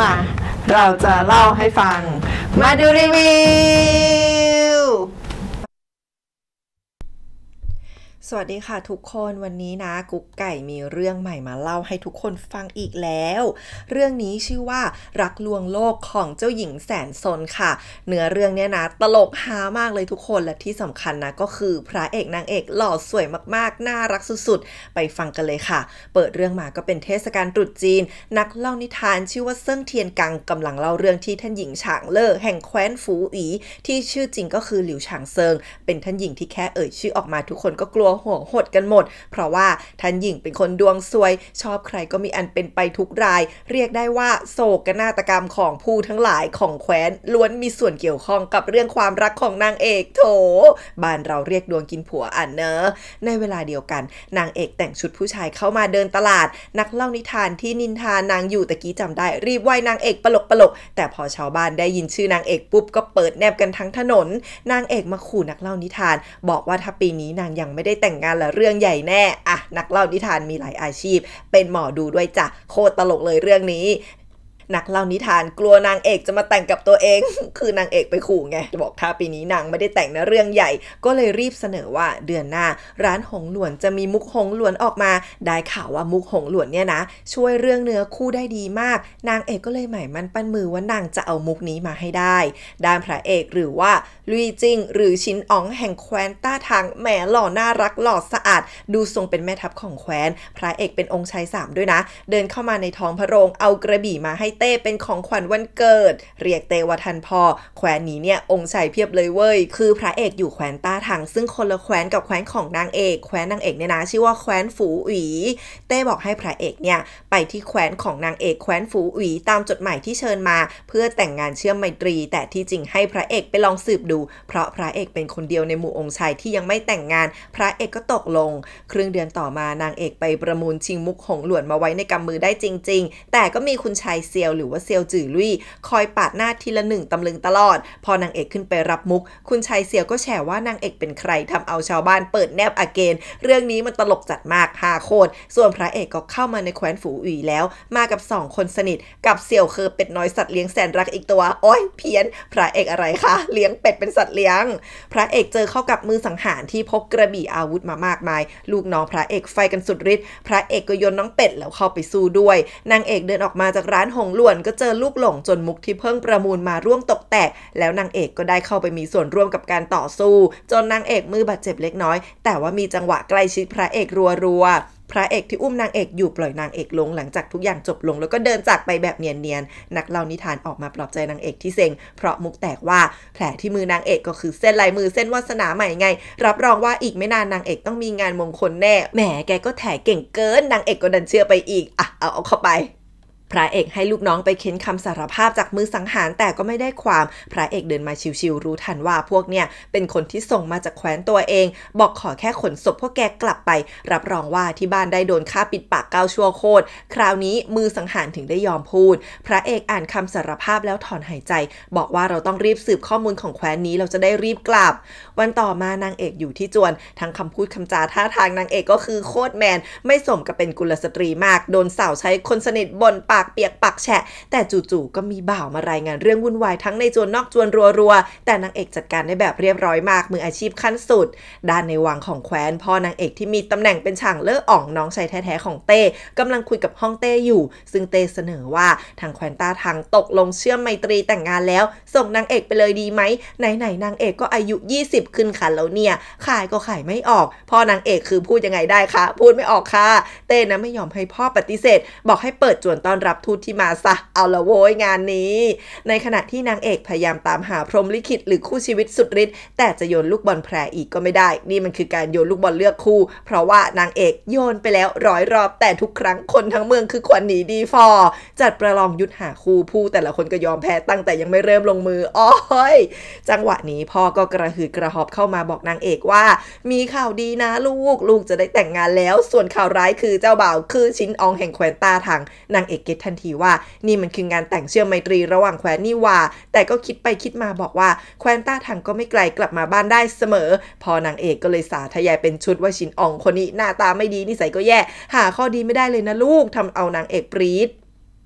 มา เราจะเล่าให้ฟัง มาดูรีวิวสวัสดีค่ะทุกคนวันนี้นะกุ๊กไก่มีเรื่องใหม่มาเล่าให้ทุกคนฟังอีกแล้ว เรื่องนี้ชื่อว่ารักลวงโลกของเจ้าหญิงแสนสนค่ะ เนื้อเรื่องเนี้ยนะ ตลกฮามากเลยทุกคนและที่สำคัญนะ ก็คือ พระเอกนางเอกหล่อสวยมากๆ น่ารักสุดๆ ไปฟังกันเลยค่ะ เปิดเรื่องมาก็เป็นเทศกาลตรุษจีน นักเล่านิทานชื่อว่าเซิ่งเทียนกังกำลังเล่าเรื่องที่ท่านหญิงฉางเล่อแห่งแคว้นฝูอี ที่ชื่อจริงก็คือหลิวฉางเซิง เป็นท่านหญิงที่แค่เอ่ยชื่อออกมาทุกคนก็กลัวห่วงหดกันหมด เพราะว่าท่านหญิงเป็นคนดวงซวย ชอบใครก็มีอันเป็นไปทุกราย เรียกได้ว่าโศกนาฏกรรมของผู้ทั้งหลายของแคว้นล้วนมีส่วนเกี่ยวข้องกับเรื่องความรักของนางเอกโถบ้านเราเรียกดวงกินผัวอันเนอะในเวลาเดียวกันนางเอกแต่งชุดผู้ชายเข้ามาเดินตลาด นักเล่านิทานที่นินทานางอยู่ตะกี้จำได้รีบไหวนางเอกปลกปลกแต่พอชาวบ้านได้ยินชื่อนางเอกปุ๊บก็เปิดแนบกันทั้งถนน นางเอกมาขู่นักเล่านิทาน บอกว่าถ้าปีนี้นางยังไม่ได้แต่งแต่งงานละเรื่องใหญ่แน่อะนักเล่านิทานมีหลายอาชีพเป็นหมอดูด้วยจ้ะโคตรตลกเลยเรื่องนี้นักเล่านิทานกลัวนางเอกจะมาแต่งกับตัวเอง คือนางเอกไปขู่ไงจะบอกถ้าปีนี้นางไม่ได้แต่งนะเรื่องใหญ่ก็เลยรีบเสนอว่าเดือนหน้า ร้านหงหลวนจะมีมุกหงหลวนออกมา ได้ข่าวว่ามุกหงหลวนเนี่ยนะ ช่วยเรื่องเนื้อคู่ได้ดีมาก นางเอกก็เลยหมายมันปั้นมือว่านางจะเอามุกนี้มาให้ได้ ด้านพระเอกหรือว่าลุยจิงหรือชินอ๋องแห่งแคว้นต้าทางแหมหล่อน่ารักหล่อสะอาด ดูทรงเป็นแม่ทัพของแคว้นพระเอกเป็นองค์ชายสามด้วยนะ เดินเข้ามาในท้องพระโรงเอากระบี่มาให้เต้เป็นของขวัญวันเกิด เรียกเต้ว่าทันพอแขวนนี้เนี่ยองค์ชายเพียบเลยเว้ยคือพระเอกอยู่แขวนต้าถังซึ่งคนละแขวนกับแขวนของนางเอกแขวนนางเอกเนี่ยนะ ชื่อว่าแขวนฝูอวีเต้บอกให้พระเอกเนี่ยไปที่แขวนของนางเอกแขวนฝูอวีตามจดหมายที่เชิญมา เพื่อแต่งงานเชื่อมไมตรี แต่ที่จริงให้พระเอกไปลองสืบดู เพราะพระเอกเป็นคนเดียวในหมู่องค์ชายที่ยังไม่แต่งงาน พระเอกก็ตกลงครึ่งเดือนต่อมานางเอกไปประมูลชิงมุกหงหลวนมาไว้ในกำมือได้จริง ๆ แต่ก็มีคุณชายเซียวหรือว่าเซียวจื่อลุยคอยปาดหน้าทีละหนึ่งตำลึงตลอด พอนางเอกขึ้นไปรับมุกคุณชายเซียวก็แฉว่านางเอกเป็นใคร ทำเอาชาวบ้านเปิดแนบอาเกน เรื่องนี้มันตลกจัดมากฮาโคตรส่วนพระเอกก็เข้ามาในแคว้นฝูอุ๋ยแล้วมากับ 2 คนสนิท กับเซียวคอเป็ดน้อยสัตว์เลี้ยงแสนรักอีกตัว โอ้ยเพี้ยนพระเอกอะไรคะเลี้ยงเป็ดเป็นสัตว์เลี้ยงพระเอกเจอเข้ากับมือสังหารที่พกกระบี่อาวุธมามากมาย ลูกน้องพระเอกไฟกันสุดฤทธิ์พระเอกก็โยนน้องเป็ดแล้วเข้าไปสู้ด้วยนางเอกเดินออกมาจากร้านหงหลวนก็เจอลูกหลงจนมุกที่เพิ่งประมูลมาร่วงตกแตก แล้วนางเอกก็ได้เข้าไปมีส่วนร่วมกับการต่อสู้ จนนางเอกมือบาดเจ็บเล็กน้อย แต่ว่ามีจังหวะใกล้ชิดพระเอกรัวๆพระเอกที่อุ้มนางเอกอยู่ปล่อยนางเอกลงหลังจากทุกอย่างจบลงแล้วก็เดินจากไปแบบเนียนๆ นักเล่านิทานออกมาปลอบใจนางเอกที่เซ็ง เพราะมุกแตกว่า แผลที่มือนางเอกก็คือเส้นลายมือเส้นวาสนาใหม่ไงรับรองว่าอีกไม่นานนางเอกต้องมีงานมงคลแน่แหมแกก็แถเก่งเกินนางเอกก็ดันเชื่อไปอีกอ่ะเอาเอาเข้าไปพระเอกให้ลูกน้องไปเค้นคำสารภาพจากมือสังหารแต่ก็ไม่ได้ความ พระเอกเดินมาชิวๆรู้ทันว่าพวกเนี่ย เป็นคนที่ส่งมาจากแคว้นตัวเอง บอกขอแค่ขนศพพวกแกกลับไป รับรองว่าที่บ้านได้โดนฆ่าปิดปากเก้าชั่วโคตรคราวนี้มือสังหารถึงได้ยอมพูด พระเอกอ่านคำสารภาพแล้วถอนหายใจ บอกว่าเราต้องรีบสืบข้อมูลของแคว้นนี้เราจะได้รีบกลับ วันต่อมานางเอกอยู่ที่จวนทั้งคำพูดคำจาท่าทางนางเอกก็คือโคตรแมน ไม่สมกับเป็นกุลสตรีมากโดนสาวใช้คนสนิทบนปากากเปียกปากแฉะแต่จู่ๆก็มีบ่าวมารายงานเรื่องวุ่นวายทั้งในจวนนอกจวนรัวๆแต่นางเอกจัดการได้แบบเรียบร้อยมากมืออาชีพขั้นสุด ด้านในวังของแคว้นพ่อนางเอกที่มีตำแหน่งเป็นช่างเล่ออ่องน้องชายแท้ๆของเต้กำลังคุยกับห้องเต้อยู่ ซึ่งเต้เสนอว่าทางแคว้นตาทางตกลงเชื่อมไมตรีแต่งงานแล้ว ส่งนางเอกไปเลยดีไหมไหนๆนางเอกก็อายุ 20ขึ้นคันแล้วเนี่ย ขายก็ขายไม่ออกพ่อนางเอกคือพูดยังไงได้คะพูดไม่ออกค่ะเต้นะไม่ยอมให้พ่อปฏิเสธบอกให้เปิดจวนต้อนรับับทูตที่มา ซะเอาละโว้ยงานนี้ ในขณะที่นางเอก พยายามตามหาพรหมลิขิตหรือคู่ชีวิตสุดฤทธิ์แต่จะโยนลูกบอลแพรอีกก็ไม่ได้ นี่มันคือการโยนลูกบอลเลือกคู่ เพราะว่านางเอกโยนไปแล้วร้อยรอบแต่ทุกครั้งคนทั้งเมืองคือ ควัหนีดีฟอ จัดประลองยุทธหาคู่ผู้ แต่ละคนก็ยอมแพ้ตั้งแต่ยังไม่เริ่มลงมืออ้อยจังหวะนี้พ่อก็กระหืดกระหอบเข้ามาบอกนางเอกว่า มีข่าวดีนะลูกลูกจะได้แต่งงานแล้ว ส่วนข่าวร้ายคือเจ้าบ่าวคือชิ้นอองแห่งแควนตาทางนางเอกเกตทันทีว่านี่มันคืองานแต่งเชื่อมไมตรีระหว่างแควนนี่ว่าแต่ก็คิดไปคิดมาบอกว่าแควนต้าถังก็ไม่ไกลกลับมาบ้านได้เสมอ พอนางเอกก็เลยสาะยายเป็นชุดว่าชินอองคนนี้ หน้าตาไม่ดีนิสัยก็แย่ หาข้อดีไม่ได้เลยนะลูก ทำเอานางเอกปรีด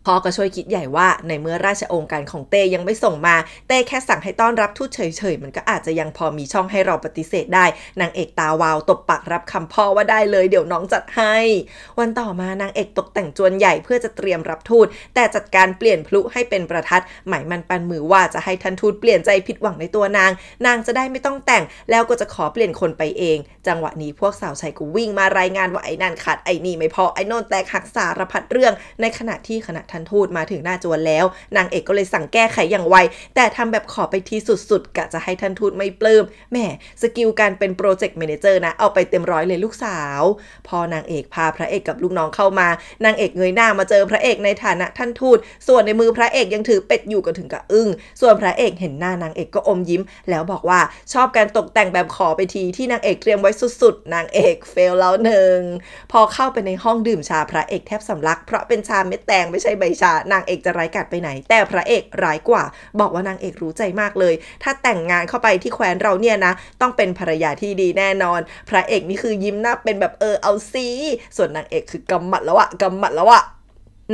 พ่อก็ช่วยคิดใหญ่ว่าในเมื่อราชองค์การของเต้ยังไม่ส่งมา เต้แค่สั่งให้ต้อนรับทูตเฉยๆมันก็อาจจะยังพอมีช่องให้เราปฏิเสธได้ นางเอกตาวาวตบปากรับคำพ่อว่าได้เลยเดี๋ยวน้องจัดให้ วันต่อมานางเอกตกแต่งจวนใหญ่เพื่อจะเตรียมรับทูต แต่จัดการเปลี่ยนพลุให้เป็นประทัดหมายมันปันมือว่าจะให้ทันทูตเปลี่ยนใจผิดหวังในตัวนาง นางจะได้ไม่ต้องแต่งแล้วก็จะขอเปลี่ยนคนไปเอง จังหวะนี้พวกสาวใช้ก็วิ่งมารายงานว่าไอ้นั่นขาดไอ้นี่ไม่พอไอ้นนแตกหักสารพัดเรื่องในขณะที่คณะนทูตมาถึงหน้าจวนแล้วนางเอกก็เลยสั่งแก้ไขอย่างไวแต่ทำแบบขอไปที สุด ๆกะจะให้ท่านทูตไม่ปลืม้มแหมสกิลการเป็นโปรเจกต์แมเนเจอร์นะเอาไปเต็มร้อยเลยลูกสาว พอนางเอกพาพระเอกกับลูก น้องเข้ามา นางเอกเงยหน้ามาเจอพระเอกในฐานะท่านทูตส่วนในมือพระเอกยังถือเป็ดอยู่ก็ถึงกับอึง้งส่วนพระเอกเห็นหน้านางเอกก็อมยิ้ม แล้วบอกว่าชอบการตกแต่งแบบขอไปทีที่นางเอกเตรียมไว้สุดๆนางเอกเฟลแล้วหนึ่งพอเข้าไปในห้องดื่มชาพระเอกแทบสำลักเพราะเป็นชาเม็ดแตงไม่ใช่ใบไปชานางเอกจะร้ายกาดไปไหน แต่พระเอกร้ายกว่า บอกว่านางเอกรู้ใจมากเลย ถ้าแต่งงานเข้าไปที่แคว้นเราเนี่ยนะ ต้องเป็นภรรยาที่ดีแน่นอน พระเอกนี่คือยิ้มหน้า เป็นแบบเออเอาซีส่วนนางเอกคือกำหมัดแล้วอะกำหมัดแล้วอะ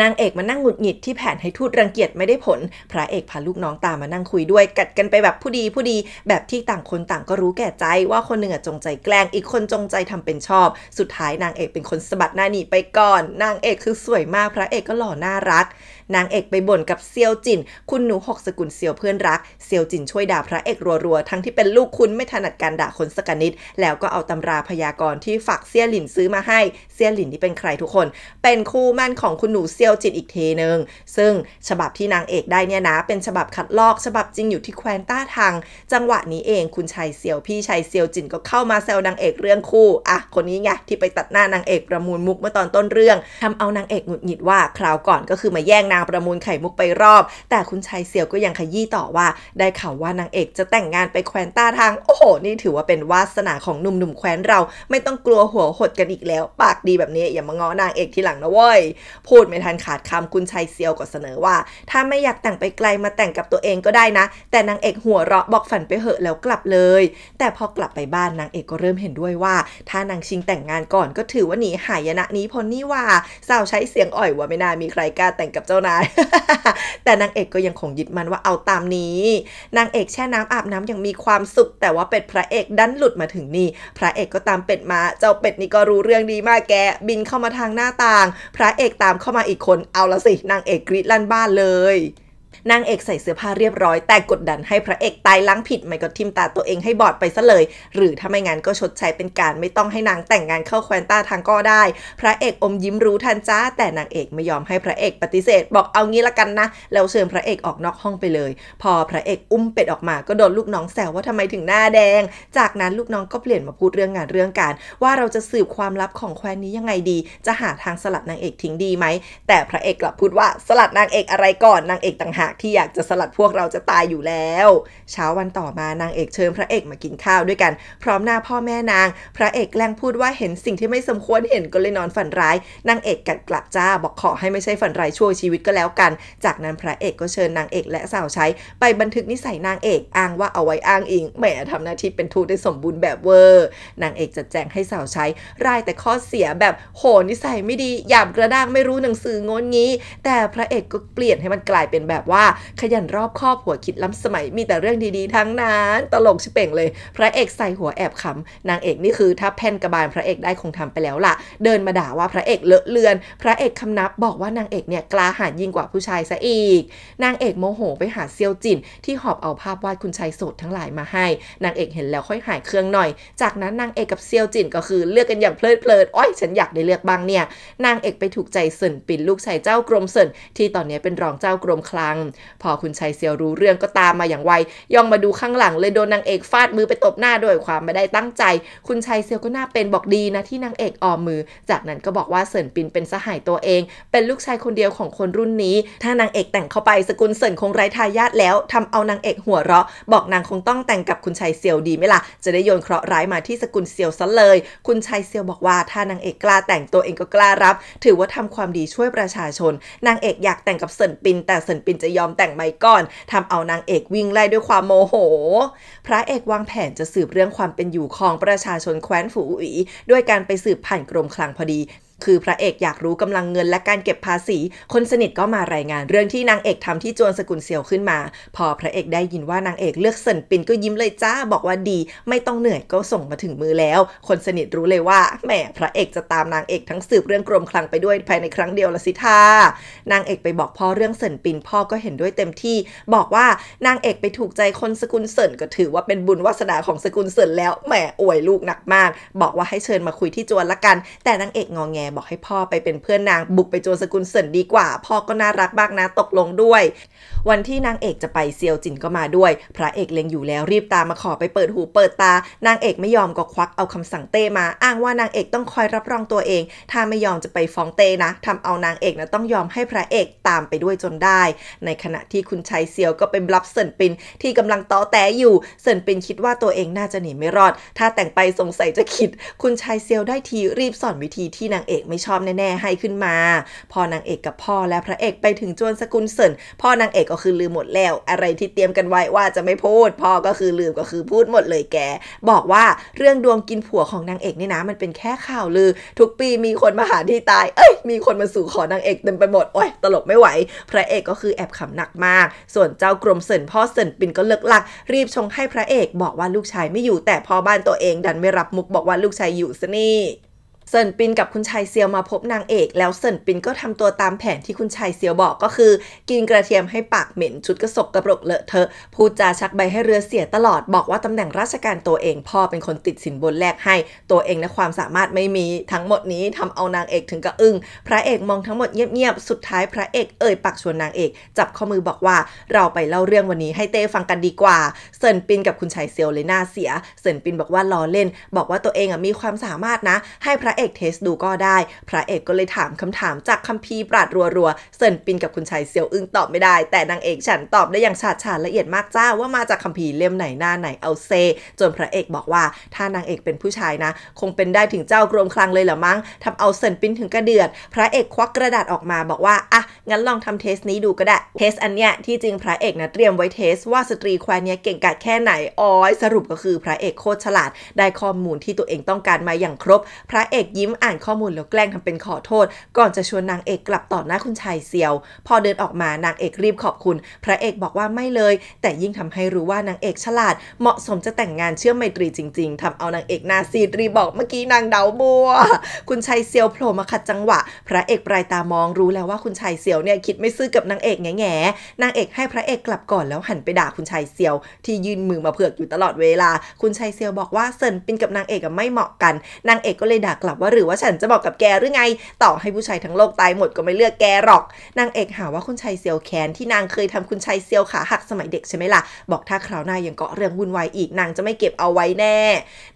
นางเอกมานั่งหงุดหงิดที่แผนให้ทูตรังเกียจไม่ได้ผล พระเอกพาลูกน้องตามมานั่งคุยด้วยกัดกันไปแบบผู้ดีผู้ดีแบบที่ต่างคนต่างก็รู้แก่ใจว่าคนหนึ่งอะจงใจแกล้งอีกคนจงใจทำเป็นชอบ สุดท้ายนางเอกเป็นคนสะบัดหน้าหนีไปก่อน นางเอกคือสวยมากพระเอกก็หล่อน่ารักนางเอกไปบ่นกับเซียวจินคุณหนูหกสกุลเซียวเพื่อนรัก เซียวจินช่วยด่าพระเอกรัวๆ ทั้งที่เป็นลูกคุณไม่ถนัดการด่าคนสกนิด แล้วก็เอาตำราพยากรณ์ที่ฝากเซียหลินซื้อมาให้ เซียหลินนี่เป็นใครทุกคน เป็นคู่มั่นของคุณหนูเซียวจินอีกเทนึง ซึ่งฉบับที่นางเอกได้เนี่ยนะ เป็นฉบับคัดลอก ฉบับจริงอยู่ที่แคว้นต้าทางจังหวะนี้เอง คุณชายเซียว พี่ชายเซียวจินก็เข้ามาแซวนางเอกเรื่องคู่ อ่ะ คนนี้ไงที่ไปตัดหน้านางเอกประมูลมุกเมื่อตอนต้นเรื่อง ทำเอานางเอกหงุดหงิดว่า คราวก่อนก็คือมาแย่งนางประมูลไข่มุกไปรอบ แต่คุณชายเสี่ยวก็ยังขยี้ต่อว่า ได้ข่าวว่านางเอกจะแต่งงานไปแคว้นต้าทาง โอ้โหนี่ถือว่าเป็นวาสนาของหนุ่มๆแคว้นเรา ไม่ต้องกลัวหัวหดกันอีกแล้วปากดีแบบนี้ อย่ามาง้อนางเอกทีหลังนะเว้ยพูดไม่ทันขาดคำคุณชายเสี่ยวก็เสนอว่า ถ้าไม่อยากแต่งไปไกลมาแต่งกับตัวเองก็ได้นะ แต่นางเอกหัวเราะบอกฝันไปเหอะแล้วกลับเลย แต่พอกลับไปบ้านนางเอกก็เริ่มเห็นด้วยว่า ถ้านางชิงแต่งงานก่อนก็ถือว่าหนีหายนะนี้พ้นนี่ว่าสาวใช้เสียงอ่อยว่าไม่น่ามีใครกล้าแต่งกับเจ้านายแต่นางเอกก็ยังคงยึดมันว่าเอาตามนี้ นางเอกแช่น้ำอาบน้ำอย่างมีความสุข แต่ว่าเป็ดพระเอกดันหลุดมาถึงนี่พระเอกก็ตามเป็ดมาเจ้าเป็ดนี่ก็รู้เรื่องดีมากแกบินเข้ามาทางหน้าต่าง พระเอกตามเข้ามาอีกคน เอาละสินางเอกกรีดลั่นบ้านเลยนางเอกใส่เสื้อผ้าเรียบร้อยแต่กดดันให้พระเอกตายล้างผิดไม่ก็ทิมตาตัวเองให้บอดไปซะเลย หรือถ้าไม่งั้นก็ชดใช้เป็นการ ไม่ต้องให้นางแต่งงานเข้าแควนตาทางก็ได้ พระเอกอมยิ้มรู้ทันจ้าแต่นางเอกไม่ยอมให้พระเอกปฏิเสธ บอกเอางี้ละกันนะ แล้วเชิญพระเอกออกนอกห้องไปเลย พอพระเอกอุ้มเป็ดออกมาก็โดนลูกน้องแซวว่าทำไมถึงหน้าแดง จากนั้นลูกน้องก็เปลี่ยนมาพูดเรื่องงานเรื่องการว่าเราจะสืบความลับของแควนนี้ยังไงดี จะหาทางสลัดนางเอกทิ้งดีไหมแต่พระเอกกลับพูดว่าสลัดนางเอกอะไรก่อนนางเอกต่างหากากที่อยากจะสลัดพวกเราจะตายอยู่แล้ว เช้าวันต่อมานางเอกเชิญพระเอกมากินข้าวด้วยกัน พร้อมหน้าพ่อแม่นาง พระเอกแกล้งพูดว่าเห็นสิ่งที่ไม่สมควรเห็นก็เลยนอนฝันร้าย นางเอกกัดกลับจ้าบอกขอให้ไม่ใช่ฝันร้ายช่วยชีวิตก็แล้วกัน จากนั้นพระเอกก็เชิญนางเอกและสาวใช้ ไปบันทึกนิสัยนางเอกอ้างว่าเอาไว้อ้างอิงแหมทำหน้าที่เป็นทูตได้สมบูรณ์แบบเวอร์ นางเอกจัดแจงให้สาวใช้ รายแต่ข้อเสียแบบโหนิสัยไม่ดีหยาบกระด้างไม่รู้หนังสืองนงี้ แต่พระเอกก็เปลี่ยนให้มันกลายเป็นแบบว่าาขยันรอบครอบหัวคิดล้ำสมัยมีแต่เรื่องดีๆทั้งนั้น ตลกชิเป่งเลย พระเอกใส่หัวแอบขำ นางเอกนี่คือถ้าแผ่นกระบาลพระเอกได้คงทำไปแล้วล่ะ เดินมาด่าว่าพระเอกเลอะเลือน พระเอกคำนับบอกว่านางเอกเนี่ยกล้าหาญยิ่งกว่าผู้ชายซะอีกนางเอกโมโหไปหาเซียวจินที่หอบเอาภาพวาดคุณชายโสดทั้งหลายมาให้ นางเอกเห็นแล้วค่อยหายเครื่องหน่อย จากนั้นนางเอกกับเซียวจินก็คือเลือกกันอย่างเพลิดเพลินอ้อยฉันอยากได้เลือกบ้างเนี่ย นางเอกไปถูกใจเซินปินลูกชายเจ้ากรมเซินที่ตอนนี้เป็นรองเจ้ากรมคลังพอคุณชัยเซียวรู้เรื่องก็ตามมาอย่างไวย่องมาดูข้างหลังเลยโดนนางเอกฟาดมือไปตบหน้าด้วยความไม่ได้ตั้งใจ คุณชัยเซียวก็น่าเป็นบอกดีนะที่นางเอกออมมือ จากนั้นก็บอกว่าเซินปินเป็นสหายตัวเอง เป็นลูกชายคนเดียวของคนรุ่นนี้ ถ้านางเอกแต่งเข้าไปสกุลเซินคงไร้ทายาทแล้ว ทำเอานางเอกหัวเราะ บอกนางคงต้องแต่งกับคุณชัยเซียวดีไหมล่ะจะได้โยนเคราะห์ร้ายมาที่สกุลเซียวซะเลย คุณชัยเซียวบอกว่าถ้านางเอกกล้าแต่งตัวเองก็กล้ารับ ถือว่าทำความดีช่วยประชาชน นางเอกอยากแต่งกับเซินปิน แต่เซินปินจะยอมแต่งไม้ก่อนทำเอานางเอกวิ่งไล่ด้วยความโมโห พระเอกวางแผนจะสืบเรื่องความเป็นอยู่ของประชาชนแคว้นฝูอี ด้วยการไปสืบผ่านกรมคลังพอดีคือพระเอกอยากรู้กำลังเงินและการเก็บภาษี คนสนิทก็มารายงาน เรื่องที่นางเอกทำที่จวนสกุลเซียวขึ้นมา พอพระเอกได้ยินว่านางเอกเลือกเซินปินก็ยิ้มเลยจ้าบอกว่าดี ไม่ต้องเหนื่อยก็ส่งมาถึงมือแล้ว คนสนิทรู้เลยว่าแหมพระเอกจะตามนางเอกทั้งสืบเรื่องกรมคลังไปด้วยภายในครั้งเดียวละสิท่านางเอกไปบอกพ่อเรื่องเซินปินพ่อก็เห็นด้วยเต็มที่ บอกว่านางเอกไปถูกใจคนสกุลเซินก็ถือว่าเป็นบุญวาสนาของสกุลเซินแล้วแหมอวยลูกหนักมาก บอกว่าให้เชิญมาคุยที่จวนละกัน แต่นางเอกงองแงบอกให้พ่อไปเป็นเพื่อนนางบุกไปโจนสกุลเสินดีกว่า พ่อก็น่ารักมากนะตกลงด้วย วันที่นางเอกจะไปเซียวจินก็มาด้วย พระเอกเล็งอยู่แล้วรีบตามมาขอไปเปิดหูเปิดตา นางเอกไม่ยอมก็ควักเอาคำสั่งเต้มา อ้างว่านางเอกต้องคอยรับรองตัวเอง ถ้าไม่ยอมจะไปฟ้องเต้นะ ทำเอานางเอกนะต้องยอมให้พระเอกตามไปด้วยจนได้ ในขณะที่คุณชายเซียวก็เป็นบลับเสินปินที่กำลังตอแตอยู่ เสินปินคิดว่าตัวเองน่าจะหนีไม่รอด ถ้าแต่งไปสงสัยจะคิด คุณชายเซียวได้ทีรีบสอนวิธีที่นางเอกไม่ชอบแน่ๆให้ขึ้นมา พอนางเอกกับพ่อและพระเอกไปถึงจวนสกุลเสินพ่อนางเอกก็คือลืมหมดแล้ว อะไรที่เตรียมกันไว้ว่าจะไม่พูดพ่อก็คือลืมก็คือพูดหมดเลยแกบอกว่าเรื่องดวงกินผัวของนางเอกนี่นะมันเป็นแค่ข่าวลือทุกปีมีคนมาหาที่ตายเอ้ยมีคนมาสู่ขอนางเอกเต็มไปหมดโอ้ยตลกไม่ไหว พระเอกก็คือแอบขำหนักมาก ส่วนเจ้ากรมเสินพ่อเสินปินก็เลิกลักรีบชงให้พระเอกบอกว่าลูกชายไม่อยู่แต่พ่อบ้านตัวเอง ดันไม่รับมุกบอกว่าลูกชายอยู่ซะนี่เซินปินกับคุณชายเซียวมาพบนางเอก แล้วเซินปินก็ทำตัวตามแผนที่คุณชายเซียวบอกก็คือ กินกระเทียมให้ปากเหม็นชุดกระสบกระปรกเลอะเทอะพูดจาชักใบให้เรือเสียตลอดบอกว่าตำแหน่งราชการตัวเองพ่อเป็นคนติดสินบนแลกให้ตัวเองและความสามารถไม่มีทั้งหมดนี้ทำเอานางเอกถึงกระอึง้งพระเอกมองทั้งหมดเงียบๆสุดท้ายพระเอกเอ่ยปากชวนนางเอกจับข้อมือบอกว่าเราไปเล่าเรื่องวันนี้ให้เต้ฟังกันดีกว่าเซินปินกับคุณชายเซียวเลยหน้าเสียเซินปินบอกว่าล้อเล่น บอกว่าตัวเองอ่ะมีความสามารถนะ ให้พระเอกเทสดูก็ได้ พระเอกก็เลยถามคำถามจากคัมภีร์ปราดรัวๆเซินปินกับคุณชายเซียวอึ้งตอบไม่ได้ แต่นางเอกฉันตอบได้อย่างฉาดฉานละเอียดมากจ้าว่ามาจากคัมภีร์เล่มไหนหน้าไหนเอาเซจนพระเอกบอกว่าถ้านางเอกเป็นผู้ชายนะ คงเป็นได้ถึงเจ้ากรมคลังเลยหรอมั้ง ทำเอาเซินปินถึงกระเดือด พระเอกควักกระดาษออกมาบอกว่าอ่ะงั้นลองทำเทสนี้ดูก็ได้เทสอันเนี้ยที่จริงพระเอกนะเตรียมไว้เทสว่าสตรีควายเนี้ยเก่งกาจแค่ไหนอ้อยสรุปก็คือพระเอกโคตรฉลาด ได้ข้อมูลที่ตัวเองต้องการมาอย่างครบ พระเอกยิ้มอ่านข้อมูลแล้วแกล้งทำเป็นขอโทษ ก่อนจะชวนนางเอกกลับต่อหน้าคุณชายเซียว พอเดินออกมานางเอกรีบขอบคุณ พระเอกบอกว่าไม่เลย แต่ยิ่งทำให้รู้ว่านางเอกฉลาด เหมาะสมจะแต่งงานเชื่อมไมตรีจริงๆ ทำเอานางเอกนาซีรีบอกเมื่อกี้นางเดาบัว คุณชายเซียวโผล่มาขัดจังหวะ พระเอกปลายตามองรู้แล้วว่าคุณชายเซียวเนี่ยคิดไม่ซื่อกับนางเอกแง่แง่นางเอกให้พระเอกกลับก่อนแล้วหันไปด่าคุณชายเซียว ที่ยืนมือมาเผือกอยู่ตลอดเวลาคุณชายเซียวบอกว่าเซินปินกับนางเอกไม่เหมาะกัน นางเอกก็เลยด่ากลับับว่าหรือว่าฉันจะบอกกับแกหรือไง ต่อให้ผู้ชายทั้งโลกตายหมดก็ไม่เลือกแกหรอกนางเอกหาว่าคุณชายเซียวแคนที่นางเคยทำคุณชายเซียวขาหักสมัยเด็กใช่ไหมล่ะบอกถ้าคราวหน้ายังเกาะเรื่องวุ่นวายอีกนางจะไม่เก็บเอาไว้แน่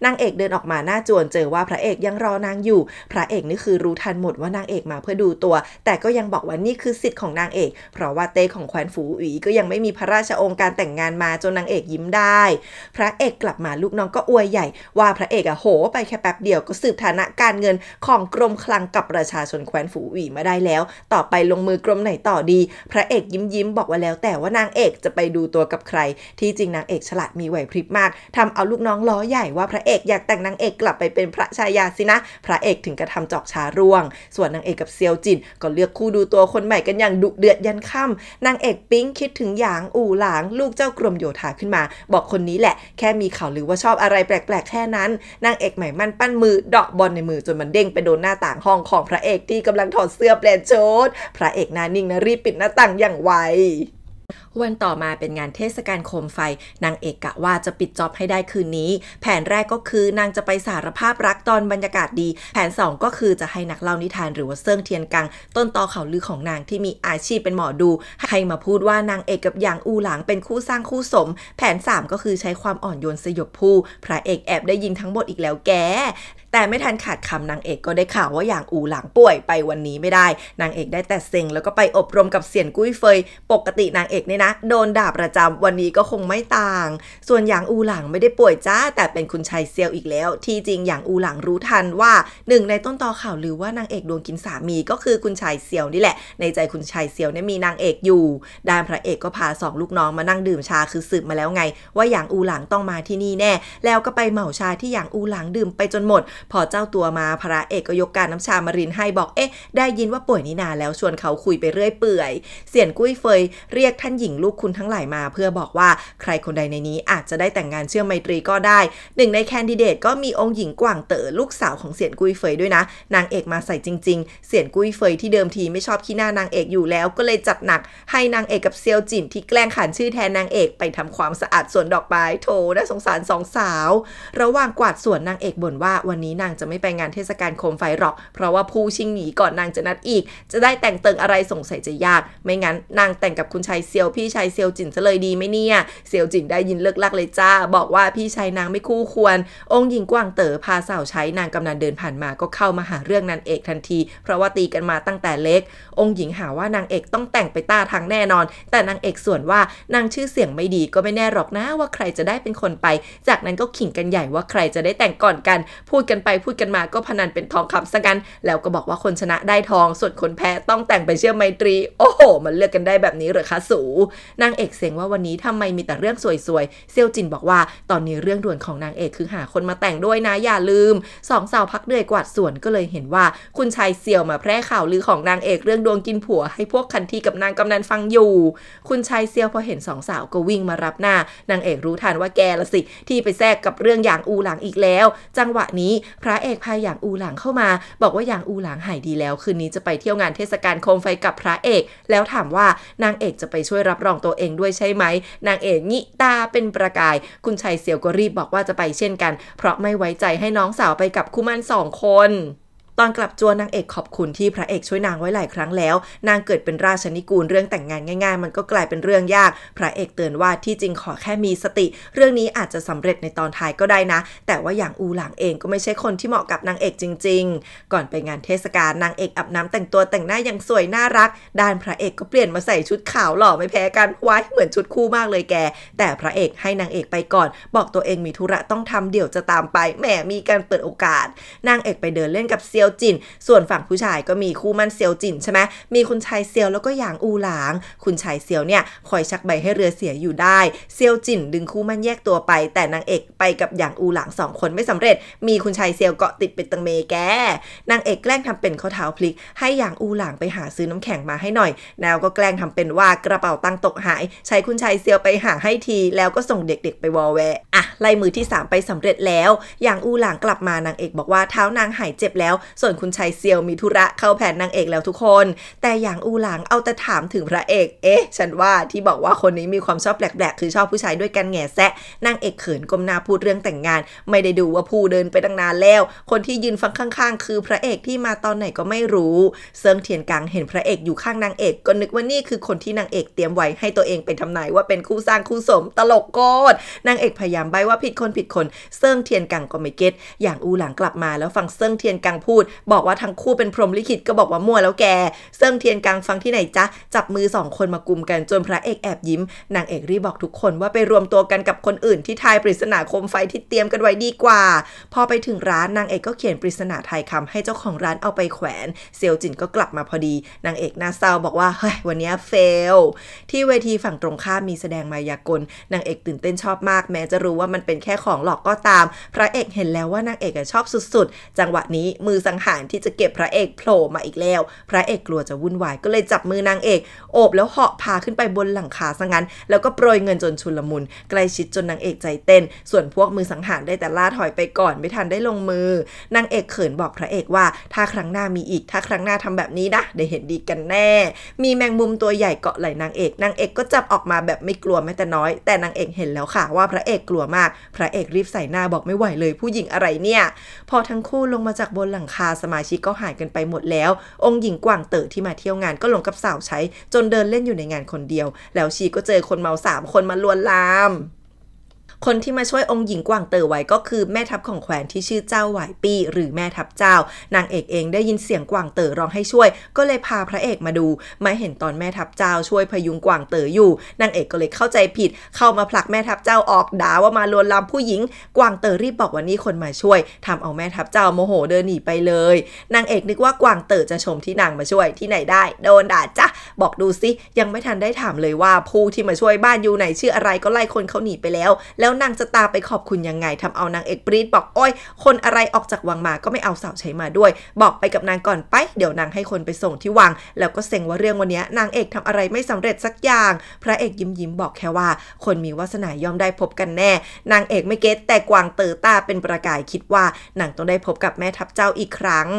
นางเอกเดินออกมาหน้าจวน เจอว่าพระเอกยังรอนางอยู่ พระเอกนี่คือรู้ทันหมดว่านางเอกมาเพื่อดูตัว แต่ก็ยังบอกว่านี่คือสิทธิ์ของนางเอก เพราะว่าเต้ของแควนฝูอีก็ยังไม่มีพระราชองค์การแต่งงานมาจนนางเอกยิ้มได้ พระเอกกลับมาลูกน้องก็อวยใหญ่ ว่าพระเอกอะโห ไปแค่แป๊บเดียวก็สืบฐานะกัการเงินของกรมคลังกับประชาชนแคว้นฝูหวีมาได้แล้ว ต่อไปลงมือกรมไหนต่อดี พระเอกยิ้มยิ้มบอกว่าแล้ว แต่ว่านางเอกจะไปดูตัวกับใคร ที่จริงนางเอกฉลาดมีไหวพริบมาก ทำเอาลูกน้องล้อใหญ่ว่าพระเอกอยากแต่งนางเอกกลับไปเป็นพระชายาสินะ พระเอกถึงกระทำจอกชาร่วง ส่วนนางเอกกับเซียวจินก็เลือกคู่ดูตัวคนใหม่กันอย่างดุเดือดยันค่ำนางเอกปิ๊งคิดถึงหยางอู่หลาง ลูกเจ้ากรมโยธาขึ้นมา บอกคนนี้แหละแค่มีข่าวหรือว่าชอบอะไรแปลกๆแค่นั้น นางเอกใหม่มั่นปั้นมือเดาะบอลในมืออจนมันเด้งไปโดนหน้าต่างห้องของพระเอกที่กำลังถอดเสื้อเปลี่ยนชุดพระเอกนานิ่งนะรีบปิดหน้าต่างอย่างไววันต่อมาเป็นงานเทศกาลโคมไฟ นางเอกกะว่าจะปิดจ็อบให้ได้คืนนี้ แผนแรกก็คือนางจะไปสารภาพรักตอนบรรยากาศดี แผน 2 ก็คือจะให้นักเล่านิทานหรือว่าเซิ่งเทียนกังต้นตอเขาลือของนางที่มีอาชีพเป็นหมอดูให้มาพูดว่านางเอกกับหยางอูหลังเป็นคู่สร้างคู่สม แผน 3 ก็คือใช้ความอ่อนโยนสยบผู้พระเอกแอบได้ยินทั้งบทอีกแล้วแกแต่ไม่ทันขาดคำนางเอกก็ได้ข่าวว่าอย่างอูหลังป่วยไปวันนี้ไม่ได้ นางเอกได้แต่เซ็งแล้วก็ไปอบรมกับเสี่ยนกุ้ยเฟยปกตินางเอกเนี่ยนะะโดนด่าประจำวันนี้ก็คงไม่ต่าง ส่วนอย่างอูหลังไม่ได้ป่วยจ้า แต่เป็นคุณชายเซียวอีกแล้ว ที่จริงอย่างอูหลังรู้ทันว่าหนึ่งในต้นตอข่าวหรือว่านางเอกดวงกินสามีก็คือคุณชายเซียวนี่แหละ ในใจคุณชายเซียวเนี่ยมีนางเอกอยู่ ด้านพระเอกก็พาสองลูกน้องมานั่งดื่มชาคือสืบมาแล้วไง ว่าอย่างอูหลังต้องมาที่นี่แน่ แล้วก็ไปเหมาชาที่อย่างอูหลังดื่มไปจนหมด พอเจ้าตัวมาพระเอกก็ยกการน้ำชามารินให้บอกเอ๊ะได้ยินว่าป่วยนี่นา แล้วชวนเขาคุยไปเรื่อยเปื่อยเสี่ยนกุ้ยเฟย เรียกท่านหญิงลูกคุณทั้งหลายมาเพื่อบอกว่าใครคนใดในนี้อาจจะได้แต่งงานเชื่อมไมตรีก็ได้หนึ่งในแคนดิเดตก็มีองค์หญิงกว่างเต๋อลูกสาวของเสียนกุยเฟยด้วยนะนางเอกมาใส่จริงๆเสียนกุยเฟยที่เดิมทีไม่ชอบขี้หน้านางเอกอยู่แล้ว ก็เลยจัดหนัก ให้นางเอกกับเซียวจินที่แกล้งขานชื่อแทนนางเอกไปทำความสะอาดสวนดอกไม้โถน่าสงสารสองสาว ระหว่างกวาดสวนนางเอกบ่นว่า วันนี้นางจะไม่ไปงานเทศกาลโคมไฟหรอก เพราะว่าผู้ชิงหนีก่อนนางจะนัดอีก จะได้แต่งเติงอะไรสงสัยจะยาก ไม่งั้นนางแต่งกับคุณชายเซียวพี่ชายเซียวจินจะเลยดีไหมเนี่ย เซียวจินได้ยินเลิกลักเลยจ้า บอกว่าพี่ชายนางไม่คู่ควรองค์หญิงกวางเต๋อพาสาวใช้นางกำนันเดินผ่านมาก็เข้ามาหาเรื่องนางเอกทันที เพราะว่าตีกันมาตั้งแต่เล็ก องค์หญิงหาว่านางเอกต้องแต่งไปต้าทางแน่นอน แต่นางเอกส่วนว่านางชื่อเสียงไม่ดีก็ไม่แน่หรอกนะว่าใครจะได้เป็นคนไป จากนั้นก็ขิงกันใหญ่ว่าใครจะได้แต่งก่อนกัน พูดกันไปพูดกันมาก็พนันเป็นทองคำซะกันแล้วก็บอกว่าคนชนะได้ทองส่วนคนแพ้ต้องแต่งไปเชื่อไมตรี โอ้โหมันเลือกกันได้แบบนี้เหรอคะสูนางเอกเสียงว่าวันนี้ทำไมมีแต่เรื่องสวยๆ เซียวจินบอกว่าตอนนี้เรื่องด่วนของนางเอกคือหาคนมาแต่งด้วยนะอย่าลืมสองสาวพักเหนื่อยกวาดสวนก็เลยเห็นว่าคุณชายเซียวมาแพร่ข่าวลือของนางเอกเรื่องดวงกินผัวให้พวกคันทีกับนางกำนันฟังอยู่ คุณชายเซียวพอเห็นสองสาวก็วิ่งมารับหน้า นางเอกรู้ทันว่าแกละสิที่ไปแทรกกับเรื่องอย่างอูหลังอีกแล้ว จังหวะนี้พระเอกพายอย่างอูหลังเข้ามา บอกว่าอย่างอูหลังหายดีแล้วคืนนี้จะไปเที่ยวงานเทศกาลโคมไฟกับพระเอก แล้วถามว่านางเอกจะไปช่วยรับรับรองตัวเองด้วยใช่ไหม นางเอกงิตาเป็นประกาย คุณชัยเสี่ยวก็รีบบอกว่าจะไปเช่นกัน เพราะไม่ไว้ใจให้น้องสาวไปกับคู่มั่นสองคนตอนกลับจวนนางเอกขอบคุณที่พระเอกช่วยนางไว้หลายครั้งแล้ว นางเกิดเป็นราชนิกูล เรื่องแต่งงานง่ายๆ มันก็กลายเป็นเรื่องยาก พระเอกเตือนว่าที่จริงขอแค่มีสติ เรื่องนี้อาจจะสำเร็จในตอนท้ายก็ได้นะ แต่ว่าอย่างอูหลังเองก็ไม่ใช่คนที่เหมาะกับนางเอกจริง ๆ ก่อนไปงานเทศกาลนางเอกอาบน้ำ แต่งตัวแต่งหน้าอย่างสวยน่ารัก ด้านพระเอกก็เปลี่ยนมาใส่ชุดขาวหล่อไม่แพ้กันไว้เหมือนชุดคู่มากเลยแกแต่พระเอกให้นางเอกไปก่อน บอกตัวเองมีธุระต้องทำเดี๋ยวจะตามไปแหมมีการเปิดโอกาส นางเอกไปเดินเล่นกับเซียวยวจินส่วนฝั่งผู้ชายก็มีคู่มั่นเซียวจินใช่ไหมมีคุณชายเซียว แล้วก็หยางอูหลาง คุณชายเซียวเนี่ยคอยชักใบให้เรือเสียอยู่ได้ เซียวจินดึงคู่มั่นแยกตัวไป แต่นางเอกไปกับหยางอูหลางสองคนไม่สำเร็จ มีคุณชายเซียวเกาะติดเป็นตังเมแกนางเอกแกล้งทำเป็นข้อเท้าพลิกให้หยางอูหลางไปหาซื้อน้ำแข็งมาให้หน่อย แล้วก็แกล้งทำเป็นว่ากระเป๋าตังตกหาย ใช้คุณชายเซียวไปหาให้ทีแล้วก็ส่งเด็ก ๆ ไปวอลแวะอ่ะไล่มือที่ 3 ไปสำเร็จแล้วหยางอูหลางกลับมานางเอก บอกว่าเท้านางหายเจ็บแล้วส่วนคุณชายเซียวมีธุระเข้าแผน นางเอกแล้วทุกคน แต่อย่างอูหลังเอาแต่ถามถึงพระเอก เอ๊ะ ฉันว่าที่บอกว่าคนนี้มีความชอบ แปลก ๆ คือชอบผู้ชายด้วยกันแง่แซะ นางเอกเขินก้มหน้าพูดเรื่องแต่งงาน ไม่ได้ดูว่าผู้เดินไปตั้งนานแล้ว คนที่ ยืนฟังข้าง ๆ คือพระเอกที่มาตอนไหนก็ไม่รู้ เซิงเทียนกังเห็นพระเอกอยู่ข้างนางเอกก็นึกว่านี่คือคนที่นางเอกเตรียมไว้ให้ตัวเองไปทำนายว่าเป็นคู่สร้างคู่สมตลกโกดนางเอกพยายามใบว่าผิดคนผิดคน เซิงเทียนกังก็ไม่เก็ต อย่างอูหลังกลับมาแล้วฟังเซิงเทียนกังพูดบอกว่าทั้งคู่เป็นพรหมลิขิตก็บอกว่ามั่วแล้วแกเซิ่งเทียนกลางฟังที่ไหนจ๊ะจับมือสองคนมากลุ่มกันจนพระเอกแอบยิ้มนางเอกรีบบอกทุกคนว่าไปรวมตัวกันกับคนอื่นที่ทายปริศนาคมไฟที่เตรียมกันไว้ดีกว่า พอไปถึงร้านนางเอกก็เขียนปริศนาไทยคำให้เจ้าของร้านเอาไปแขวน เซียวจินก็กลับมาพอดีนางเอกหน้าเศร้าบอกว่าเฮ้ยวันนี้เฟล ที่เวทีฝั่งตรงข้ามมีแสดงมายากลนางเอกตื่นเต้นชอบมาก แม้จะรู้ว่ามันเป็นแค่ของหลอกก็ตาม พระเอกเห็นแล้วว่านางเอกชอบสุดๆ จังหวะนี้มือสังงหารที่จะเก็บพระเอกโผล่มาอีกแล้ว พระเอกกลัวจะวุ่นวาย ก็เลยจับมือนางเอก โอบแล้วเหาะพาขึ้นไปบนหลังคาซะงั้น แล้วก็โปรยเงินจนชุลมุน ใกล้ชิดจนนางเอกใจเต้น ส่วนพวกมือสังหารได้แต่ล่าถอยไปก่อนไม่ทันได้ลงมือ นางเอกเขินบอกพระเอกว่าถ้าครั้งหน้ามีอีกถ้าครั้งหน้าทำแบบนี้นะได้เห็นดีกันแน่ มีแมงมุมตัวใหญ่เกาะไหล่นางเอก นางเอกก็จับออกมาแบบไม่กลัวแม้แต่น้อย แต่นางเอกเห็นแล้วค่ะว่าพระเอกกลัวมาก พระเอกรีบใส่หน้าบอกไม่ไหวเลย ผู้หญิงอะไรเนี่ย พอทั้งคู่ลงมาจากบนหลังคาาสมาชิกก็หายกันไปหมดแล้ว องค์หญิงกว่างเต๋อที่มาเที่ยวงานก็หลงกับสาวใช้ จนเดินเล่นอยู่ในงานคนเดียว แล้วชีก็เจอคนเมาสามคนมาลวนลามคนที่มาช่วยองค์หญิงกวางเต๋อไว้ก็คือแม่ทัพของแขวนที่ชื่อเจ้าไหวปี้หรือแม่ทัพเจ้านางเอกเองได้ยินเสียงกวางเต๋อร้องให้ช่วยก็เลยพาพระเอกมาดูมาเห็นตอนแม่ทัพเจ้าช่วยพยุงกวางเต๋ออยู่นางเอกก็เลยเข้าใจผิดเข้ามาผลักแม่ทัพเจ้าออกด่าว่ามาลวนลามผู้หญิงกวางเต๋อรีบบอกว่านี่คนมาช่วยทำเอาแม่ทัพเจ้าโมโหเดินหนีไปเลยนางเอกนึกว่ากวางเต๋อจะชมที่นางมาช่วยที่ไหนได้โดนด่าจ้ะบอกดูสิยังไม่ทันได้ถามเลยว่าผู้ที่มาช่วยบ้านอยู่ไหนชื่ออะไรก็ไล่คนเขาหนีไปแล้วแล้วแล้วนางจะตามไปขอบคุณยังไง ทำเอานางเอกปรีดบอก โอ้ยคนอะไรออกจากวังมา ก็ไม่เอาสาวใช้มาด้วย บอกไปกับนางก่อนไป เดี๋ยวนางให้คนไปส่งที่วัง แล้วก็เซ็งว่าเรื่องวันนี้นางเอกทำอะไรไม่สำเร็จสักอย่าง พระเอกยิ้มยิ้มบอกแค่ว่าคนมีวาสนาย่อมได้พบกันแน่ นางเอกไม่เก็ตแต่กวางเตอตาเป็นประกายคิดว่านางต้องได้พบกับแม่ทัพเจ้าอีกครั้ง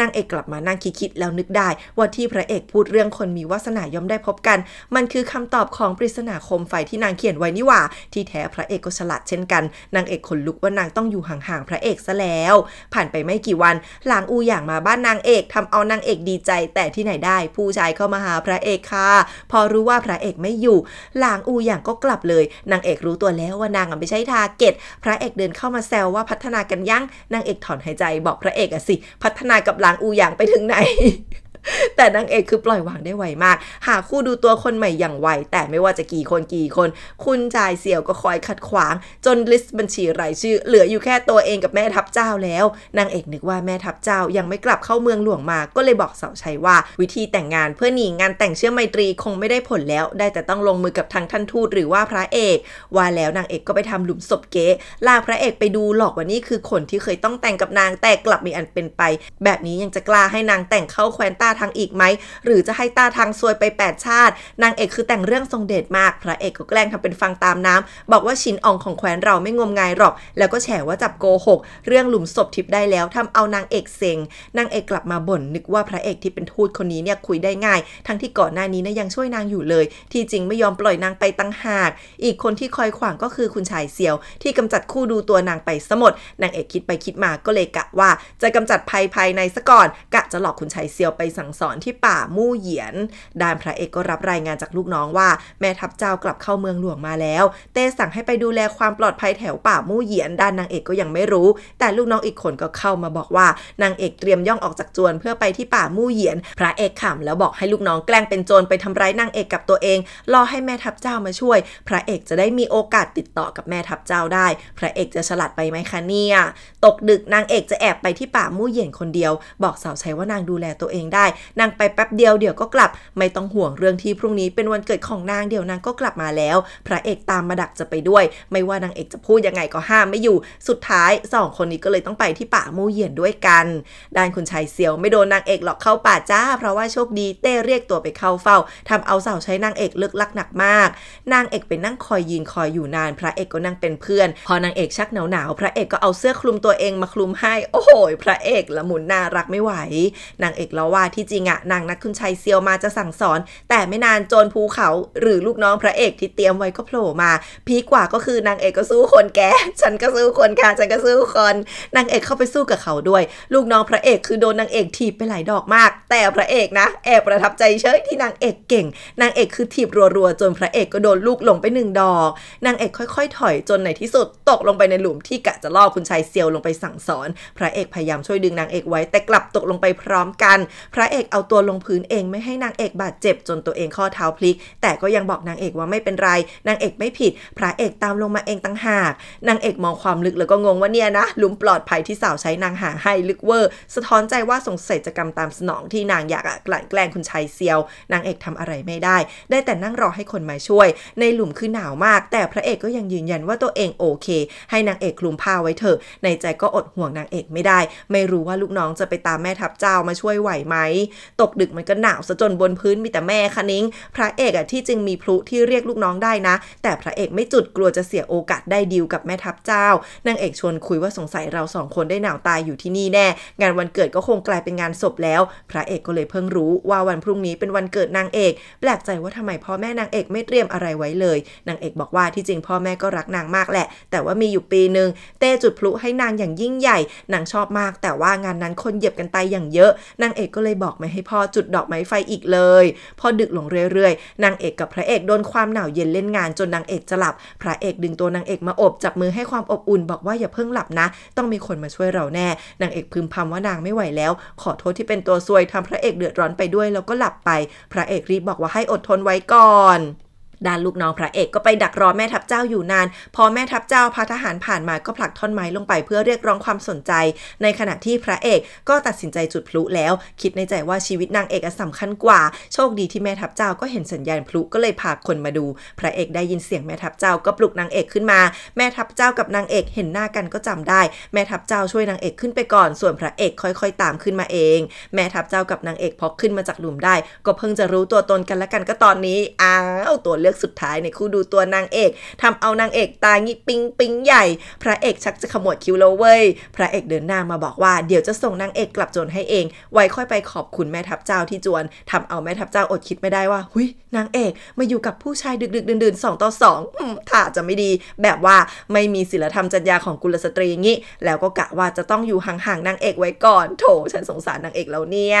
นางเอกกลับมานั่งคิดแล้วนึกได้ว่าที่พระเอกพูดเรื่องคนมีวาสนาย่อมได้พบกัน มันคือคำตอบของปริศนาคมไฟที่นางเขียนไว้นี่หว่า ที่แท้พระเอกก็ฉลาดเช่นกัน นางเอกขนลุกว่านางต้องอยู่ห่างๆพระเอกซะแล้ว ผ่านไปไม่กี่วัน หลางอูอย่างมาบ้านนางเอกทำเอานางเอกดีใจ แต่ที่ไหนได้ผู้ชายเข้ามาหาพระเอกค่ะ พอรู้ว่าพระเอกไม่อยู่หลางอูอย่างก็กลับเลยนางเอกรู้ตัวแล้วว่านางไม่ใช่ทาเกตพระเอกเดินเข้ามาแซวว่าพัฒนากันยั่งนางเอกถอนหายใจ บอกพระเอกอะสิพัฒนากับหลางอูอย่างไปถึงไหนแต่นางเอกคือปล่อยวางได้ไวมาก หากคู่ดูตัวคนใหม่อย่างไว แต่ไม่ว่าจะกี่คนกี่คน คุณจายเสี่ยวก็คอยขัดขวาง จนลิสต์บัญชีรายชื่อเหลืออยู่แค่ตัวเองกับแม่ทัพเจ้าแล้ว นางเอกนึกว่าแม่ทัพเจ้ายังไม่กลับเข้าเมืองหลวงมา ก็เลยบอกเสาชัยว่า วิธีแต่งงานเพื่อหนี งานแต่งเชื่อไมตรีคงไม่ได้ผลแล้ว ได้แต่ต้องลงมือกับทางท่านทูตหรือว่าพระเอกว่าแล้วนางเอกก็ไปทำหลุมศพเก๋ลากพระเอกไปดูหลอกว่านี่คือคนที่เคยต้องแต่งกับนางแต่กลับมีอันเป็นไป แบบนี้ยังจะกล้าให้นางแต่งเข้าแคว้นตาทางอีกไหมหรือจะให้ตาทางซวยไป 8 ชาติ นางเอกคือแต่งเรื่องทรงเดชมาก พระเอกก็แกล้งทำเป็นฟังตามน้ำ บอกว่าชินอ่องของแขวนเราไม่งมงายหรอก แล้วก็แฉว่าจับโกหกเรื่องหลุมศพทิพได้แล้วทำเอานางเอกเซ็งนางเอกกลับมาบ่นนึกว่าพระเอกที่เป็นทูตคนนี้เนี่ยคุยได้ง่าย ทั้งที่ก่อนหน้านี้นะยังช่วยนางอยู่เลย ที่จริงไม่ยอมปล่อยนางไปตั้งหาก อีกคนที่คอยขวางก็คือคุณชายเซียว ที่กำจัดคู่ดูตัวนางไปสมดนางเอกคิดไปคิดมาก็เลยกะว่า จะกำจัดภัยภายในซะก่อน กะจะหลอกคุณชายเซียวไปสสั่งสอนที่ป่ามู่เหยียนด้านพระเอกก็รับรายงานจากลูกน้องว่า แม่ทัพเจ้ากลับเข้าเมืองหลวงมาแล้ว เต้สั่งให้ไปดูแลความปลอดภัยแถวป่ามู่เหยียนด้านนางเอกก็ยังไม่รู้ แต่ลูกน้องอีกคนก็เข้ามาบอกว่านางเอกเตรียมย่องออกจากจวนเพื่อไปที่ป่ามู่เหยียน พระเอกขำแล้วบอกให้ลูกน้องแกล้งเป็นโจรไปทำร้ายนางเอกกับตัวเอง รอให้แม่ทัพเจ้ามาช่วย พระเอกจะได้มีโอกาสติดต่อกับแม่ทัพเจ้าได้ พระเอกจะฉลาดไปไหมคะเนี่ย ตกดึกนางเอกจะแอบไปที่ป่ามู่เหยียนคนเดียว บอกสาวใช้ว่านางดูแลตัวเองได้นางไปแป๊บเดียวเดี๋ยวก็กลับไม่ต้องห่วงเรื่องที่พรุ่งนี้เป็นวันเกิดของนางเดี๋ยวนางก็กลับมาแล้ว พระเอกตามมาดักจะไปด้วย ไม่ว่านางเอกจะพูดยังไงก็ห้ามไม่อยู่ สุดท้ายสองคนนี้ก็เลยต้องไปที่ป่ามูเยียนด้วยกันด้านคุณชายเซียว ไม่โดนนางเอกหรอกเข้าป่าจ้า เพราะว่าโชคดีเต้เรียกตัวไปเข้าเฝ้า ทำเอาสาวใช้นางเอกเลิกลักหนักมาก นางเอกไปนั่งคอยยืนคอยอยู่นาน พระเอกก็นั่งเป็นเพื่อนพอนางเอกชักหนาวหนาวพระเอกก็เอาเสื้อคลุมตัวเองมาคลุมให้ โอ้โหพระเอกละมุนน่ารักไม่ไหวนางเอกเล่าว่าที่ที่จริงอะนางนักคุณชัยเซียวมาจะสั่งสอน แต่ไม่นานโจรภูเขาหรือลูกน้องพระเอกที่เตรียมไว้ก็โผล่มา พีกว่าก็คือนางเอกก็สู้คนแกฉันก็สู้คนค่ะฉันก็สู้คนนางเอกเข้าไปสู้กับเขาด้วย ลูกน้องพระเอกคือโดนนางเอกถีบไปหลายดอกมาก แต่พระเอกนะแอบประทับใจเฉยที่นางเอกเก่งนางเอกคือถีบรัวๆจนพระเอกก็โดนลูกหลงไปหนึ่งดอกนางเอกค่อยๆถอยจนในที่สุดตกลงไปในหลุมที่กะจะล่อคุณชายเซียวลงไปสั่งสอน พระเอกพยายามช่วยดึงนางเอกไว้แต่กลับตกลงไปพร้อมกันพระเอกเอาตัวลงพื้นเองไม่ให้นางเอกบาดเจ็บจนตัวเองข้อเท้าพลิก แต่ก็ยังบอกนางเอกว่าไม่เป็นไร นางเอกไม่ผิด พระเอกตามลงมาเองตั้งหาก นางเอกมองความลึกแล้วก็งงว่าเนี่ยนะ หลุมปลอดภัยที่สาวใช้นางหาให้ลึกเวอร์สะท้อนใจว่าสงสัยจะกรรมตามสนองที่นางอยากกลั่นแกล้งคุณชายเซียว นางเอกทำอะไรไม่ได้ ได้แต่นั่งรอให้คนมาช่วย ในหลุมคือหนาวมาก แต่พระเอกก็ยังยืนยันว่าตัวเองโอเค ให้นางเอกคลุมผ้าไว้เถอะในใจก็อดห่วงนางเอกไม่ได้ ไม่รู้ว่าลูกน้องจะไปตามแม่ทัพเจ้ามาช่วยไหวไหมตกดึก มันก็หนาวซะจนบนพื้นมีแต่แม่คะนิ้ง พระเอกอะที่จึงมีพลุที่เรียกลูกน้องได้นะ แต่พระเอกไม่จุดกลัวจะเสียโอกาสได้ดีลกับแม่ทัพเจ้านางเอกชวนคุยว่าสงสัยเราสองคนได้หนาวตายอยู่ที่นี่แน่ งานวันเกิดก็คงกลายเป็นงานศพแล้ว พระเอกก็เลยเพิ่งรู้ว่าวันพรุ่งนี้เป็นวันเกิดนางเอกแปลกใจว่าทำไมพ่อแม่นางเอกไม่เตรียมอะไรไว้เลย นางเอกบอกว่าที่จริงพ่อแม่ก็รักนางมากแหละ แต่ว่ามีอยู่ปีหนึ่งเต้จุดพลุให้นางอย่างยิ่งใหญ่นางชอบมาก แต่ว่างานนั้นคนเหยียบกันตายอย่างเยอะนางเอกก็เลยบอกไม่ให้พ่อจุดดอกไม้ไฟอีกเลย พอดึกลงเรื่อยๆ นางเอกกับพระเอกโดนความหนาวเย็นเล่นงานจนนางเอกจะหลับ พระเอกดึงตัวนางเอกมาอบ จับมือให้ความอบอุ่นบอกว่าอย่าเพิ่งหลับนะ ต้องมีคนมาช่วยเราแน่ นางเอกพึมพำว่านางไม่ไหวแล้ว ขอโทษที่เป็นตัวซวย ทำพระเอกเดือดร้อนไปด้วยแล้วก็หลับไป พระเอกรีบบอกว่าให้อดทนไว้ก่อนด้านลูกน้องพระเอกก็ไปดักรอแม่ทัพเจ้าอยู่นานพอแม่ทัพเจ้าพาทหารผ่านมาก็ผลักท่อนไม้ลงไปเพื่อเรียกร้องความสนใจ ในขณะที่พระเอกก็ตัดสินใจจุดพลุแล้ว คิดในใจว่าชีวิตนางเอกสำคัญกว่าโชคดีที่แม่ทัพเจ้าก็เห็นสัญญาณพลุก็เลยพาคนมาดู พระเอกได้ยินเสียงแม่ทัพเจ้าก็ปลุกนางเอกขึ้นมา แม่ทัพเจ้ากับนางเอกเห็นหน้ากันก็จำได้ แม่ทัพเจ้าช่วยนางเอกขึ้นไปก่อนส่วนพระเอกค่อยๆตามขึ้นมาเอง แม่ทัพเจ้ากับนางเอกพอขึ้นมาจากหลุมได้ ก็เพิ่งจะรู้ตัวตนกันและกันก็ตอนนี้อ้าวตัวเลือกอกสุดท้ายในคู่ดูตัวนางเอกทำเอานางเอกตางี้ปิงปิงใหญ่ พระเอกชักจะขมวดคิ้วโลเว้ยพระเอกเดินหน้ามาบอกว่าเดี๋ยวจะส่งนางเอกกลับจนให้เอง ไว้ค่อยไปขอบคุณแม่ทัพเจ้าที่จวน ทำเอาแม่ทัพเจ้าอดคิดไม่ได้ว่าหุยนางเอกมาอยู่กับผู้ชายดึกๆดื่นๆสองต่อสองถ้าจะไม่ดี แบบว่าไม่มีศิลธรรมจรรยาของกุลสตรีงี้แล้วก็กะว่าจะต้องอยู่ห่างๆนางเอกไว้ก่อน โถฉันสงสารนางเอกแล้วเนี่ย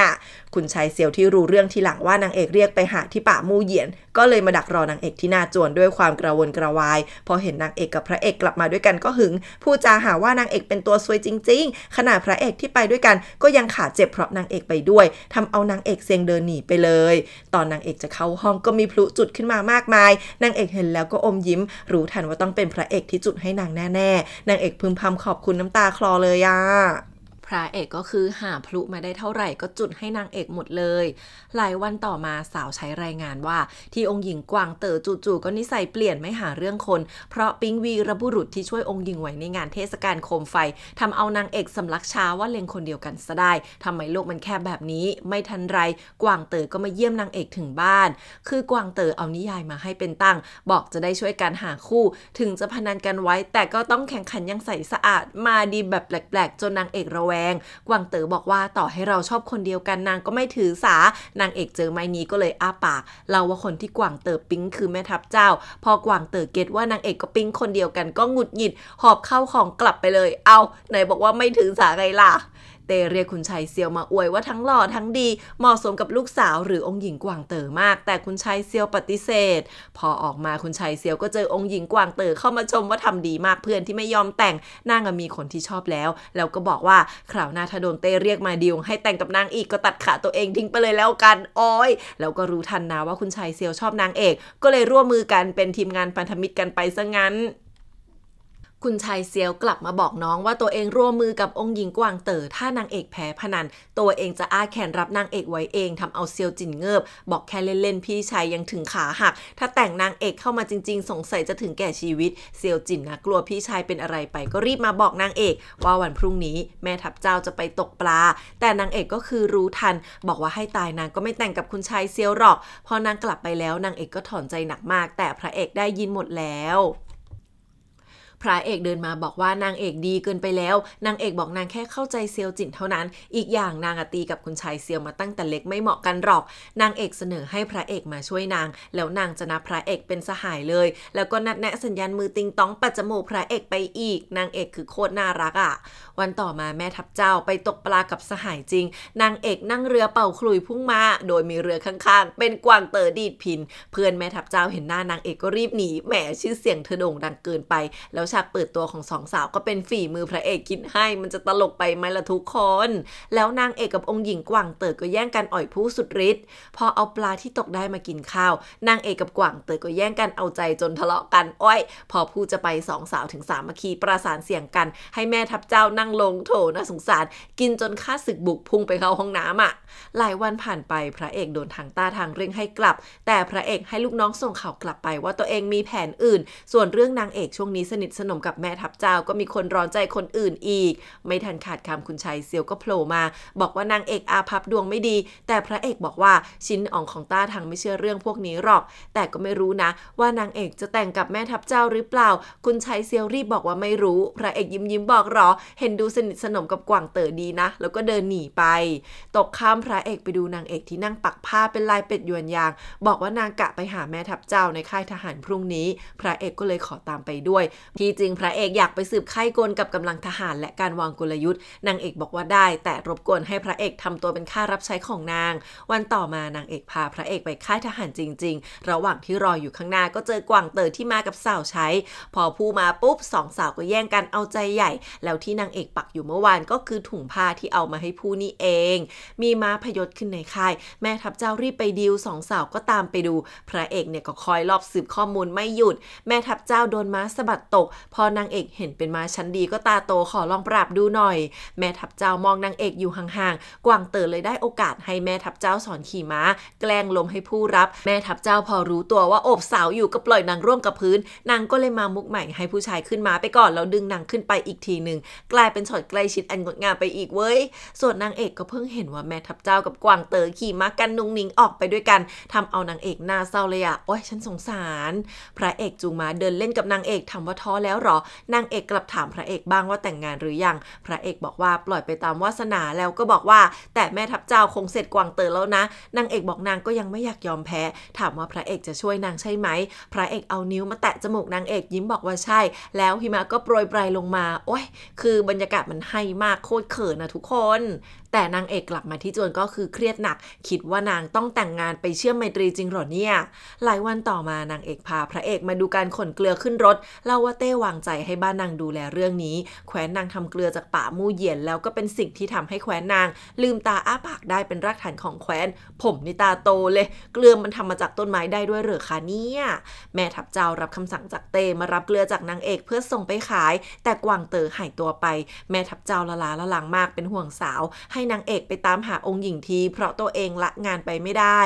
คุณชายเซียวที่รู้เรื่องทีหลังว่านางเอกเรียกไปหาที่ป่ามูเหยียน ก็เลยมาดักรอนนางเอกที่น่าจวนด้วยความกระวนกระวาย พอเห็นนางเอกกับพระเอกกลับมาด้วยกันก็หึงพู้จาหาว่านางเอกเป็นตัวซวยจริงๆขณะพระเอกที่ไปด้วยกันก็ยังขาเจ็บเพราะนางเอกไปด้วยทำเอานางเอกเซียงเดินหนีไปเลย ตอนนางเอกจะเข้าห้องก็มีพลุจุดขึ้นมามากมายนางเอกเห็นแล้วก็อมยิ้ม รู้ทันว่าต้องเป็นพระเอกที่จุดให้นางแน่ๆนางเอกพึมพำขอบคุณน้ำตาคลอเลยอ่ะระเอกก็คือหาพลุมาได้เท่าไหร่ก็จุดให้นางเอกหมดเลย หลายวันต่อมาสาวใช้รายงานว่า ที่องค์หญิงกวางเต๋อจู่ๆก็นิสัยเปลี่ยนไม่หาเรื่องคน เพราะปิงวีระบุรุษที่ช่วยองค์หญิงไว้ในงานเทศกาลโคมไฟ ทำเอานางเอกสำลักช้าว่าเลงคนเดียวกันซะได้ทำไมโลกมันแคบแบบนี้ไม่ทันไร กวางเต๋อก็มาเยี่ยมนางเอกถึงบ้าน คือกวางเต๋อเอานิยายมาให้เป็นตั้ง บอกจะได้ช่วยกันหาคู่ ถึงจะพนันกันไว้ แต่ก็ต้องแข่งขันยังใสสะอาด มาดีแบบแปลก ๆ จนนางเอกระแวงงกวางเต๋อบอกว่าต่อให้เราชอบคนเดียวกันนางก็ไม่ถือสา นางเอกเจอไม้นี้ก็เลยอ้าปากเราว่าคนที่กวางเต๋อปิ๊งคือแม่ทัพเจ้า พอกวางเต๋อเก็ตว่านางเอกก็ปิ๊งคนเดียวกันก็หงุดหงิด หอบเข้าของกลับไปเลย เอาไหนบอกว่าไม่ถือสาไงล่ะเตเรียกคุณชัยเซียวมาอวยว่าทั้งหล่อทั้งดีเหมาะสมกับลูกสาวหรือองค์หญิงกวางเต๋อมาก แต่คุณชัยเซียวปฏิเสธ พอออกมาคุณชัยเซียวก็เจอองค์หญิงกวางเต๋อเข้ามาชม ว่าทำดีมากเพื่อนที่ไม่ยอมแต่งนางมีคนที่ชอบแล้ว แล้วก็บอกว่าคราวหน้าถ้าโดนเตเรียกมาดีวให้แต่งกับนางอีก ก็ตัดขาตัวเองทิ้งไปเลยแล้วกันอ้อยแล้วก็รู้ทันนะว่าคุณชัยเซียวชอบนางเอก ก็เลยร่วมมือกันเป็นทีมงานพันธมิตรกันไปซะงั้นคุณชายเซียวกลับมาบอกน้องว่าตัวเองร่วมมือกับองค์หญิงกวางเต๋อถ้านางเอกแพ้พนันตัวเองจะอ้าแขนรับนางเอกไว้เองทำเอาเซียวจินเงิบ บอกแค่เล่นๆพี่ชายยังถึงขาหักถ้าแต่งนางเอกเข้ามาจริงๆ สงสัยจะถึงแก่ชีวิตเซียวจินนะกลัวพี่ชายเป็นอะไรไปก็รีบมาบอกนางเอกว่าวันพรุ่งนี้แม่ทัพเจ้าจะไปตกปลา แต่นางเอกก็คือรู้ทัน บอกว่าให้ตายนางก็ไม่แต่งกับคุณชายเซียวหรอก พอนางกลับไปแล้วนางเอกก็ถอนใจหนักมาก แต่พระเอกได้ยินหมดแล้วพระเอกเดินมาบอกว่านางเอกดีเกินไปแล้วนางเอกบอกนางแค่เข้าใจเซียวจินเท่านั้น อีกอย่างนางตีกับคุณชายเซียวมาตั้งแต่เล็กไม่เหมาะกันหรอก นางเอกเสนอให้พระเอกมาช่วยนาง แล้วนางจะนับพระเอกเป็นสหายเลย แล้วก็นัดแนะสัญญาณมือติงต้องปัจจมูกพระเอกไปอีก นางเอกคือโคตรน่ารักอะ่ะวันต่อมาแม่ทัพเจ้าไปตกปลากับสหายจริง นางเอกนั่งเรือเป่าคลุยพุ่งมาโดยมีเรือข้างๆ เป็นกวางเตอดีดพินเพื่อนแม่ทัพเจ้าเห็นหน้านางเอกก็รีบหนีแหมชื่อเสียงเธอโด่งดังเกินไปแล้วฉากเปิดตัวของสองสาวก็เป็นฝีมือพระเอกคิดให้มันจะตลกไปไหมล่ะทุกคน แล้วนางเอกกับ องค์หญิงกว่างเต๋อก็แย่งกันอ่อยผู้สุดฤทธิ์พอเอาปลาที่ตกได้มากินข้าวนางเอกกับกว่าง เต๋อก็แย่งกันเอาใจจนทะเลาะกันอ้อย พอผู้จะไปสองสาวถึงสามัคีประสานเสียงกัน ให้แม่ทัพเจ้านั่งลงโถน่าสงสาร กินจนข้าศึกบุกพุ่งไปเข้าห้องน้ำอ่ะหลายวันผ่านไปพระเอก โดนทางตาทางเร่งให้กลับ แต่พระเอกให้ลูกน้องส่งข่าวกลับไปว่าตัวเองมีแผนอื่น ส่วนเรื่องนางเอกช่วงนี้สนิทสนมกับแม่ทัพเจ้าก็มีคนร้อนใจคนอื่นอีก ไม่ทันขาดคำคุณชัยเซียวก็โผล่มา บอกว่านางเอกอาพับดวงไม่ดี แต่พระเอกบอกว่าชิ้นอ่องของต้าทางไม่เชื่อเรื่องพวกนี้หรอก แต่ก็ไม่รู้นะ ว่านางเอกจะแต่งกับแม่ทัพเจ้าหรือเปล่า คุณชัยเซียวรีบบอกว่าไม่รู้ พระเอกยิ้มยิ้มบอกหรอ เห็นดูสนิทสนมกับกวางเต๋อดีนะแล้วก็เดินหนีไปตกข้ามพระเอกไปดูนางเอกที่นั่งปักผ้าเป็นลายเป็ดยวนยาง บอกว่านางกะไปหาแม่ทัพเจ้าในค่ายทหารพรุ่งนี้ พระเอกก็เลยขอตามไปด้วยที่จริง พระเอกอยากไปสืบไข้กลกับกำลังทหารและการวางกลยุทธ์นางเอกบอกว่าได้ แต่รบกวนให้พระเอกทำตัวเป็นข้ารับใช้ของนาง วันต่อมานางเอกพาพระเอกไปค่ายทหารจริง ๆ ระหว่างที่รออยู่ข้างหน้าก็เจอกวางเตอที่มากับสาวใช้ พอผู้มาปุ๊บสองสาวก็แย่งกันเอาใจใหญ่ แล้วที่นางเอกปักอยู่เมื่อวานก็คือถุงผ้าที่เอามาให้ผู้นี่เอง มีม้าพยศขึ้นในค่าย แม่ทัพเจ้ารีบไปดิวสองสาวก็ตามไปดู พระเอกเนี่ยก็คอยรอบสืบข้อมูลไม่หยุด แม่ทัพเจ้าโดนม้าสะบัดตกพอนางเอกเห็นเป็นมาชั้นดีก็ตาโตขอลองปราบดูหน่อย แม่ทัพเจ้ามองนางเอกอยู่ห่างๆ กวางเต๋อเลยได้โอกาสให้แม่ทัพเจ้าสอนขี่ม้า แกล้งลมให้ผู้รับ แม่ทัพเจ้าพอรู้ตัวว่าอบสาวอยู่ก็ปล่อยนางร่วงกับพื้น นางก็เลยมามุกใหม่ให้ผู้ชายขึ้นมาไปก่อนแล้วดึงนางขึ้นไปอีกทีหนึ่งกลายเป็นช็อตใกล้ชิดอันงดงามไปอีกเว้ยส่วนนางเอกก็เพิ่งเห็นว่าแม่ทัพเจ้า กับกวางเต๋อขี่ม้ากันนุ่งนิงออกไปด้วยกัน ทำเอานางเอกหน้าเศร้าเลยอะโอ้ยฉันสงสารพระเอกจูงม้าเดินเล่นกับนางเอกทำว่าท้อแล้วหรอนางเอกกลับถามพระเอกบ้างว่าแต่งงานหรือยัง พระเอกบอกว่าปล่อยไปตามวาสนาแล้วก็บอกว่า แต่แม่ทัพเจ้าคงเสร็จกวางเตอแล้วนะนางเอกบอกนางก็ยังไม่อยากยอมแพ้ถามว่าพระเอกจะช่วยนางใช่ไหม พระเอกเอานิ้วมาแตะจมูกนางเอกยิ้มบอกว่าใช่ แล้วหิมะก็โปรยปลายลงมาโอ้ยคือบรรยากาศมันให้มากโคตรเขินนะทุกคนแต่นางเอกกลับมาที่จวนก็คือเครียดหนัก คิดว่านางต้องแต่งงานไปเชื่อมไมตรีจริงหรอเนี่ยหลายวันต่อมานางเอกพาพระเอกมาดูการขนเกลือขึ้นรถเล่าว่าเต้วางใจให้บ้านนางดูแลเรื่องนี้แขวนนางทำเกลือจากป่ามู่เย็นแล้วก็เป็นสิ่งที่ทำให้แขวนนาง ลืมตาอ้าปากได้เป็นรากฐานของแขวนผมนิตาโตเลย เกลือมันทำมาจากต้นไม้ได้ด้วยเหรอคะเนี่ยแม่ทับเจ้ารับคำสั่งจากเต้มารับเกลือจากนางเอกเพื่อส่งไปขาย แต่กวางเต๋อหายตัวไป แม่ทับเจ้าละลาละลังมากเป็นห่วงสาวใหให้นางเอกไปตามหาองค์หญิงทีเพราะตัวเองละงานไปไม่ได้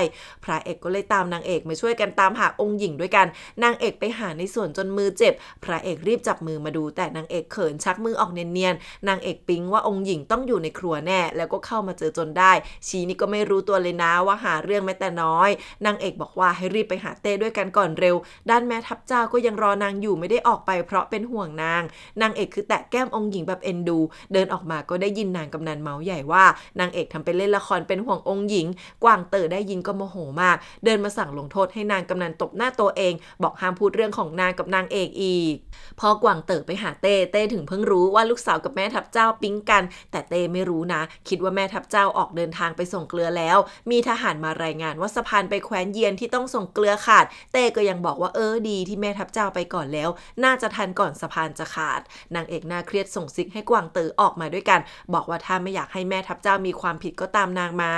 พระเอกก็เลยตามนางเอกมาช่วยกันตามหาองค์หญิงด้วยกัน นางเอกไปหาในสวนจนมือเจ็บ พระเอกรีบจับมือมาดู แต่นางเอกเขินชักมือออกเนียนๆ นางเอกปิ๊งว่าองค์หญิงต้องอยู่ในครัวแน่แล้วก็เข้ามาเจอจนได้ ชีนี่ก็ไม่รู้ตัวเลยนะว่าหาเรื่องแม้แต่น้อย นางเอกบอกว่าให้รีบไปหาเต้ด้วยกันก่อนเร็ว ด้านแม่ทัพเจ้าก็ยังรอนางอยู่ไม่ได้ออกไปเพราะเป็นห่วงนาง นางเอกคือแตะแก้มองค์หญิงแบบเอ็นดู เดินออกมาก็ได้ยินนางกำนันเมาใหญ่ว่านางเอกทำเป็นเล่นละครเป็นห่วงองค์หญิง กวางเต๋อได้ยินก็โมโหมาก เดินมาสั่งลงโทษให้นางกำนันตบหน้าตัวเอง บอกห้ามพูดเรื่องของนาง กับนางเอกอีกพอกวางเต๋อไปหาเต้เต้ถึงเพิ่งรู้ว่าลูกสาวกับแม่ทัพเจ้าปิ๊งกัน แต่เต้ไม่รู้นะ คิดว่าแม่ทัพเจ้าออกเดินทางไปส่งเกลือแล้ว มีทหารมารายงานว่าสะพานไปแคว้นเยียนที่ต้องส่งเกลือขาด เต้ก็ยังบอกว่าเออดีที่แม่ทัพเจ้าไปก่อนแล้ว น่าจะทันก่อนสะพานจะขาด นางเอกหน้าเครียดส่งซิกให้กวางเต๋อออกมาด้วยกัน บอกว่าถ้าไม่อยากให้แม่ทัพพเจ้ามีความผิดก็ตามนางมา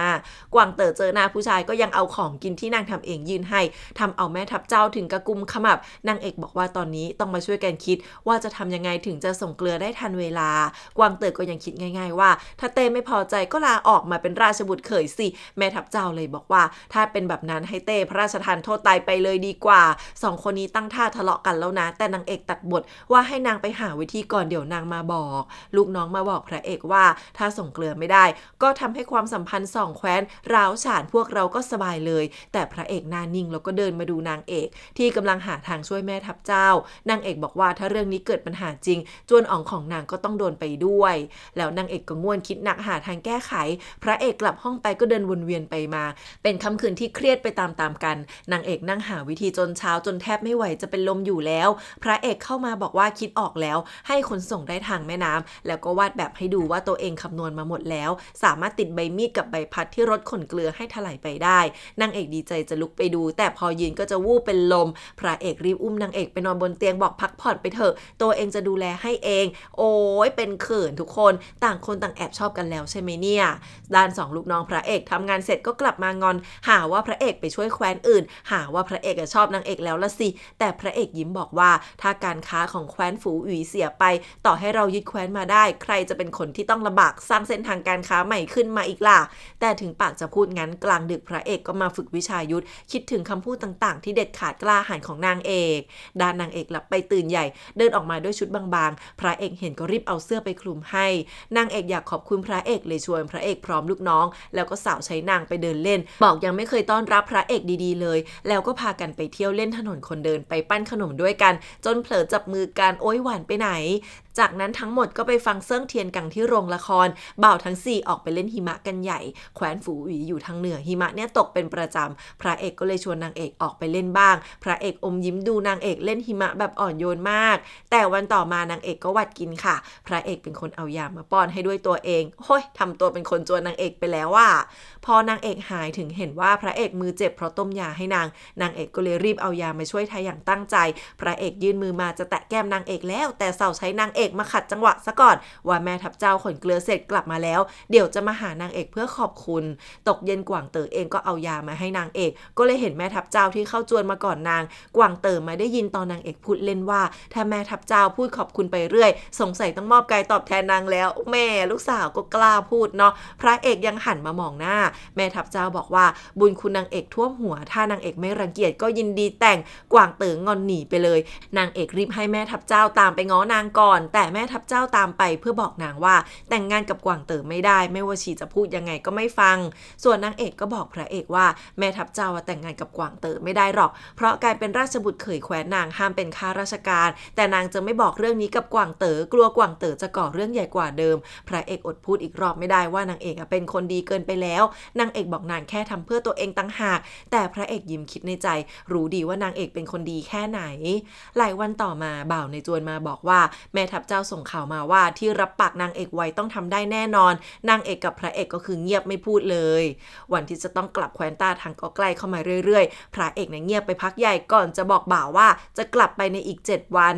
กวางเต๋อเจอหน้าผู้ชายก็ยังเอาของกินที่นางทำเองยื่นให้ ทำเอาแม่ทับเจ้าถึงกระกุมขมับ นางเอกบอกว่าตอนนี้ต้องมาช่วยกันคิด ว่าจะทำยังไงถึงจะส่งเกลือได้ทันเวลา กวางเต๋อก็ยังคิดง่าย ๆ ว่า ถ้าเต้ไม่พอใจก็ลาออกมาเป็นราชบุตรเขยสิ แม่ทับเจ้าเลยบอกว่า ถ้าเป็นแบบนั้นให้เต้พระราชทานโทษตายไปเลยดีกว่า สอง คนนี้ตั้งท่าทะเลาะกันแล้วนะ แต่นางเอกตัดบทว่าให้นางไปหาวิธีก่อนเดี๋ยวนางมาบอก ลูกน้องมาบอกพระเอกว่าถ้าส่งเกลือไม่ได้ได้ก็ทำให้ความสัมพันธ์สองแคว้นร้าวฉานพวกเราก็สบายเลย แต่พระเอกหน้านิ่งแล้วก็เดินมาดูนางเอก ที่กำลังหาทางช่วยแม่ทัพเจ้านางเอกบอกว่าถ้าเรื่องนี้เกิดปัญหาจริงจวนอ๋องของนางก็ต้องโดนไปด้วย แล้วนางเอกก็ง่วนคิดหนักหาทางแก้ไข พระเอกกลับห้องไปก็เดินวนเวียนไปมา เป็นค่าคืนที่เครียดไปตามๆกัน นางเอกนั่งหาวิธีจนเช้าจนแทบไม่ไหวจะเป็นลมอยู่แล้ว พระเอกเข้ามาบอกว่าคิดออกแล้วให้ขนส่งได้ทางแม่น้ำ แล้วก็วาดแบบให้ดูว่าตัวเองคำนวณมาหมดแล้วสามารถติดใบมีดกับใบพัดที่รถขนเกลือให้ถลายไปได้นางเอกดีใจจะลุกไปดู แต่พอ ยืน ก็จะวูบเป็นลม พระเอกรีบ อุ้มนางเอก ไป นอน บน เตียงบอกพัก ผ่อนไป เถอะ ตัวเองจะดูแลให้เอง โอ้ยเป็นเขินทุกคนต่างคนต่างแอบ ชอบกันแล้วใช่ไหมเนี่ย ด้านสองลูกน้องพระเอกทำงานเสร็จก็กลับมางอนหาว่าพระเอกไปช่วยแคว้นอื่น หาว่าพระเอกชอบนางเอกแล้วละสิ แต่พระเอกยิ้มบอกว่าถ้าการค้าของแคว้นฝูุวีเสียไป ต่อให้เรายึดแคว้นมาได้ ใครจะเป็นคนที่ต้องลำบากสร้างเส้นทางการการค้าใหม่ขึ้นมาอีกล่ะ แต่ถึงปากจะพูดงั้นกลางดึกพระเอกก็มาฝึกวิชายุทธคิดถึงคำพูดต่างๆ ที่เด็ดขาดกล้าหาญของนางเอกด้านนางเอกหลับไปตื่นใหญ่ เดินออกมาด้วยชุดบางๆ พระเอกเห็นก็รีบเอาเสื้อไปคลุมให้ นางเอกอยากขอบคุณพระเอกเลยชวนพระเอกพร้อมลูกน้อง แล้วก็สาวใช้นางไปเดินเล่น บอกยังไม่เคยต้อนรับพระเอกดี ๆเลย แล้วก็พากันไปเที่ยวเล่นถนนคนเดินไปปั้นขนมด้วยกัน จนเผลอจับมือกันโอ้ยหวานไปไหนจากนั้นทั้งหมดก็ไปฟังเซิ่งเทียนกังที่โรงละครเบ่าวทั้ง4ออกไปเล่นหิมะกันใหญ่ แขวนฝูหวีอยู่ทางเหนือหิมะเนี่ยตกเป็นประจำ พระเอกก็เลยชวนนางเอกออกไปเล่นบ้าง พระเอกอมยิ้มดูนางเอกเล่นหิมะแบบอ่อนโยนมาก แต่วันต่อมานางเอกก็วัดกินค่ะ พระเอกเป็นคนเอายามาป้อนให้ด้วยตัวเองโฮ้ยทำตัวเป็นคนจวนนางเอกไปแล้วว่า พอนางเอกหายถึงเห็นว่าพระเอกมือเจ็บเพราะต้มยาให้นาง นางเอกก็เลยรีบเอายามาช่วยทายอย่างตั้งใจ พระเอกยื่นมือมาจะแตะแก้มนางเอกแล้ว แต่สาวใช้นางเอกอกมาขัดจังหวะซะก่อนว่าแม่ทัพเจ้าขนเกลือเสร็จกลับมาแล้ว เดี๋ยวจะมาหานางเอกเพื่อขอบคุณตกเย็นกวางเต๋อเองก็เอายามาให้นางเอก ก็เลยเห็นแม่ทัพเจ้าที่เข้าจวนมาก่อนนาง กวางเต๋อมาได้ยินตอนนางเอกพูดเล่นว่า ถ้าแม่ทัพเจ้าพูดขอบคุณไปเรื่อย สงสัยต้องมอบกายตอบแทนนางแล้ว แม่ลูกสาวก็กล้าพูดเนาะพระเอกยังหันมามองหน้า แม่ทัพเจ้าบอกว่าบุญคุณนางเอกท่วมหัว ถ้านางเอกไม่รังเกียจก็ยินดีแต่งกวางเต๋องอนหนีไปเลย นางเอกรีบให้แม่ทัพเจ้าตามไปง้อนางก่อนแแต่แม่ทัพเจ้าตามไปเพื่อบอกนางว่า แต่งงานกับกวางเต๋อไม่ได้ ไม่ว่าชีจะพูดยังไงก็ไม่ฟัง ส่วนนางเอกก็บอกพระเอกว่าแม่ทัพเจ้าแต่งงานกับกวางเต๋อไม่ได้หรอก เพราะกลายเป็นราชบุตรเขยแขวนนางห้ามเป็นข้าราชการ แต่นางจะไม่บอกเรื่องนี้กับกวางเต๋อกลัวกวางเต๋อจะก่อเรื่องใหญ่กว่าเดิม พระเอกอดพูดอีกรอบไม่ได้ว่านางเอกเป็นคนดีเกินไปแล้วนางเอกบอกนางแค่ทำเพื่อตัวเองตั้งหาก แต่พระเอกยิ้มคิดในใจ รู้ดีว่านางเอกเป็นคนดีแค่ไหน หลายวันต่อมาบ่าวในจวนมาบอกว่า แม่ทัพเจ้าส่งข่าวมาว่าที่รับปากนางเอกไว้ต้องทำได้แน่นอน นางเอกกับพระเอกก็คือเงียบไม่พูดเลย วันที่จะต้องกลับแคว้นตาทางก็ใกล้เข้ามาเรื่อยๆ พระเอกเนี่ยเงียบไปพักใหญ่ก่อนจะบอกบ่าวว่าจะกลับไปในอีก 7 วัน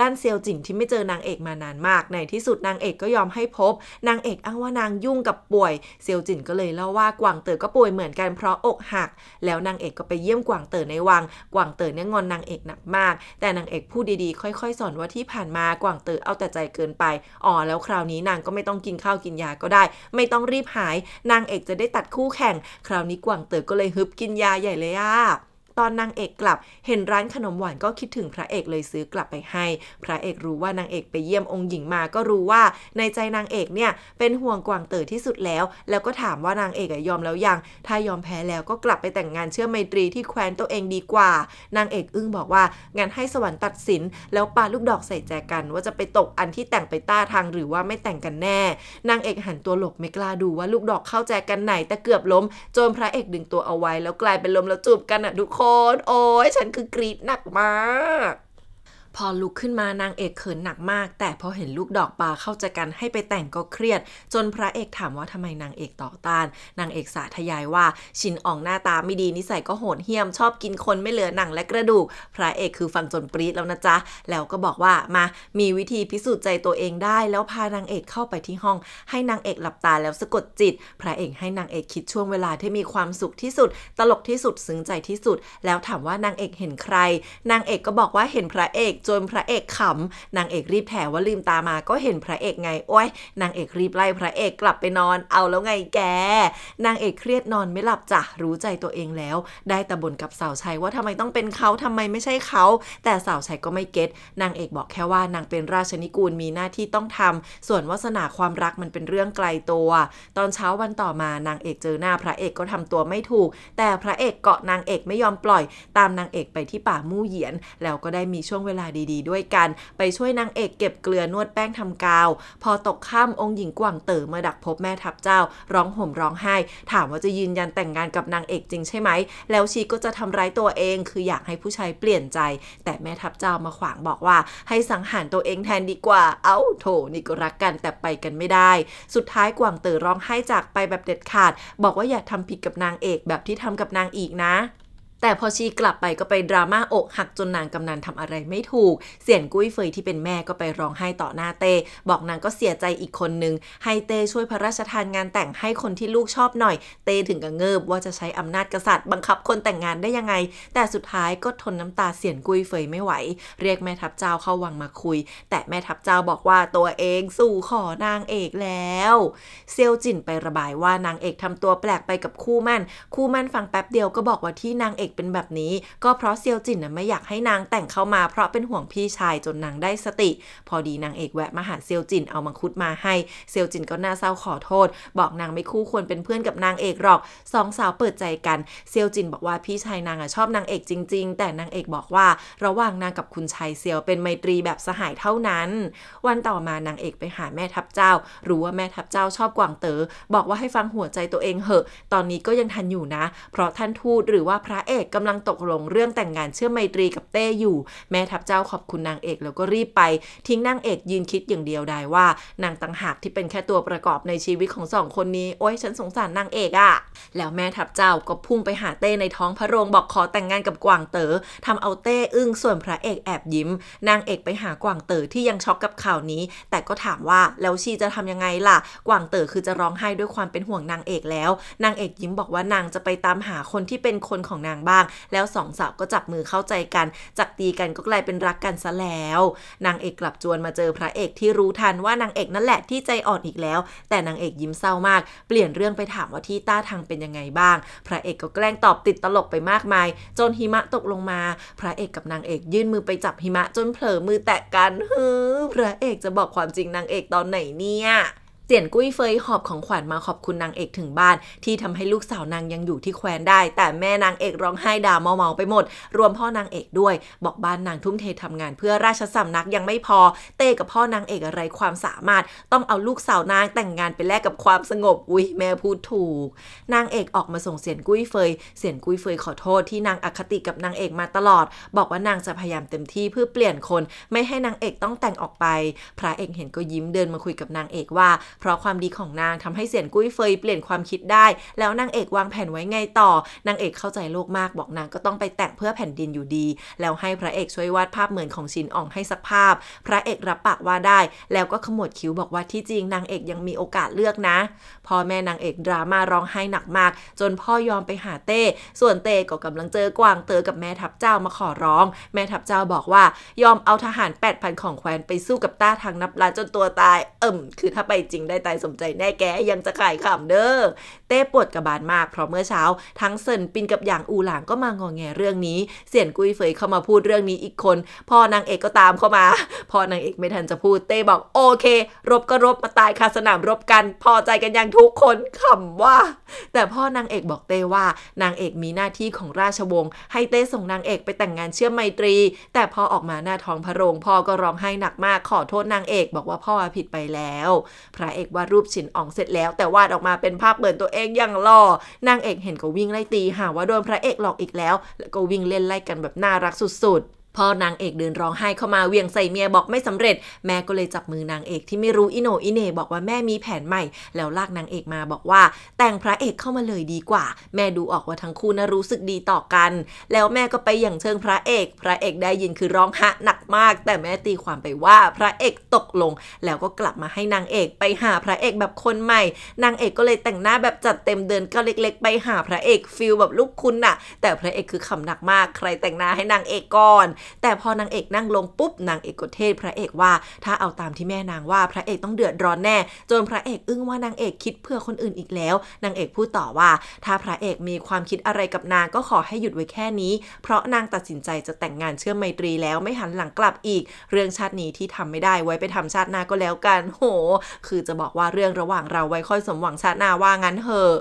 ด้านเซียวจิงที่ไม่เจอนางเอกมานานมาก ในที่สุดนางเอกก็ยอมให้พบ นางเอกอ้างว่านางยุ่งกับป่วย เซียวจินก็เลยเล่าว่ากวางเต๋อก็ป่วยเหมือนกันเพราะอกหัก แล้วนางเอกก็ไปเยี่ยมกวางเต๋อในวัง กวางเต๋อเนี่ยงอนนางเอกหนักมาก แต่นางเอกพูดดีๆ ค่อย ๆสอนว่าที่ผ่านมากวางเต๋อเอาแต่ใจเกินไป อ๋อ แล้วคราวนี้นางก็ไม่ต้องกินข้าวกินยาก็ได้ ไม่ต้องรีบหาย นางเอกจะได้ตัดคู่แข่ง คราวนี้กวางเต๋อก็เลยฮึบกินยาใหญ่เลยอะตอนนางเอกกลับเห็นร้านขนมหวานก็คิดถึงพระเอกเลยซื้อกลับไปให้ พระเอกรู้ว่านางเอกไปเยี่ยมองค์หญิงมาก็รู้ว่าในใจนางเอกเนี่ยเป็นห่วงกวางเต๋อที่สุดแล้ว แล้วก็ถามว่านางเอกยอมแล้วยัง ถ้ายอมแพ้แล้วก็กลับไปแต่งงานเชื่อไมตรีที่แคว้นตัวเองดีกว่า นางเอกอึ้งบอกว่างั้นให้สวรรค์ตัดสิน แล้วปาลูกดอกใส่แจกัน ว่าจะไปตกอันที่แต่งไปต้าทางหรือว่าไม่แต่งกันแน่นางเอกหันตัวหลบไม่กล้าดูว่าลูกดอกเข้าแจกันไหนแต่เกือบล้มจนพระเอกดึงตัวเอาไว้ แล้วกลายเป็นลมแล้วจูบกันอ่ะทุกคนนโอ้ยฉันคือกรีดหนักมากพอลุกขึ้นมานางเอกเขินหนักมาก แต่พอเห็นลูกดอกปลาเข้าใจกันให้ไปแต่งก็เครียด จนพระเอกถามว่าทำไมนางเอกต่อต้านนางเอกสาธยายว่า ชินอ่องหน้าตาไม่ดีนิสัยก็โหดเหี้ยมชอบกินคนไม่เหลือหนังและกระดูกพระเอกคือฟังจนปรี๊ดแล้วนะจ๊ะแล้วก็บอกว่ามา มีวิธีพิสูจน์ใจตัวเองได้ แล้วพานางเอกเข้าไปที่ห้อง ให้นางเอกหลับตาแล้วสะกดจิต พระเอกให้นางเอกคิดช่วงเวลาที่มีความสุขที่สุด ตลกที่สุดซึ้งใจที่สุด แล้วถามว่านางเอกเห็นใคร นางเอกก็บอกว่าเห็นพระเอกจนพระเอกขำนางเอกรีบแถว่าลืมตามาก็เห็นพระเอกไงโอ้ยนางเอกรีบไล่พระเอกกลับไปนอน เอาแล้วไงแกนางเอกเครียดนอนไม่หลับจ้ะรู้ใจตัวเองแล้ว ได้ตะบนกับสาวใช้ว่าทำไมต้องเป็นเขาทำไมไม่ใช่เขา แต่สาวใช้ก็ไม่เก็ต นางเอกบอกแค่ว่านางเป็นราชนิกูลมีหน้าที่ต้องทำส่วนวาสนาความรักมันเป็นเรื่องไกลตัว ตอนเช้าวันต่อมานางเอกเจอหน้าพระเอกก็ทำตัวไม่ถูกแต่พระเอกเกาะนางเอกไม่ยอมปล่อย ตามนางเอกไปที่ป่ามู่เหยียน แล้วก็ได้มีช่วงเวลาดีๆด้วยกัน ไปช่วยนางเอกเก็บเกลือนวดแป้งทำกาว พอตกค่ำองค์หญิงกวางเต๋อมาดักพบแม่ทัพเจ้า ร้องห่มร้องไห้ ถามว่าจะยืนยันแต่งงานกับนางเอกจริงใช่ไหม แล้วชีก็จะทำร้ายตัวเอง คืออยาก ให้ผู้ชายเปลี่ยนใจ แต่แม่ ทัพเจ้ามาขวาง บอกว่าให้สังหารตัวเองแทนดีกว่าเอา้าโถนี่ก็รักกันแต่ไปกันไม่ได้ สุดท้ายกวางเต๋อร้องไห้จากไปแบบเด็ดขาด บอกว่าอย่าทำผิดกับนางเอกแบบที่ทำกับนางอีกนะแต่พอชีกลับไปก็ไปดราม่าอก หักจนนางกำนันทำอะไรไม่ถูก เสี่ยนกุ้ยเฟยที่เป็นแม่ก็ไปร้องไห้ต่อหน้าเต้บอกนางก็เสียใจอีกคนนึงให้เต้ช่วยพระราชทานงานแต่งให้คนที่ลูกชอบหน่อย เต้ถึงกับเงิบว่าจะใช้อำนาจกษัตริย์บังคับคนแต่งงานได้ยังไง แต่สุดท้ายก็ทนน้ำตาเสียนกุ้ยเฟยไม่ไหว เรียกแม่ทัพเจ้าเข้าวังมาคุย แต่แม่ทัพเจ้าบอกว่าตัวเองสู่ขอนางเอกแล้ว เซียวจินไประบายว่านางเอกทำตัวแปลกไปกับคู่มั่นคู่มั่นฟังแป๊บเดียวก็บอกว่าที่นางเอกกเป็นแบบนี้ก็เพราะเซียวจินนะไม่อยากให้นางแต่งเข้ามาเพราะเป็นห่วงพี่ชายจนนางได้สติ พอดีนางเอกแวะมาหาเซียวจินเอามังคุดมาให้ เซียวจินก็น่าเศร้าขอโทษบอกนางไม่คู่ควรเป็นเพื่อนกับนางเอกหรอก สองสาวเปิดใจกันเซียวจินบอกว่าพี่ชายนางอะชอบนางเอกจริง ๆ แต่นางเอกบอกว่าระหว่างนางกับคุณชายเซียวเป็นไมตรีแบบสหายเท่านั้น วันต่อมานางเอกไปหาแม่ทัพเจ้า รู้ว่าแม่ทัพเจ้าชอบกวางเตอ๋อบอกว่าให้ฟังหัวใจตัวเองเหอะ ตอนนี้ก็ยังทันอยู่นะ เพราะท่านทูตหรือว่าพระเอกกกำลังตกลงเรื่องแต่งงานเชื่อมไมตรีกับเต้อยู่ แม่ทัพเจ้าขอบคุณนางเอกแล้วก็รีบไป ทิ้งนางเอกยืนคิดอย่างเดียวได้ว่า นางต่างหากที่เป็นแค่ตัวประกอบในชีวิตของสองคนนี้โอ้ยฉันสงสารนางเอกอะ่ะแล้วแม่ทัพเจ้าก็พุ่งไปหาเต้ในท้องพระโรงบอกขอแต่งงานกับกวางเตอ๋อทำเอาเต้อึ้งส่วนพระเอกแอบยิ้มนางเอกไปหากวางเต๋อที่ยังช็อกกับข่าวนี้ แต่ก็ถามว่าแล้วชีจะทำยังไงล่ะ กวางเต๋อคือจะร้องไห้ด้วยความเป็นห่วงนางเอกแล้วนางเอกยิ้มบอกว่านางจะไปตามหาคนที่เป็นคนของนางบ้างบ้างแล้วสองสาวก็จับมือเข้าใจกัน จากตีกันก็กลาย เป็นรักกันซะแล้วนางเอกกลับจวนมาเจอ พระเอกที่รู้ทันว่านางเอกนั่น แหละที่ใจอ่อนอีกแล้ว แต่นางเอกยิ้มเศร้ามาก เปลี่ยนเรื่องไปถามว่าที่ต้าทางเป็นยังไงบ้าง พระเอกก็แกล้งตอบติดตลกไปมากมาย จนหิมะตกลงมา พระเอกกับนางเอกยื่นมือไปจับหิมะจนเผลอมือแตะกันเฮ้อพระเอกจะบอกความจริงนางเอกตอนไหนเนี่ยเจียนกุ้ยเฟยหอบของขวัญมาขอบคุณนางเอกถึงบ้าน ที่ทำให้ลูกสาวนางยังอยู่ที่แคว้นได้ แต่แม่นางเอกร้องไห้ด่าเมาเมาไปหมดรวมพ่อนางเอกด้วย บอกบ้านนางทุ่มเททำงาน เพื่อราชสำนักยังไม่พอ เต้กับพ่อนางเอกอะไรความสามารถ ต้องเอาลูกสาวนางแต่งงานไปแลกกับความสงบอุ้ยแม่พูดถูกนางเอกออกมาส่งเสียนกุ้ยเฟย เสียนกุ้ยเฟยขอโทษที่นางอคติกับนางเอกมาตลอด บอกว่านางจะพยายามเต็มที่เพื่อเปลี่ยนคน ไม่ให้นางเอกต้องแต่งออกไป พระเอกเห็นก็ยิ้มเดินมาคุยกับนางเอกว่าเพราะความดีของนางทำให้เสียนกุ้ยเฟยเปลี่ยนความคิดได้ แล้วนางเอกวางแผนไว้ไงต่อนางเอกเข้าใจโลกมากบอกนางก็ต้องไปแต่งเพื่อแผ่นดินอยู่ดี แล้วให้พระเอกช่วยวาดภาพเหมือนของชินอ่องให้สักภาพ พระเอกรับปากว่าได้แล้วก็ขมวดคิ้วบอกว่าที่จริงนางเอกยังมีโอกาสเลือกนะพ่อแม่นางเอกดราม่าร้องไห้หนักมาก จนพ่อยอมไปหาเต้ส่วนเต้ก็กำลังเจอกวางเตอกับแม่ทัพเจ้ามาขอร้อง แม่ทัพเจ้าบอกว่ายอมเอาทหาร8,000ของแคว้นไปสู้กับต้าทางนับล้านจนตัวตายเอิ่มคือถ้าไปจริงได้ตายสมใจแน่แก ยังจะขายขำเด้อเต้ปวดกระบาลมากเพราะเมื่อเช้าทั้งเซินปินกับหยางอูหลางก็มางอแงเรื่องนี้ เสียน กุยเฟยเข้ามาพูดเรื่องนี้อีกคนพอนางเอกก็ตามเข้ามา พอนางเอกไม่ทันจะพูดเต้บอกโอเค รบก็รบมาตายคาสนามรบกัน พอใจกันยังทุกคนขำว่า แต่พ่อนางเอกบอกเต้ว่า นางเอกมีหน้าที่ของราชวงศ์ให้เต้ส่งนางเอกไปแต่งงานเชื่อมไมตรี แต่พอออกมาหน้าท้องพระโรงพ่อก็ร้องไห้หนักมากขอโทษนางเอกบอกว่าพ่อผิดไปแล้วพระเเอกวาดรูปฉินอ๋องเสร็จแล้วแต่วาดออกมาเป็นภาพเหมือนตัวเองอย่างหล่อนางเอกเห็นก็วิ่งไล่ตีหาว่าโดนพระเอกหลอกอีกแล้วแล้วก็วิ่งเล่นไล่กันแบบน่ารักสุดๆพอนางเอกเดินร้องไห้เข้ามาเวียงใส่เมียบอกไม่สำเร็จ แม่ก็เลยจับมือนางเอก ที่ไม่รู้อิโนอิเนบอกว่าแม่มีแผนใหม่แล้วลากนางเอกมาบอกว่า แต่งพระเอกเข้ามาเลยดีกว่า แม่ดูออกว่าทั้งคู่นะรู้สึกดีต่อกัน แล้วแม่ก็ไปอย่างเชิงพระเอก พระเอกได้ยินคือร้องฮะหนักมาก แต่แม่ตีความไปว่าพระเอกตกลง แล้วก็กลับมาให้นางเอก ไปหาพระเอกแบบคนใหม่นางเอกก็เลยแต่งหน้าแบบจัดเต็มเดินก็เล็กๆไปหาพระเอกฟิลแบบลูกคุณน่ะ แต่พระเอกคือขำหนักมาก ใครแต่งหน้าให้นางเอกก่อนแต่พอนางเอกนั่งลงปุ๊บนางเอกก็เทศพระเอกว่า ถ้าเอาตามที่แม่นางว่าพระเอกต้องเดือดร้อนแน่ จนพระเอกอึ้งว่านางเอกคิดเพื่อคนอื่นอีกแล้วนางเอกพูดต่อว่า ถ้าพระเอกมีความคิดอะไรกับนางก็ขอให้หยุดไว้แค่นี้ เพราะนางตัดสินใจจะแต่งงานเชื่อมไมตรีแล้วไม่หันหลังกลับอีก เรื่องชาตินี้ที่ทำไม่ได้ไว้ไปทำชาติหน้าก็แล้วกัน โห คือจะบอกว่าเรื่องระหว่างเราไว้ค่อยสมหวังชาติหน้าว่างั้นเหอะ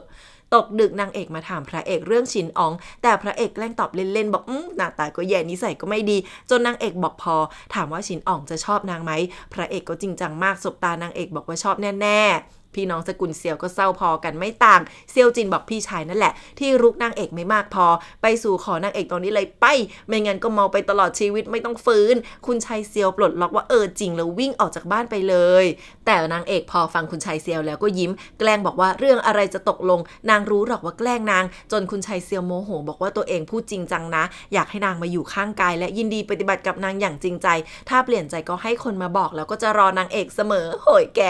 ตกดึกนางเอกมาถามพระเอกเรื่องชินออง แต่พระเอกแกล้งตอบเล่นๆบอกอืมหน้าตาก็แย่นิสัยก็ไม่ดี จนนางเอกบอกพอ ถามว่าชินอองจะชอบนางไหม พระเอกก็จริงจังมากสบตานางเอกบอกว่าชอบแน่ๆพี่น้องสกุลเซียวก็เศร้าพอกันไม่ต่าง เซียวจินบอกพี่ชายนั่นแหละที่รุกนางเอกไม่มากพอ ไปสู่ขอนางเอกตอนนี้เลยไป ไม่งั้นก็มมาไปตลอดชีวิตไม่ต้องฟื้น คุณชายเซียวปลดล็อกว่าเออจริงแล้ววิ่งออกจากบ้านไปเลย แต่นางเอกพอฟังคุณชายเซียวแล้วก็ยิ้ม แกล้งบอกว่าเรื่องอะไรจะตกลง นางรู้หรอกว่าแกล้งนางจนคุณชายเซียวโมโหบอกว่าตัวเองพูดจริงจังนะอยากให้นางมาอยู่ข้างกาย และยินดีปฏิบัติกับนางอย่างจริงใจ ถ้าเปลี่ยนใจก็ให้คนมาบอกแล้วก็จะรอนางเอกเสมอโหยแก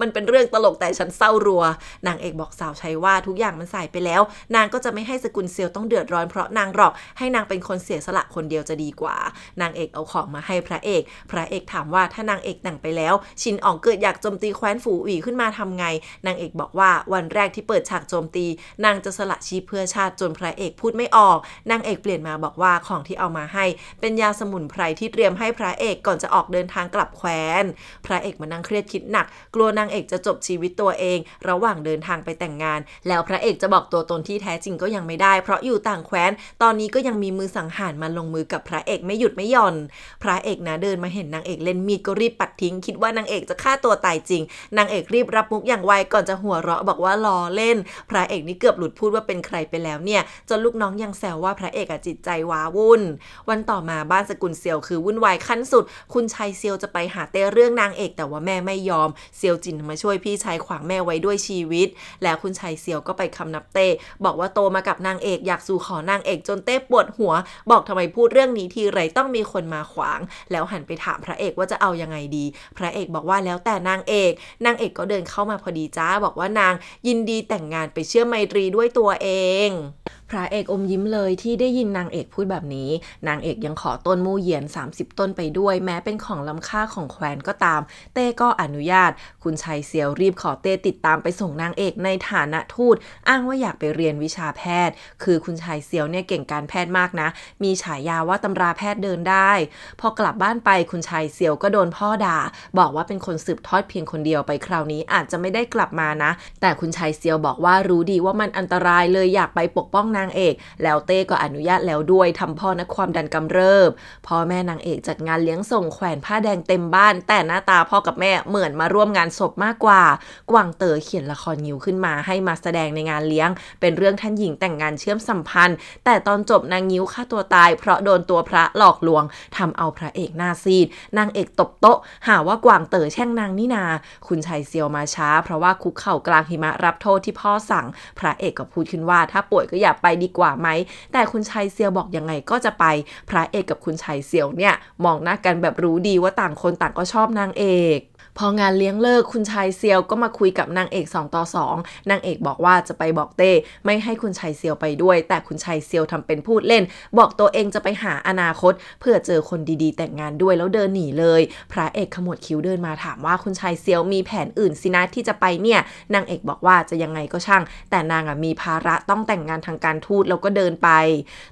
มันเป็นเรื่องตลกแต่ฉันเศร้ารัว นางเอกบอกสาวใช้ว่าทุกอย่างมันใส่ไปแล้ว นางก็จะไม่ให้สกุลเซียวต้องเดือดร้อน เพราะนางหรอกให้นางเป็นคนเสียสละคนเดียวจะดีกว่า นางเอกเอาของมาให้พระเอก พระเอกถามว่าถ้านางเอกหนังไปแล้ว ชินอ๋องเกิดอยากโจมตีแคว้นฝูอี่ขึ้นมาทำไง นางเอกบอกว่าวันแรกที่เปิดฉากโจมตี นางจะสละชีพเพื่อชาติจนพระเอกพูดไม่ออก นางเอกเปลี่ยนมาบอกว่าของที่เอามาให้ เป็นยาสมุนไพรที่เตรียมให้พระเอกก่อนจะออกเดินทางกลับแคว้น พระเอกมานั่งเครียดคิดหนัก กลัวนางเอกจะจบชีวิตตัวเอง ระหว่างเดินทางไปแต่งงานแล้วพระเอกจะบอกตัวตนที่แท้จริงก็ยังไม่ได้เพราะอยู่ต่างแคว้นตอนนี้ก็ยังมีมือสังหารมาลงมือกับพระเอกไม่หยุดไม่หย่อน พระเอกนะเดินมาเห็นนางเอกเล่นมีดก็รีบปัดทิ้ง คิดว่านางเอกจะฆ่าตัวตายจริง นางเอกรีบรับมุกอย่างไวก่อนจะหัวเราะบอกว่าล้อเล่น พระเอกนี่เกือบหลุดพูดว่าเป็นใครไปแล้วเนี่ยจนลูกน้องยังแซวว่าพระเอกอะจิตใจว้าวุ่นวันต่อมาบ้านสกุลเซียวคือวุ่นวายขั้นสุด คุณชายเซียวจะไปหาเต้เรื่องนางเอกแต่ว่าแม่ไม่ยอมเซียวจินมาช่วยพี่ชายขวางแม่ไว้ด้วยชีวิต แล้วคุณชัยเซียวก็ไปคำนับเต้บอกว่าโตมากับนางเอกอยากสู่ขอนางเอกจนเต้ปวดหัวบอกทำไมพูดเรื่องนี้ทีไรต้องมีคนมาขวาง แล้วหันไปถามพระเอกว่าจะเอายังไงดี พระเอกบอกว่าแล้วแต่นางเอก นางเอกก็เดินเข้ามาพอดีจ้าบอกว่านางยินดีแต่งงานไปเชื่อไมตรีด้วยตัวเองพระเอกอมยิ้มเลยที่ได้ยินนางเอกพูดแบบนี้ นางเอกยังขอต้นมูเหยียน 30 ต้นไปด้วย แม้เป็นของล้ำค่าของแคว้นก็ตาม เต้ก็อนุญาต คุณชายเซียวรีบขอเต้ติดตามไปส่งนางเอกในฐานะทูต อ้างว่าอยากไปเรียนวิชาแพทย์ คือคุณชายเซียวเนี่ยเก่งการแพทย์มากนะ มีฉายาว่าตำราแพทย์เดินได้ พอกลับบ้านไปคุณชายเซียวก็โดนพ่อด่า บอกว่าเป็นคนสืบทอดเพียงคนเดียวไปคราวนี้อาจจะไม่ได้กลับมานะ แต่คุณชายเซียวบอกว่ารู้ดีว่ามันอันตรายเลยอยากไปปกป้องนางเอกแล้วเต้ก็อนุญาตแล้วด้วยทำพ่อนักความดันกำเริบพ่อแม่นางเอกจัดงานเลี้ยงส่งแขวนผ้าแดงเต็มบ้าน แต่หน้าตาพ่อกับแม่เหมือนมาร่วมงานศพมากกว่ากวางเต๋อเขียนละครยิวขึ้นมาให้มาแสดงในงานเลี้ยง เป็นเรื่องท่านหญิงแต่งงานเชื่อมสัมพันธ์ แต่ตอนจบนางยิ้วฆ่าตัวตายเพราะโดนตัวพระหลอกลวงทำเอาพระเอกหน้าซีดนางเอกตบโต๊ะหาว่ากวางเต๋อแช่งนางนี่นา คุณชายเซียวมาช้า เพราะว่าคุกเข่ากลางหิมะรับโทษที่พ่อสั่งพระเอกก็พูดขึ้นว่าถ้าป่วยก็อย่าไปไปดีกว่าไหม แต่คุณชายเซียวบอกยังไงก็จะไป พระเอกกับคุณชายเซียวเนี่ย มองหน้ากันแบบรู้ดีว่าต่างคนต่างก็ชอบนางเอกพองานเลี้ยงเลิกคุณชายเซียวก็มาคุยกับนางเอก 2 ต่อ 2นางเอกบอกว่าจะไปบอกเต้ไม่ให้คุณชายเซียวไปด้วย แต่คุณชายเซียวทำเป็นพูดเล่น บอกตัวเองจะไปหาอนาคต เพื่อเจอคนดีๆแต่งงานด้วยแล้วเดินหนีเลย พระเอกขมวดคิ้วเดินมาถามว่าคุณชายเซียวมีแผนอื่นสินะที่จะไปเนี่ย นางเอกบอกว่าจะยังไงก็ช่าง แต่นางอ่ะมีภาระต้องแต่งงานทางการทูตแล้วก็เดินไป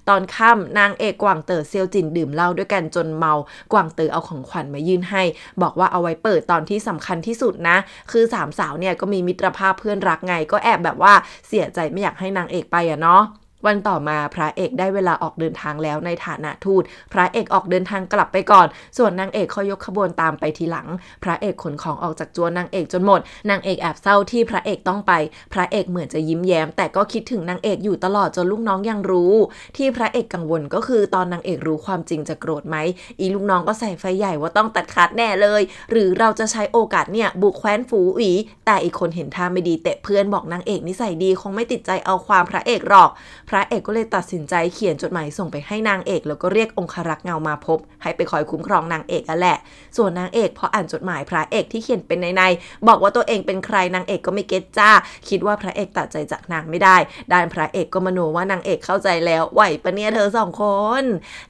ตอนค่ำนางเอกกวางเต๋อเซียวจินดื่มเหล้าด้วยกันจนเมา กวางเต๋อเอาของขวัญมายื่นให้ บอกว่าเอาไว้เปิดตอนที่ที่สำคัญที่สุดนะ คือสามสาวเนี่ยก็มีมิตรภาพเพื่อนรักไงก็แอบแบบว่าเสียใจไม่อยากให้นางเอกไปอะเนาะวันต่อมาพระเอกได้เวลาออกเดินทางแล้วในฐานะทูตพระเอกออกเดินทางกลับไปก่อน ส่วนนางเอกคอยกขบวนตามไปทีหลัง พระเอกขนของออกจากจวนนางเอกจนหมด นางเอกแอบเศร้าที่พระเอกต้องไป พระเอกเหมือนจะยิ้มแย้ม แต่ก็คิดถึงนางเอกอยู่ตลอดจนลูกน้องยังรู้ ที่พระเอกกังวลก็คือตอนนางเอกรู้ความจริงจะโกรธไหมอีลูกน้องก็ใส่ไฟใหญ่ว่าต้องตัดขาดแน่เลย หรือเราจะใช้โอกาสเนี่ยบุกแคว้นฝูอีแต่อีกคนเห็นท่าไม่ดีเตะเพื่อนบอกนางเอกนิสัยดีคงไม่ติดใจเอาความพระเอกหรอกพระเอกก็เลยตัดสินใจเขียนจดหมายส่งไปให้นางเอกแล้วก็เรียกองครักษ์เงามาพบ ให้ไปคอยคุ้มครองนางเอกอะแหละ ส่วนนางเอกพออ่านจดหมายพระเอกที่เขียนเป็นในๆบอกว่าตัวเองเป็นใครนางเอกก็ไม่เก็ตจ้า คิดว่าพระเอกตัดใจจากนางไม่ได้ ด้านพระเอกก็มโนว่านางเอกเข้าใจแล้ว ไหวปะเนี่ยเธอสองคน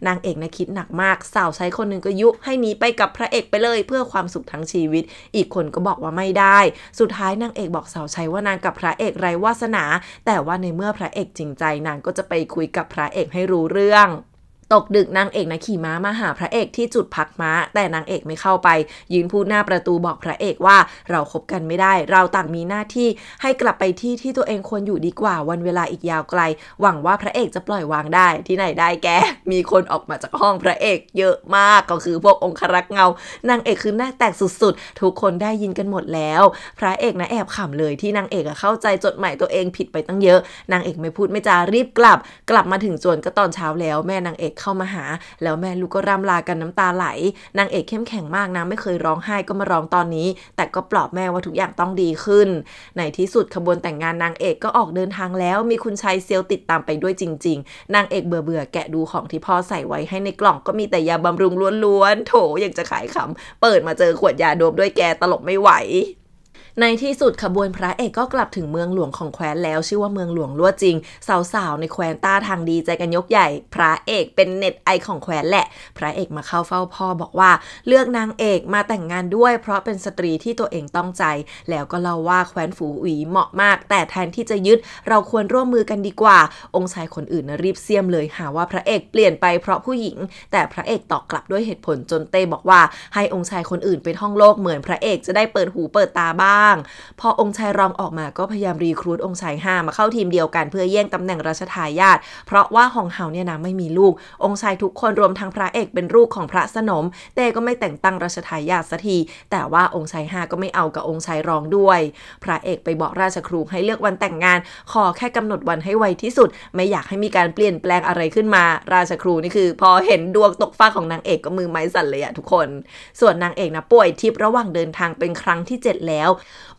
นางเอกนะคิดหนักมากสาวใช้คนหนึ่งก็ยุให้หนีไปกับพระเอกไปเลยเพื่อความสุขทั้งชีวิตอีกคนก็บอกว่าไม่ได้ สุดท้ายนางเอกบอกสาวใช้ว่านางกับพระเอกไร้วาสนา แต่ว่าในเมื่อพระเอกจริงใจนางก็จะไปคุยกับพระเอกให้รู้เรื่องตกดึกนางเอกนะขี่ม้ามาหาพระเอกที่จุดพักม้า แต่นางเอกไม่เข้าไป ยืนพูดหน้าประตูบอกพระเอกว่าเราคบกันไม่ได้ เราต่างมีหน้าที่ ให้กลับไปที่ที่ตัวเองควรอยู่ดีกว่าวันเวลาอีกยาวไกล หวังว่าพระเอกจะปล่อยวางได้ที่ไหนได้แกมีคนออกมาจากห้องพระเอกเยอะมากก็คือพวกองครักษ์เงานางเอกคือหน้าแตกสุดๆ ทุกคนได้ยินกันหมดแล้ว พระเอกนะแอบขำเลยที่นางเอกเข้าใจจดหมายตัวเองผิดไปตั้งเยอะ นางเอกไม่พูดไม่จารีบกลับ กลับมาถึง่วนก็ตอนเช้าแล้วแม่นางเอกเข้ามาหาแล้วแม่ลูกก็ร่ำลากันน้ำตาไหลนางเอกเข้มแข็งมากนะไม่เคยร้องไห้ก็มาร้องตอนนี้ แต่ก็ปลอบแม่ว่าทุกอย่างต้องดีขึ้นในที่สุดขบวนแต่งงานนางเอกก็ออกเดินทางแล้ว มีคุณชายเซียวติดตามไปด้วยจริงๆนางเอกเบื่อเบื่อแกะดูของที่พ่อใส่ไว้ให้ในกล่องก็มีแต่ยาบำรุงล้วนๆโถอยากจะขายขำเปิดมาเจอขวดยาโดบด้วยแกตลกไม่ไหวในที่สุดขบวนพระเอกก็กลับถึงเมืองหลวงของแคว้นแล้วชื่อว่าเมืองหลวงลั่วจริงสาวๆในแคว้นต้าทางดีใจกันยกใหญ่ พระเอกเป็นเน็ตไอของแคว้นแหละพระเอกมาเข้าเฝ้าพ่อบอกว่า เลือกนางเอกมาแต่งงานด้วยเพราะเป็นสตรีที่ตัวเองต้องใจ แล้วก็เล่าว่าแคว้นฝูอีเหมาะมาก แต่แทนที่จะยึดเราควรร่วมมือกันดีกว่า องค์ชายคนอื่นนะรีบเสียมเลยหาว่าพระเอกเปลี่ยนไปเพราะผู้หญิง แต่พระเอกตอบกลับด้วยเหตุผลจนเต้บอกว่า ให้องค์ชายคนอื่นไปท่องโลกเหมือนพระเอกจะได้เปิดหูเปิดตาบ้างางพอองค์ชายรองออกมาก็พยายามรีครูดองค์ชายห้ามาเข้าทีมเดียวกันเพื่อแย่งตำแหน่งราชทายาทเพราะว่าหองเฮาเนี่ยนะไม่มีลูก องค์ชายทุกคนรวมทั้งพระเอกเป็นลูกของพระสนมแต่ก็ไม่แต่งตั้งราชทายาทสักที แต่ว่าองค์ชายห้าก็ไม่เอากับองค์ชายรองด้วย พระเอกไปบอกราชครูให้เลือกวันแต่งงานขอแค่กำหนดวันให้ไวที่สุด ไม่อยากให้มีการเปลี่ยนแปลงอะไรขึ้นมา ราชครูนี่คือพอเห็นดวงตกฟ้าของนางเอกก็มือไม้สั่นเลยอะทุกคน ส่วนนางเอกนะป่วยทิพย์ระหว่างเดินทางเป็นครั้งที่7แล้ว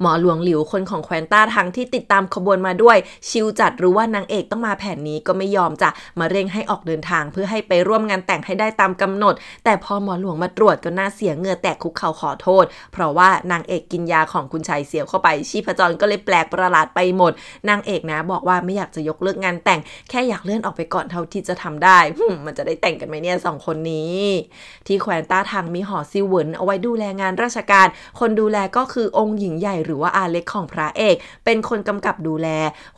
หมอหลวงหลิวคนของแควนต้าทั้งที่ติดตามขบวนมาด้วย ชิวจัดรู้ว่านางเอกต้องมาแผนนี้ก็ไม่ยอมจะมาเร่งให้ออกเดินทางเพื่อให้ไปร่วมงานแต่งให้ได้ตามกำหนด แต่พอหมอหลวงมาตรวจก็น่าเสียเงื่อแตกคุกเข่าขอโทษ เพราะว่านางเอกกินยาของคุณชายเสียวเข้าไป ชีพจรก็เลยแปลกประหลาดไปหมดนางเอกนะบอกว่าไม่อยากจะยกเลิกงานแต่ง แค่อยากเลื่อนออกไปก่อนเท่าที่จะทำได้มันจะได้แต่งกันไหมเนี่ยสองคนนี้ที่แควนต้าทางมีหอซิวเหวินเอาไว้ดูแลงานราชการ คนดูแลก็คือองค์หญิงหญ่หรือว่าอาเล็กของพระเอก เป็นคนกำกับดูแล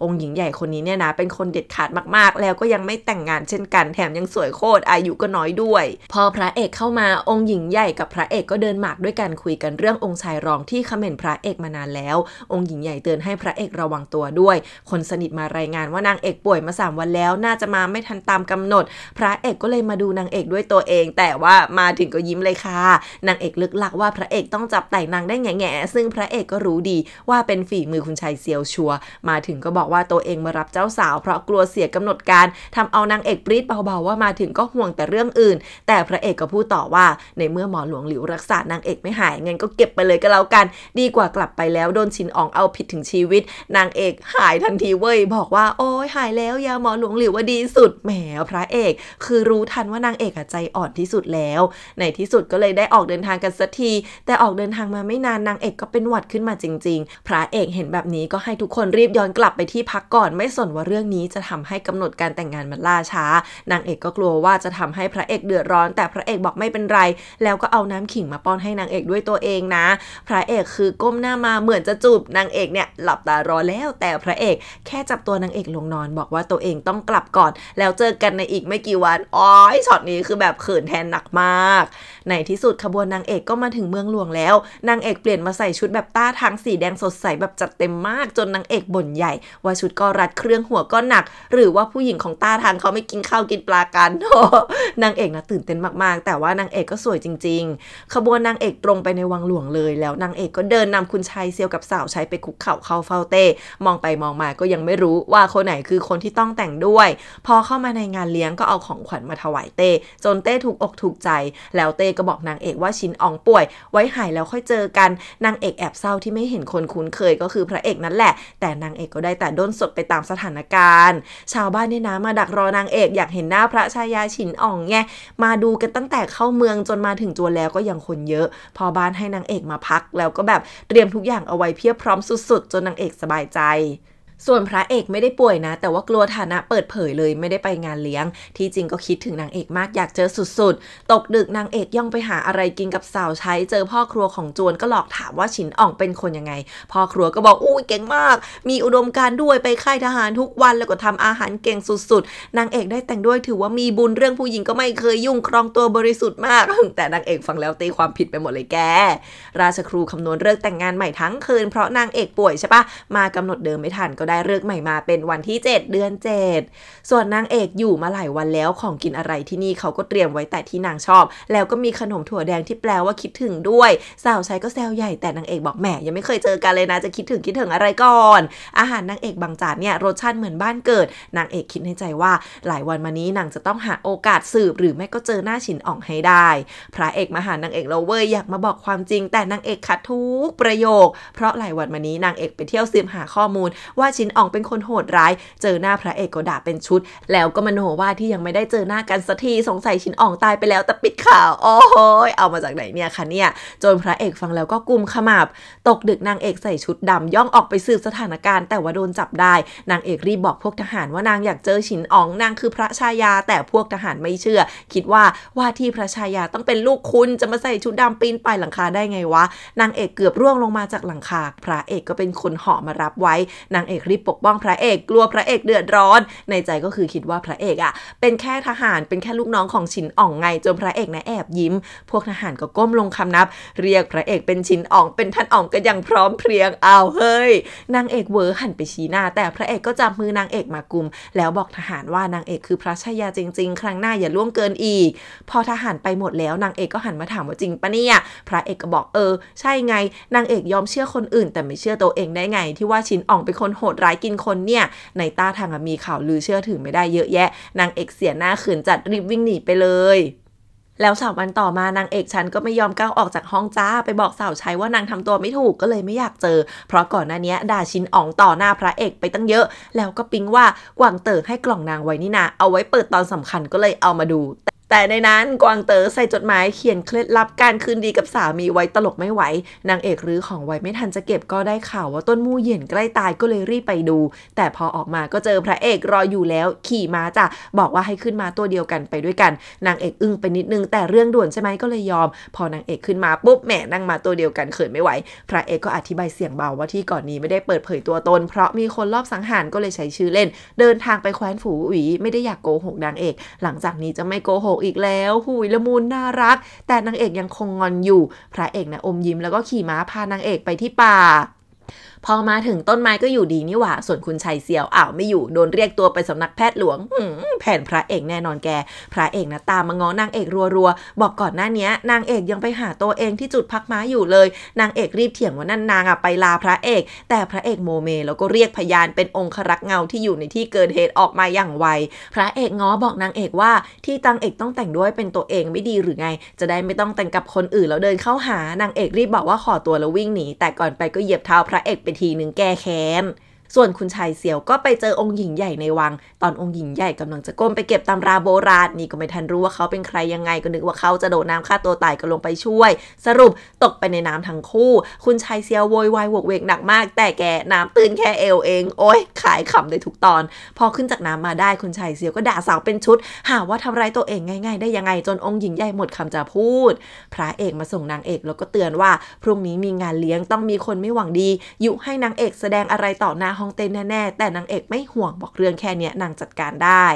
องค์หญิงใหญ่คนนี้เนี่ยนะเป็นคนเด็ดขาดมากๆ แล้วก็ยังไม่แต่งงานเช่นกัน แถมยังสวยโคตรอายุก็น้อยด้วย พอพระเอกเข้ามาองค์หญิงใหญ่กับพระเอกก็เดินหมากด้วยกันคุยกันเรื่ององค์ชายรองที่ขม่นพระเอกมานานแล้ว องค์หญิงใหญ่เตือนให้พระเอกระวังตัวด้วย คนสนิทมารายงานว่านางเอกป่วยมา3วันแล้ว น่าจะมาไม่ทันตามกำหนด พระเอกก็เลยมาดูนางเอกด้วยตัวเอง แต่ว่ามาถึงก็ยิ้มเลยค่ะนางเอกลึกลักว่าพระเอกต้องจับแต่นางได้แง่ๆซึ่งพระเอกก็รู้ดีว่าเป็นฝีมือคุณชายเซียวชัว มาถึงก็บอกว่าตัวเองมารับเจ้าสาวเพราะกลัวเสียกำหนดการทำเอานางเอกปรีดเบาๆว่ามาถึงก็ห่วงแต่เรื่องอื่น แต่พระเอกก็พูดต่อว่าในเมื่อหมอหลวงหลิวรักษานางเอกไม่หายเงินก็เก็บไปเลยก็แล้วกัน ดีกว่ากลับไปแล้ว โดนชินอองเอาผิดถึงชีวิต นางเอกหายทันทีเว้ยบอกว่าโอ้ยหายแล้วยาหมอหลวงหลิวว่าดีสุดแหมพระเอก คือรู้ทันว่านางเอกใจอ่อนที่สุดแล้ว ในที่สุดก็เลยได้ออกเดินทางกันสักที แต่ออกเดินทางมาไม่นานนางเอกก็เป็นหวัดขึ้นขึ้นมาจริงๆ พระเอกเห็นแบบนี้ก็ให้ทุกคนรีบย้อนกลับไปที่พักก่อนไม่สนว่าเรื่องนี้จะทำให้กำหนดการแต่งงานมันล่าช้านางเอกก็กลัวว่าจะทำให้พระเอกเดือดร้อน แต่พระเอกบอกไม่เป็นไร แล้วก็เอาน้ำขิงมาป้อนให้นางเอกด้วยตัวเองนะ พระเอกคือก้มหน้ามาเหมือนจะจูบนางเอกเนี่ยหลับตารอแล้ว แต่พระเอกแค่จับตัวนางเอกลงนอน บอกว่าตัวเองต้องกลับก่อน แล้วเจอกันในอีกไม่กี่วันอ๋อช็อตนี้คือแบบเขินแทนหนักมาก ในที่สุดขบวนนางเอกก็มาถึงเมืองหลวงแล้วนางเอกเปลี่ยนมาใส่ชุดแบบต้าทางสีแดง สดใสแบบจัดเต็มมากจนนางเอกบ่นใหญ่ ว่าชุดก็รัดเครื่องหัวก็หนัก หรือว่าผู้หญิงของ ต้าทางเขาไม่กินข้าวกินปลากันะนางเอกนะตื่นเต้น มากๆ แต่ว่านางเอกก็สวยจริง ๆ ขบวนนางเอกตรงไปในวังหลวงเลย แล้วนางเอกก็เดินนำคุณชายเซียวกับสาวใช้ไปคุกเข่าเข้าเฝ้าเต้มองไปมองมาก็ยังไม่รู้ว่าคนไหนคือคนที่ต้องแต่งด้วย พอเข้ามาในงานเลี้ยงก็เอาของขวัญมาถวายเต้จนเต้ถูกอกถูกใจแล้วเต้ก็บอกนางเอกว่าชินอองป่วย ไว้หายแล้วค่อยเจอกันนางเอกแอบเศร้าที่ไม่เห็นคนคุ้นเคยก็คือพระเอกนั่นแหละ แต่นางเอกก็ได้แต่ด้นสดไปตามสถานการณ์ ชาวบ้านเนี่ยนะมาดักรอนางเอกอยากเห็นหน้าพระชายาฉินอ่องไงมาดูกันตั้งแต่เข้าเมืองจนมาถึงจวนแล้วก็ยังคนเยอะ พอบ้านให้นางเอกมาพัก แล้วก็แบบเตรียมทุกอย่างเอาไว้เพียบพร้อมสุดๆจนนางเอกสบายใจส่วนพระเอกไม่ได้ป่วยนะ แต่ว่ากลัวฐานะเปิดเผยเลยไม่ได้ไปงานเลี้ยง ที่จริงก็คิดถึงนางเอกมากอยากเจอสุดๆ ตกดึกนางเอกย่องไปหาอะไรกินกับสาวใช้เจอพ่อครัวของจวนก็หลอกถามว่าฉินอ่องเป็นคนยังไง พ่อครัวก็บอกอู้เก่งมาก มีอุดมการด้วยไปค่ายทหารทุกวันแล้วก็ทำอาหารเก่งสุดๆ นางเอกได้แต่งด้วยถือว่ามีบุญเรื่องผู้หญิงก็ไม่เคยยุ่งครองตัวบริสุทธิ์มากแต่นางเอกฟังแล้วตีความผิดไปหมดเลยแกราชครูคำนวณเลิกแต่งงานใหม่ทั้งคืนเพราะนางเอกป่วยใช่ปะมากำหนดเดิมไม่ทันก็ได้เลิกใหม่มาเป็นวันที่ 7 เดือน 7 ส่วนนางเอกอยู่มาหลายวันแล้วของกินอะไรที่นี่เขาก็เตรียมไว้แต่ที่นางชอบ แล้วก็มีขนมถั่วแดงที่แปลว่าคิดถึงด้วย สาวใช้ก็แซวใหญ่แต่นางเอกบอกแหมยังไม่เคยเจอกันเลยนะจะคิดถึงคิดถึงอะไรก่อน อาหารนางเอกบางจานเนี่ย รสชาติเหมือนบ้านเกิดนางเอกคิดในใจว่า หลายวันมานี้นางจะต้องหาโอกาสสืบหรือไม่ก็เจอหน้าฉินอ่องให้ได้พระเอกมาหานางเอกเราเว่ยอยากมาบอกความจริง แต่นางเอกขัดทุกประโยค เพราะหลายวันมานี้นางเอกไปเที่ยวสืบหาข้อมูลว่าชินอ่องเป็นคนโหดร้าย เจอหน้าพระเอกก็ด่าเป็นชุด แล้วก็มโนว่าที่ยังไม่ได้เจอหน้ากันสักทีสงสัยชินอ่องตายไปแล้วแต่ปิดข่าว โอ้โหเอามาจากไหนเนี่ยคะเนี่ยจนพระเอกฟังแล้วก็กุมขมับตกดึกนางเอกใส่ชุดดำย่องออกไปสืบสถานการณ์แต่ว่าโดนจับได้นางเอกรีบบอกพวกทหารว่านางอยากเจอชินอ่องนางคือพระชายา แต่พวกทหารไม่เชื่อ คิดว่าว่าที่พระชายาต้องเป็นลูกคุณจะมาใส่ชุดดำปีนไปหลังคาได้ไงวะนางเอกเกือบร่วงลงมาจากหลังคา พระเอกก็เป็นคนห่อมารับไว้นางเอกลิปปกป้องพระเอกกลัวพระเอกเดือดร้อน ในใจก็คือคิดว่าพระเอกอะ่ะ เป็นแค่ทหารเป็นแค่ลูกน้องของชินอ่องไง จนพระเอกนะแอบยิ้ม พวกทหารก็ก้มลงคำนับ เรียกพระเอกเป็นชินอ่องเป็นท่านอ่องกันอย่างพร้อมเพรียงเอาเฮ้ยนางเอกเวอร์หันไปชี้หน้า แต่พระเอกก็จับมือนางเอกมากุม แล้วบอกทหารว่านางเอกคือพระชายาจริงๆ ครั้งหน้าอย่าล่วงเกินอีก พอทหารไปหมดแล้วนางเอกก็หันมาถามว่าจริงปะเนี่ย พระเอกก็บอกเออใช่ไง นางเอกยอมเชื่อคนอื่น แต่ไม่เชื่อตัวเองได้ไง ที่ว่าชินอ่องเป็นคนโหดร้ายกินคนเนี่ยในต้าทางมีข่าวลือเชื่อถือไม่ได้เยอะแยะ นางเอกเสียหน้าขืนจัดรีบวิ่งหนีไปเลย แล้วสาววันต่อมานางเอกฉันก็ไม่ยอมก้าวออกจากห้องจ้าไปบอกสาวใช้ว่านางทำตัวไม่ถูกก็เลยไม่อยากเจอเพราะก่อนหน้านี้ด่าชินอ๋องต่อหน้าพระเอกไปตั้งเยอะ แล้วก็ปิ๊งว่ากวางเต๋อให้กล่องนางไว้นี่นาเอาไว้เปิดตอนสำคัญก็เลยเอามาดูแต่ในนั้นกวางเต๋อใส่จดหมายเขียนเคล็ดลับการคืนดีกับสามีไว้ตลกไม่ไหวนางเอกรื้อของไว้ไม่ทันจะเก็บก็ได้ข่าวว่าต้นมู่เหยียนใกล้ตายก็เลยรีบไปดู แต่พอออกมาก็เจอพระเอกรออยู่แล้วขี่ม้าจ้ะบอกว่าให้ขึ้นมาตัวเดียวกันไปด้วยกัน นางเอกอึ้งไปนิดนึง แต่เรื่องด่วนใช่ไหมก็เลยยอม พอนางเอกขึ้นมาปุ๊บแหมนั่งมาตัวเดียวกันเขินไม่ไหวพระเอกก็อธิบายเสียงเบาว่าที่ก่อนนี้ไม่ได้เปิดเผยตัวตนเพราะมีคนรอบสังหารก็เลยใช้ชื่อเล่น เดินทางไปแคว้นฝูหวีไม่ได้อยากโกหกนางเอก หลังจากนี้จะไม่โกหกกอีกแล้วหุยละมุนน่ารัก แต่นางเอกยังคงงอนอยู่ พระเอกนะอมยิ้มแล้วก็ขี่ม้าพานางเอกไปที่ป่าพอมาถึงต้นไม้ก็อยู่ดีนี่หว่า ส่วนคุณชัยเสียวอ้าวไม่อยู่โดนเรียกตัวไปสำนักแพทย์หลวงแผ่นพระเอกแน่นอนแก พระเอกนะตามมาง้อนางเอกรัวๆบอกก่อนหน้านี้นางเอกยังไปหาตัวเองที่จุดพักม้าอยู่เลย นางเอกรีบเถียงว่านั่นนางอะไปลาพระเอก แต่พระเอกโมเมแล้วก็เรียกพยานเป็นองครักษ์เงาที่อยู่ในที่เกิดเหตุออกมาอย่างไวพระเอกง้อบอกนางเอกว่าที่ตังเอกต้องแต่งด้วยเป็นตัวเองไม่ดีหรือไง จะได้ไม่ต้องแต่งกับคนอื่นแล้วเดินเข้าหานางเอกรีบบอกว่าขอตัวแล้ววิ่งหนีแต่ก่อนไปก็เหยียบเท้าพระเอกทีนึงแก้แค้นส่วนคุณชายเสียวก็ไปเจอองค์หญิงใหญ่ในวังตอนองค์หญิงใหญ่ กำลังจะก้มไปเก็บตำราโบราณนี่ก็ไม่ทันรู้ว่าเขาเป็นใครยังไงก็นึกว่าเขาจะโดดน้ำฆ่าตัวตายก็ลงไปช่วย สรุปตกไปในน้ำทั้งคู่ คุณชายเสียวโวยวายวกเวกหนักมาก แต่แกน้ำตื่นแค่เอวเองโอ้ยขายขำได้ทุกตอน พอขึ้นจากน้ำมาได้ คุณชายเสียวก็ด่าสาวเป็นชุด หาว่าทำร้ายตัวเองง่าย ๆได้ยังไง จนองค์หญิงใหญ่หมดคำจะพูด พระเอกมาส่งนางเอกแล้วก็เตือนว่า พรุ่งนี้มีงานเลี้ยงต้องมีคนไม่หวังดียุให้นางเอกแสดงอะไรต่อหน้าห้อง เต้นแน่ ๆ แต่นางเอกไม่ห่วง บอกเรื่อง แค่นี้นางจัดการได้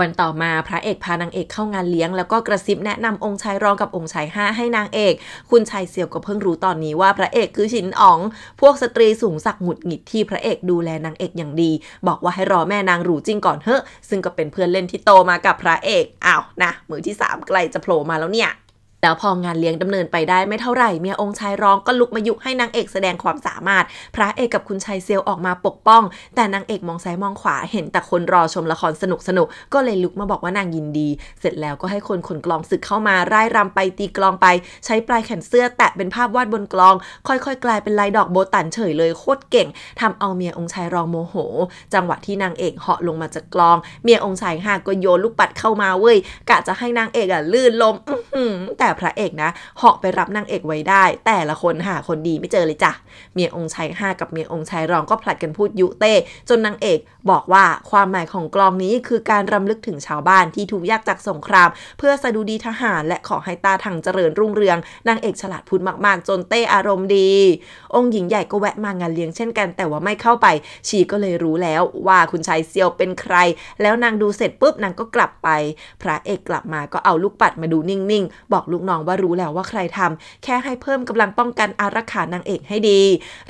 วันต่อมาพระเอกพานางเอกเข้างานเลี้ยงแล้วก็กระซิบ แนะนำองค์ชายรองกับองค์ชายห้าให้นางเอก คุณชายเสี่ยวก็เพิ่งรู้ตอนนี้ว่าพระเอกคือชินอ๋อง พวกสตรีสูงสักหงุดหงิด ที่พระเอกดูแลนางเอกอย่างดี บอกว่าให้รอแม่นางหรูจริงก่อนเฮ้ะซึ่งก็เป็นเพื่อนเล่นที่โตมากับพระเอกอ้าวนะมือที่3ใกล้จะโผล่มาแล้วเนี่ยแล้วพองานเลี้ยงดำเนินไปได้ไม่เท่าไหร่ เมียองค์ชายร้องก็ลุกมายุให้นางเอกแสดงความสามารถพระเอกกับคุณชายเซียวออกมาปกป้อง แต่นางเอกมองซ้ายมองขวาเห็นแต่คนรอชมละครสนุกสนุกก็เลยลุกมาบอกว่านางยินดี เสร็จแล้วก็ให้คนขนกลองศึกเข้ามาไร่รำไปตีกลองไปใช้ปลายแขนเสื้อแตะเป็นภาพวาดบนกลอง ค่อยๆ กลายเป็นลายดอกโบตันเฉยเลยโคตรเก่ง ทำเอาเมียองค์ชายรองโมโห จังหวะที่นางเอกเหาะลงมาจากกลองเมียองค์ชายห้าก็โยนลูกปัดเข้ามาเว้ยกะจะให้นางเอกอ่ะลื่นลมแต่แต่พระเอกนะ เหาะไปรับนางเอกไว้ได้ แต่ละคนหาคนดีไม่เจอเลยจ้ะ เมียองค์ชายห้ากับเมียองค์ชายรองก็ผลัดกันพูดยุเต้ จนนางเอกบอกว่าความหมายของกลองนี้คือการรำลึกถึงชาวบ้านที่ถูกยากจากสงคราม เพื่อสะดุดีทหารและขอให้ตาถังเจริญรุ่งเรือง นางเอกฉลาดพูดมากๆ จนเต้อารมณ์ดี องค์หญิงใหญ่ก็แวะมางานเลี้ยงเช่นกัน แต่ว่าไม่เข้าไป ชีก็เลยรู้แล้วว่าคุณชายเซียวเป็นใคร แล้วนางดูเสร็จปุ๊บนางก็กลับไป พระเอกกลับมาก็เอาลูกปัดมาดูนิ่งๆบอกลูกูกน้องว่ารู้แล้วว่าใครทำ แค่ให้เพิ่มกำลังป้องกันอารักขานางเอกให้ดี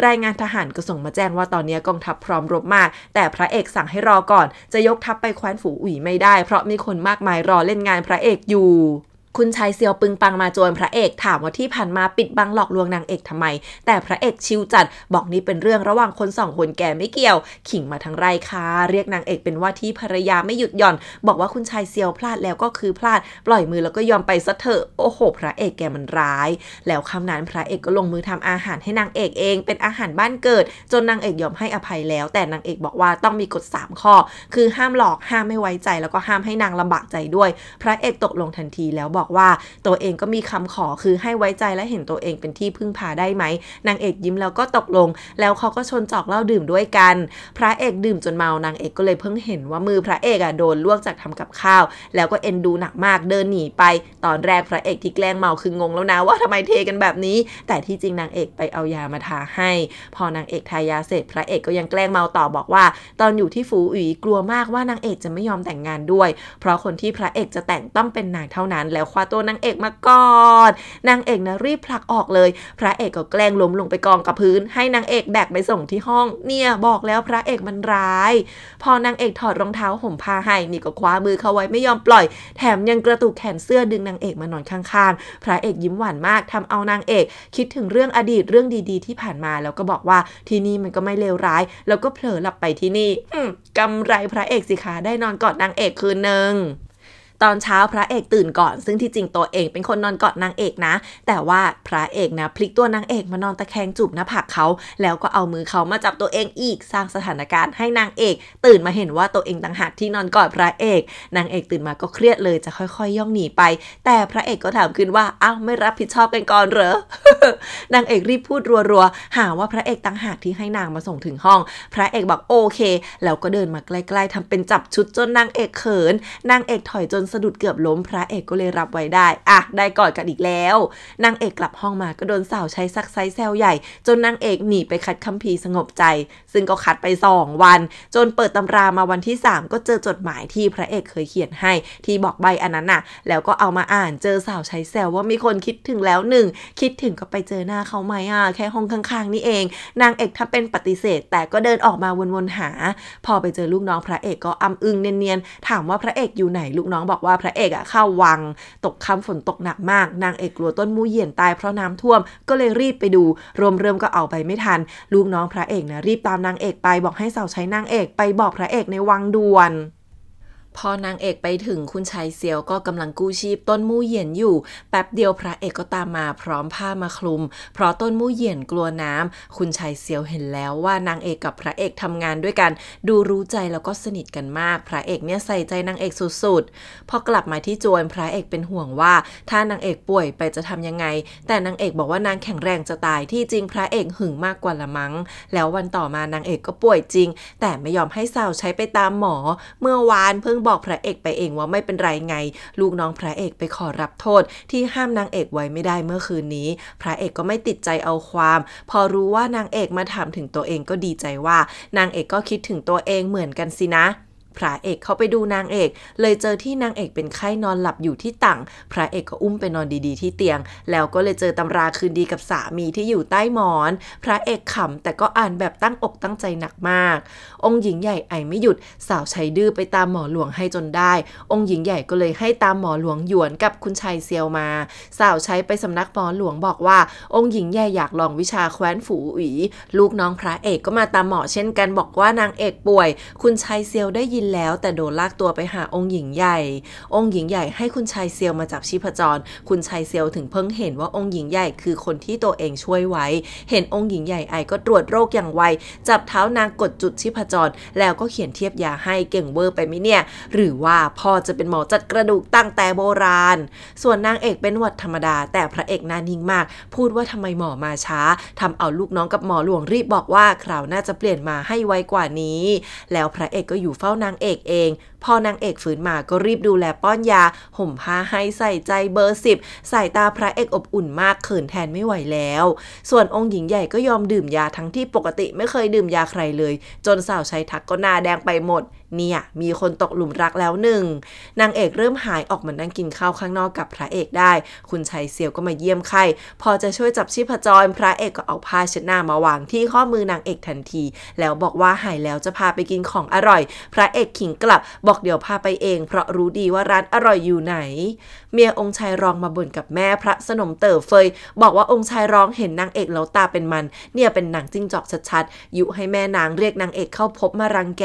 รายงานทหารก็ส่งมาแจ้งว่าตอนนี้กองทัพพร้อมรบมาก แต่พระเอกสั่งให้รอก่อน จะยกทัพไปแคว้นฝูอุ๋ยไม่ได้เพราะมีคนมากมายรอเล่นงานพระเอกอยู่คุณชายเซียวปึงปังมาโจนพระเอกถามว่าที่ผ่านมาปิดบังหลอกลวงนางเอกทำไม แต่พระเอกชิวจัดบอกนี่เป็นเรื่องระหว่างคนสองคนแก่ไม่เกี่ยวขิงมาทั้งไรค่ะเรียกนางเอกเป็นว่าที่ภรรยาไม่หยุดหย่อน บอกว่าคุณชายเซียวพลาดแล้วก็คือพลาดปล่อยมือแล้วก็ยอมไปซะเถอะโอ้โหพระเอกแกมันร้ายแล้วคำนั้นพระเอกก็ลงมือทำอาหารให้นางเอกเองเป็นอาหารบ้านเกิด จนนางเอกยอมให้อภัยแล้วแต่นางเอกบอกว่าต้องมีกฎ3ข้อ คือห้ามหลอกห้ามไม่ไว้ใจแล้วก็ห้ามให้นางลำบากใจด้วย พระเอกตกลงทันทีแล้วบอกอกว่าตัวเองก็มีคำขอคือให้ไว้ใจและเห็นตัวเองเป็นที่พึ่งพาได้ไหมนางเอกยิ้มแล้วก็ตกลง แล้วเขาก็ชนจอกเหล้าดื่มด้วยกัน พระเอกดื่มจนเมานางเอกก็เลยเพิ่งเห็นว่ามือพระเอกอะโดนลวกจากทำกับข้าว แล้วก็เอ็นดูหนักมากเดินหนีไป ตอนแรกพระเอกที่แกล้งเมาคืองงแล้วนะว่าทำไมเทกันแบบนี้ แต่ที่จริงนางเอกไปเอายามาทาให้ พอนางเอกทายาเสร็จพระเอกก็ยังแกล้งเมาต่อบอกว่า ตอนอยู่ที่ฟูอี๋กลัวมากว่านางเอกจะไม่ยอมแต่งงานด้วย เพราะคนที่พระเอกจะแต่งต้องเป็นนางเท่านั้นแล้วคว้าตัวนางเอกมาก่อนนางเอกนะรีบผลักออกเลย พระเอกก็แกล้งล้มลงไปกองกับพื้น ให้นางเอกแบกไปส่งที่ห้อง เนี่ยบอกแล้วพระเอกมันร้าย พอนางเอกถอดรองเท้าห่มผ้าให้นี่ก็คว้ามือเขาไว้ไม่ยอมปล่อย แถมยังกระตุกแขนเสื้อดึงนางเอกมานอนข้างๆ พระเอกยิ้มหวานมากทำเอานางเอกคิดถึงเรื่องอดีตเรื่องดี ๆที่ผ่านมา แล้วก็บอกว่าที่นี่มันก็ไม่เลวร้าย แล้วก็เผลอหลับไปที่นี่กำไรพระเอกสิคะได้นอนกอดนางเอกคืนหนึ่งตอนเช้าพระเอกตื่นก่อนซึ่งที่จริงตัวเองเป็นคนนอนกอดนางเอกนะ แต่ว่าพระเอกนะพลิกตัวนางเอกมานอนตะแคงจูบหน้าผากเขาแล้วก็เอามือเขามาจับตัวเองอีกสร้างสถานการณ์ให้นางเอกตื่นมาเห็นว่าตัวเองต่างหากที่นอนกอดพระเอกนางเอกตื่นมาก็เครียดเลยจะค่อยๆ ย่องหนีไปแต่พระเอกก็ถามขึ้นว่าอ้าว ไม่รับผิดชอบกันก่อนเหรอ นางเอกรีบพูดรัวๆหาว่าพระเอกต่างหากที่ให้นางมาส่งถึงห้อง พระเอกบอกโอเคแล้วก็เดินมาใกล้ ๆ ทำเป็นจับชุดจนนางเอกเขินนางเอกถอยจนสะดุดเกือบล้มพระเอกก็เลยรับไว้ได้อ่ะได้กอดกันอีกแล้วนางเอกกลับห้องมาก็โดนสาวใช้ซักไซแซวใหญ่ จนนางเอกหนีไปคัดคัมภีร์สงบใจ ซึ่งก็คัดไปสองวัน จนเปิดตำรามาวันที่ 3 ก็เจอจดหมายที่พระเอกเคยเขียนให้ ที่บอกใบอันนั้นน่ะแล้วก็เอามาอ่านเจอสาวใช้แซวว่ามีคนคิดถึงแล้วหนึ่งคิดถึงก็ไปเจอหน้าเขาไหมอ่ะแค่ห้องข้าง ๆ นี่เอง นางเอกถ้าเป็นปฏิเสธ แต่ก็เดินออกมาวนๆหา พอไปเจอลูกน้องพระเอกก็อำอึงเนียนๆถามว่าพระเอกอยู่ไหนลูกน้องบอกอกว่าพระเอกอะเข้าวัง ตกคำฝนตกหนักมาก นางเอกกลัวต้นมูเหยียนตายเพราะน้ำท่วมก็เลยรีบไปดู รวมเริ่มก็เอาไปไม่ทัน ลูกน้องพระเอกนะรีบตามนางเอกไปบอกให้สาวใช้นางเอกไปบอกพระเอกในวังด่วนพอนางเอกไปถึงคุณชายเซียวก็กำลังกู้ชีพต้นมู่เหยียนอยู่ แป๊บเดียวพระเอกก็ตามมาพร้อมผ้ามาคลุมเพราะต้นมู่เหยียนกลัวน้ำคุณชายเซียวเห็นแล้วว่านางเอกกับพระเอกทำงานด้วยกัน ดูรู้ใจแล้วก็สนิทกันมาก พระเอกเนี่ยใส่ใจนางเอกสุดๆพอกลับมาที่จวนพระเอกเป็นห่วงว่า ถ้านางเอกป่วยไปจะทำยังไง แต่นางเอกบอกว่านางแข็งแรงจะตายที่จริงพระเอกหึงมากกว่าละมัง้งแล้ววันต่อมานางเอกก็ป่วยจริง แต่ไม่ยอมให้สาวใช้ไปตามหมอ เมื่อวานเพิ่งบอกพระเอกไปเองว่าไม่เป็นไรไง ลูกน้องพระเอกไปขอรับโทษ ที่ห้ามนางเอกไว้ไม่ได้เมื่อคืนนี้ พระเอกก็ไม่ติดใจเอาความ พอรู้ว่านางเอกมาถามถึงตัวเองก็ดีใจว่า นางเอกก็คิดถึงตัวเองเหมือนกันสินะพระเอกเขาไปดูนางเอก เลยเจอที่นางเอกเป็นไข้นอนหลับอยู่ที่ต่างพระเอกก็อุ้มไปนอนดีๆที่เตียง แล้วก็เลยเจอตำราคืนดีกับสามีที่อยู่ใต้หมอน พระเอกขำแต่ก็อ่านแบบตั้งอกตั้งใจหนักมาก องค์หญิงใหญ่ไอไม่หยุด สาวชัยดื้อไปตามหมอหลวงให้จนได้ องค์หญิงใหญ่ก็เลยให้ตามหมอหลวงหยวนกับคุณชายเซียวมา สาวใช้ไปสำนักหมอหลวงบอกว่าองค์หญิงใหญ่อยากลองวิชาแคว้นฝูอีลูกน้องพระเอกก็มาตามหมอเช่นกันบอกว่านางเอกป่วย คุณชายเซียวได้ยินแล้วแต่โดนลากตัวไปหาองค์หญิงใหญ่ องค์หญิงใหญ่ให้คุณชายเซียวมาจับชีพจร คุณชายเซียวถึงเพิ่งเห็นว่าองค์หญิงใหญ่คือคนที่ตัวเองช่วยไว้ เห็นองค์หญิงใหญ่ไอก็ตรวจโรคอย่างไว จับเท้านางกดจุดชีพจร แล้วก็เขียนเทียบยาให้เก่งเวอร์ไปไหมเนี่ย หรือว่าพ่อจะเป็นหมอจัดกระดูกตั้งแต่โบราณ ส่วนนางเอกเป็นวัดธรรมดา แต่พระเอกน่านิ่งมาก พูดว่าทำไมหมอมาช้า ทำเอาลูกน้องกับหมอหลวงรีบบอกว่าคราวน่าจะเปลี่ยนมาให้ไวกว่านี้ แล้วพระเอกก็อยู่เฝ้านางเอกเองพอนางเอกฝืนมาก็รีบดูแลป้อนยา ห่มผ้าให้ใส่ใจเบอร์สิบสายตาพระเอกอบอุ่นมากเขินแทนไม่ไหวแล้ว ส่วนองค์หญิงใหญ่ก็ยอมดื่มยาทั้งที่ปกติไม่เคยดื่มยาใครเลย จนสาวใช้ทักก็หน้าแดงไปหมด เนี่ยมีคนตกหลุมรักแล้วหนึ่ง นางเอกเริ่มหายออกมานั่งกินข้าวข้างนอกกับพระเอกได้ คุณชายเซียวก็มาเยี่ยมไข่พอจะช่วยจับชีพจรพระเอกก็เอาผ้าเช็ดหน้ามาวางที่ข้อมือนางเอกทันที แล้วบอกว่าหายแล้วจะพาไปกินของอร่อย พระเอกขิงกลับบอกเดี๋ยวพาไปเองเพราะรู้ดีว่าร้านอร่อยอยู่ไหน เมียองค์ชายรองมาบ่นกับแม่พระสนมเต๋อเฟย บอกว่าองค์ชายรองเห็นนางเอกแล้วตาเป็นมัน เนี่ยเป็นหนังจิ้งจอกชัดๆยุให้แม่นางเรียกนางเอกเข้าพบมารังแก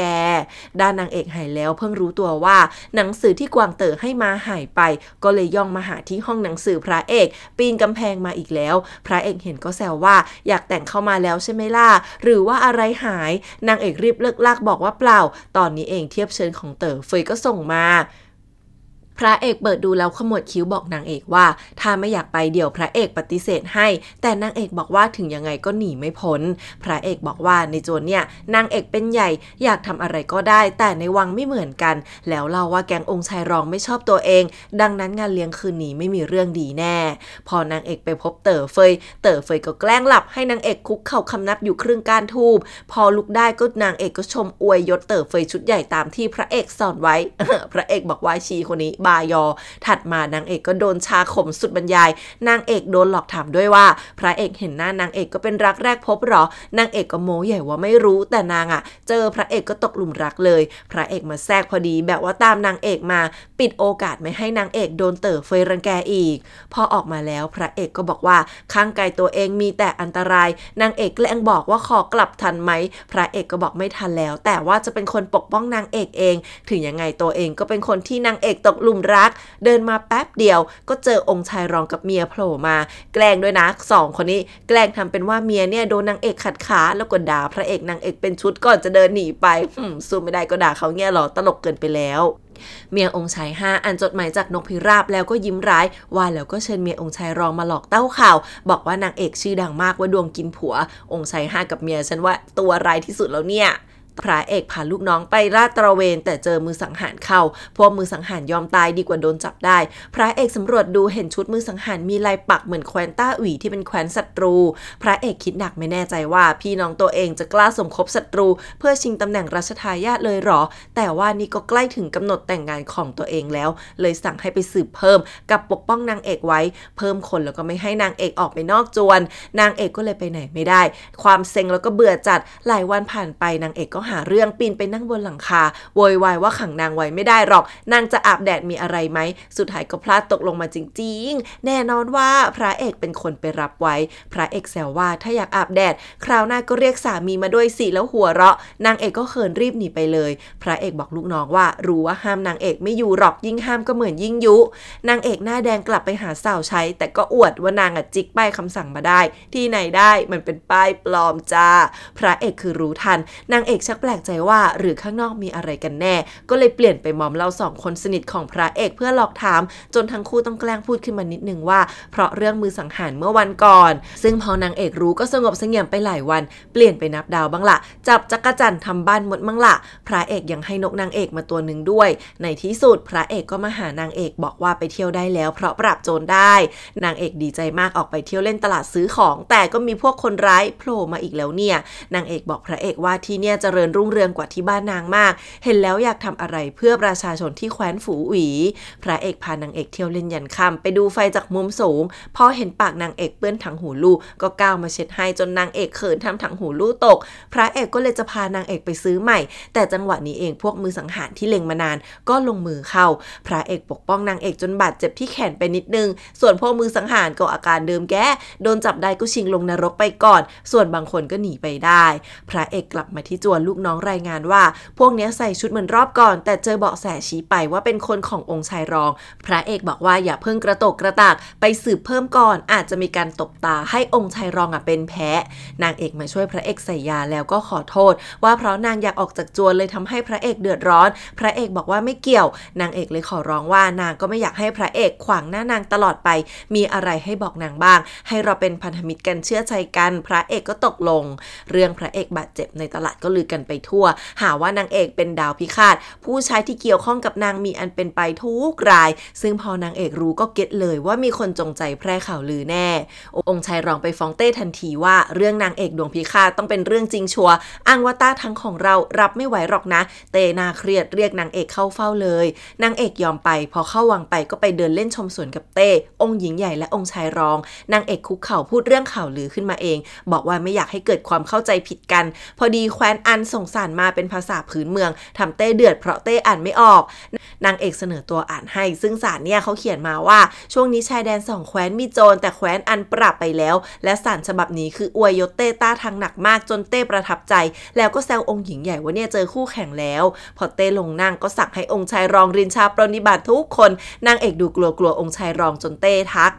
ด้านนางเอกหายแล้วเพิ่งรู้ตัวว่าหนังสือที่กวางเต๋อให้มาหายไปก็เลยย่องมาหาที่ห้องหนังสือพระเอกปีนกำแพงมาอีกแล้ว พระเอกเห็นก็แซวว่าอยากแต่งเข้ามาแล้วใช่ไหมล่ะหรือว่าอะไรหายนางเอกรีบเลิกลากบอกว่าเปล่า ตอนนี้เองเทียบเชิญของเต๋ออเฟยก็ส่งมาพระเอกเปิดดูแล้วขมวดคิ้วบอกนางเอกว่า ถ้าไม่อยากไปเดี๋ยวพระเอกปฏิเสธให้ แต่นางเอกบอกว่าถึงยังไงก็หนีไม่พ้นพระเอกบอกว่าในโจนเนี่ยนางเอกเป็นใหญ่อยากทำอะไรก็ได้แต่ในวังไม่เหมือนกัน แล้วเล่าว่าแกงองค์ชายรองไม่ชอบตัวเอง ดังนั้นงานเลี้ยงคืนนี้ไม่มีเรื่องดีแน่ พอนางเอกไปพบเต๋อเฟยเต๋อเฟยก็แกล้งหลับให้นางเอกคุกเข่าคำนับอยู่ครึ่งการทูบพอลุกได้ก็นางเอกก็ชมอวยยศเต๋อเฟยชุดใหญ่ตามที่พระเอกสอนไว้พระเอกบอกว่าชีคนนี้บายอถัดมานางเอกก็โดนชาข่มสุดบรรยายนางเอกโดนหลอกถามด้วยว่า พระเอกเห็นหน้านางเอกก็เป็นรักแรกพบหรอนางเอกก็โม้ใหญ่ว่าไม่รู้แต่นางอะ่ะ เจอพระเอกก็ตกหลุมรักเลย พระเอกมาแทรกพอดี แบบว่าตามนางเอกมาปิดโอกาสไม่ให้นางเอกโดนเต๋อเฟยรังแกอีกพอออกมาแล้วพระเอกก็บอกว่าข้างกายตัวเองมีแต่อันตราย นางเอกแกล้งบอกว่าขอกลับทันไหมพระเอกก็บอกไม่ทันแล้ว แต่ว่าจะเป็นคนปกป้องนางเอกเอง ถึงยังไงตัวเองก็เป็นคนที่นางเอกตกลุม่มรัก เดินมาแป๊บเดียว ก็เจอองค์ชายรองกับเมียโผล่มา แกล้งด้วยนะสองคนนี้ แกล้งทำเป็นว่าเมียเนี่ยโดนนางเอกขัดขาแล้วก็ด่าพระเอกนางเอกเป็นชุดก่อนจะเดินหนีไปสู้ไม่ได้ก็ด่าเขาเงี้ยหรอ ตลกเกินไปแล้ว เมียองค์ชายห้าอ่านจดหมายจากนกพิราบแล้วก็ยิ้มร้าย ว่าแล้วก็เชิญเมียองค์ชายรองมาหลอกเต้าข่าว บอกว่านางเอกชื่อดังมากว่าดวงกินผัว องค์ชายห้ากับเมียฉันว่าตัวร้ายที่สุดแล้วเนี่ยพระเอกพาลูกน้องไปลาดตระเวนแต่เจอมือสังหารเข้าพวกมือสังหารยอมตายดีกว่าโดนจับได้ พระเอกสำรวจดูเห็นชุดมือสังหารมีลายปักเหมือนแคว้นต้าอวี่ที่เป็นแคว้นศัตรู พระเอกคิดหนักไม่แน่ใจว่าพี่น้องตัวเองจะกล้าสมคบศัตรูเพื่อชิงตำแหน่งราชทายาทเลยหรอ แต่ว่านี่ก็ใกล้ถึงกำหนดแต่งงานของตัวเองแล้ว เลยสั่งให้ไปสืบเพิ่มกับปกป้องนางเอกไว้ เพิ่มคนแล้วก็ไม่ให้นางเอกออกไปนอกจวน นางเอกก็เลยไปไหนไม่ได้ ความเซ็งแล้วก็เบื่อจัด หลายวันผ่านไปนางเอกก็หาเรื่องปีนไปนั่งบนหลังคาโวยวายว่าขังนางไว้ไม่ได้หรอกนางจะอาบแดดมีอะไรไหมสุดท้ายก็พลาดตกลงมาจริงๆ แน่นอนว่าพระเอกเป็นคนไปรับไว้ พระเอกแซวว่าถ้าอยากอาบแดด คราวหน้าก็เรียกสามีมาด้วยสิแล้วหัวเราะนางเอกก็เขินรีบหนีไปเลย พระเอกบอกลูกน้องว่ารู้ว่าห้ามนางเอกไม่อยู่หรอกยิ่งห้ามก็เหมือนยิ่งยุนางเอกหน้าแดงกลับไปหาสาวใช้ แต่ก็อวดว่านางอะจิกป้ายคำสั่งมาได้ ที่ไหนได้มันเป็นป้ายปลอมจ้าพระเอกคือรู้ทันนางเอกชกแปลกใจว่าหรือข้างนอกมีอะไรกันแน่ ก็เลยเปลี่ยนไปมอมเราสองคนสนิทของพระเอกเพื่อหลอกถาม จนทั้งคู่ต้องแกล้งพูดขึ้นมานิดนึงว่า เพราะเรื่องมือสังหารเมื่อวันก่อน ซึ่งพอนางเอกรู้ก็สงบเสงี่ยมไปหลายวัน เปลี่ยนไปนับดาวบ้างละจับจักรจันททำบ้านหมดบ้างละพระเอกยังให้นกนางเอกมาตัวหนึ่งด้วยในที่สุดพระเอกก็มาหานางเอกบอกว่าไปเที่ยวได้แล้ว เพราะปราบโจรได้นางเอกดีใจมากออกไปเที่ยวเล่นตลาดซื้อของแต่ก็มีพวกคนร้ายโผล่มาอีกแล้วเนี่ยนางเอกบอกพระเอกว่าที่เนี่ยเจริญรุ่งเรืองกว่าที่บ้านนางมาก เห็นแล้วอยากทำอะไรเพื่อประชาชนที่แคว้นฝูหวี พระเอกพานางเอกเที่ยวเล่นยันคํำไปดูไฟจากมุมสูง พอเห็นปากนางเอกเปื้อนถังหูลูกก็ก้าวมาเช็ดให้จนนางเอกเขินทำถังหูลูกตก พระเอกก็เลยจะพานางเอกไปซื้อใหม่ แต่จังหวะนี้เองพวกมือสังหารที่เล็งมานานก็ลงมือเข้า พระเอกปกป้องนางเอกจนบาดเจ็บที่แขนไปนิดนึง ส่วนพวกมือสังหารก็อาการเดิมแก้ โดนจับได้ก็ชิงลงนรกไปก่อน ส่วนบางคนก็หนีไปได้ พระเอกกลับมาที่จวนลูกกน้องรายงานว่าพวกนี้ใส่ชุดเหมือนรอบก่อนแต่เจอเบาะแสชี้ไปว่าเป็นคนขององค์ชายรอง พระเอกบอกว่าอย่าเพิ่งกระตกกระตาก ไปสืบเพิ่มก่อนอาจจะมีการตบตาให้องค์ชายรองอ่ะเป็นแพ้นางเอกมาช่วยพระเอกใส่ยาแล้วก็ขอโทษ ว่าเพราะนางอยากออกจากจวนเลยทำให้พระเอกเดือดร้อน พระเอกบอกว่าไม่เกี่ยว นางเอกเลยขอร้องว่านางก็ไม่อยากให้พระเอกขวางหน้านางตลอดไป มีอะไรให้บอกนางบ้าง ให้เราเป็นพันธมิตรกันเชื่อใจกัน พระเอกก็ตกลง เรื่องพระเอกบาดเจ็บในตลาดก็ลือกันไปทั่ว หาว่านางเอกเป็นดาวพิฆาต ผู้ชายที่เกี่ยวข้องกับนางมีอันเป็นไปทุกราย ซึ่งพอนางเอกรู้ก็เก็ตเลยว่ามีคนจงใจแพร่ข่าวลือแน่ องค์ชายรองไปฟ้องเต้ทันทีว่าเรื่องนางเอกดวงพิฆาตต้องเป็นเรื่องจริงชัวอ้างว่าต้าทั้งของเรารับไม่ไหวหรอกนะเตนาเครียดเรียกนางเอกเข้าเฝ้าเลย นางเอกยอมไป พอเข้าวังไปก็ไปเดินเล่นชมสวนกับเต้องค์หญิงใหญ่และองค์ชายรองนางเอกคุกเข่าพูดเรื่องข่าวลือขึ้นมาเอง บอกว่าไม่อยากให้เกิดความเข้าใจผิดกัน พอดีแคว้นอันสส่งสารมาเป็นภาษาพื้นเมือง ทำเต้เดือดเพราะเต้อ่านไม่ออก นางเอกเสนอตัวอ่านให้ซึ่งสารเนี่ยเขาเขียนมาว่า ช่วงนี้ชายแดนสองแคว้นมีโจร แต่แคว้นอันปรับไปแล้วและสารฉบับนี้คืออวยยศเต้ต้าทางหนักมากจนเต้ประทับใจ แล้วก็แซวองค์หญิงใหญ่ว่าเนี่ยเจอคู่แข่งแล้ว พอเต้ลงนั่งก็สั่งให้องค์ชายรองรินชาปรนิบัติทุกคนนางเอกดูกลัวกลัวองค์ชายรองจนเต้ทัก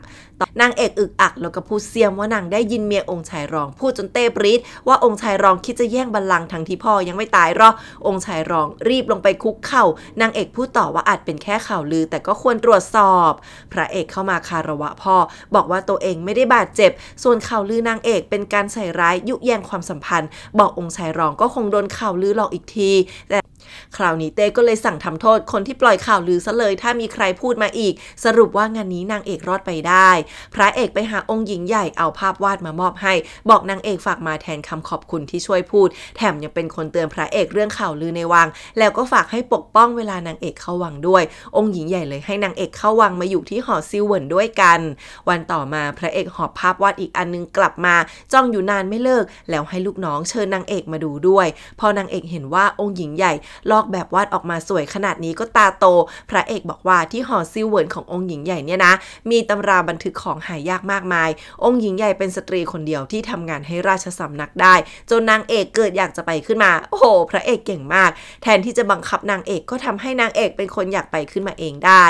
นางเอกอึกอักแล้วก็พูดเสียมว่านางได้ยินเมียองค์ชายรองพูดจนเต้ปรีดว่าองค์ชายรองคิดจะแย่งบัลลังก์ทั้งที่พ่อยังไม่ตายหรอองค์ชายรองรีบลงไปคุกเข่านางเอกพูดต่อว่าอาจเป็นแค่ข่าวลือแต่ก็ควรตรวจสอบ พระเอกเข้ามาคาระวะพ่อ บอกว่าตัวเองไม่ได้บาดเจ็บ ส่วนข่าวลือนางเอกเป็นการใส่ร้ายยุแยงความสัมพันธ์ บอกองค์ชายรองก็คงโดนข่าวลือหลอกอีกที แต่คราวนี้เต้ก็เลยสั่งทำโทษคนที่ปล่อยข่าวลือซะเลยถ้ามีใครพูดมาอีก สรุปว่างานนี้นางเอกรอดไปได้ พระเอกไปหาองค์หญิงใหญ่เอาภาพวาดมามอบให้ บอกนางเอกฝากมาแทนคำขอบคุณที่ช่วยพูด แถมยังเป็นคนเตือนพระเอกเรื่องข่าวลือในวัง แล้วก็ฝากให้ปกป้องเวลานางเอกเข้าวังด้วย องค์หญิงใหญ่เลยให้นางเอกเข้าวังมาอยู่ที่หอซิวเวินด้วยกัน วันต่อมาพระเอกหอบภาพวาดอีกอันนึงกลับมา จ้องอยู่นานไม่เลิก แล้วให้ลูกน้องเชิญนางเอกมาดูด้วย พอนางเอกเห็นว่าองค์หญิงใหญ่ลอกแบบวาดออกมาสวยขนาดนี้ก็ตาโต พระเอกบอกว่าที่หอซิวเวิร์นขององค์หญิงใหญ่เนี่ยนะ มีตำราบันทึกของหายากมากมาย องค์หญิงใหญ่เป็นสตรีคนเดียวที่ทำงานให้ราชสำนักได้ จนนางเอกเกิดอยากจะไปขึ้นมา โอ้โห พระเอกเก่งมาก แทนที่จะบังคับนางเอก ก็ทำให้นางเอกเป็นคนอยากไปขึ้นมาเองได้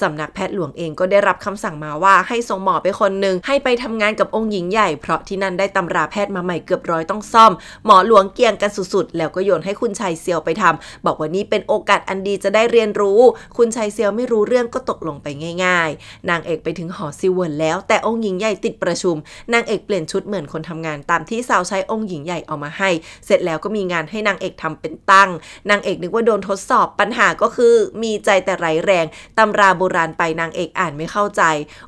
สำนักแพทย์หลวงเองก็ได้รับคำสั่งมาว่า ให้ส่งหมอไปคนหนึ่งให้ไปทำงานกับองค์หญิงใหญ่ เพราะที่นั่นได้ตำราแพทย์มาใหม่เกือบร้อยต้องซ่อม หมอหลวงเกียงกันสุดๆแล้วก็โยนให้คุณชายเซียวไปทบอกว่านี่เป็นโอกาสอันดีจะได้เรียนรู้ คุณชายเซียวไม่รู้เรื่องก็ตกลงไปง่าย ๆ นางเอกไปถึงหอซิวเวินแล้วแต่องค์หญิงใหญ่ติดประชุม นางเอกเปลี่ยนชุดเหมือนคนทำงานตามที่สาวใช้องค์หญิงใหญ่เอามาให้ เสร็จแล้วก็มีงานให้นางเอกทำเป็นตั้ง นางเอกนึกว่าโดนทดสอบปัญหาก็คือมีใจแต่ไรแรง ตำราโบราณไปนางเอกอ่านไม่เข้าใจ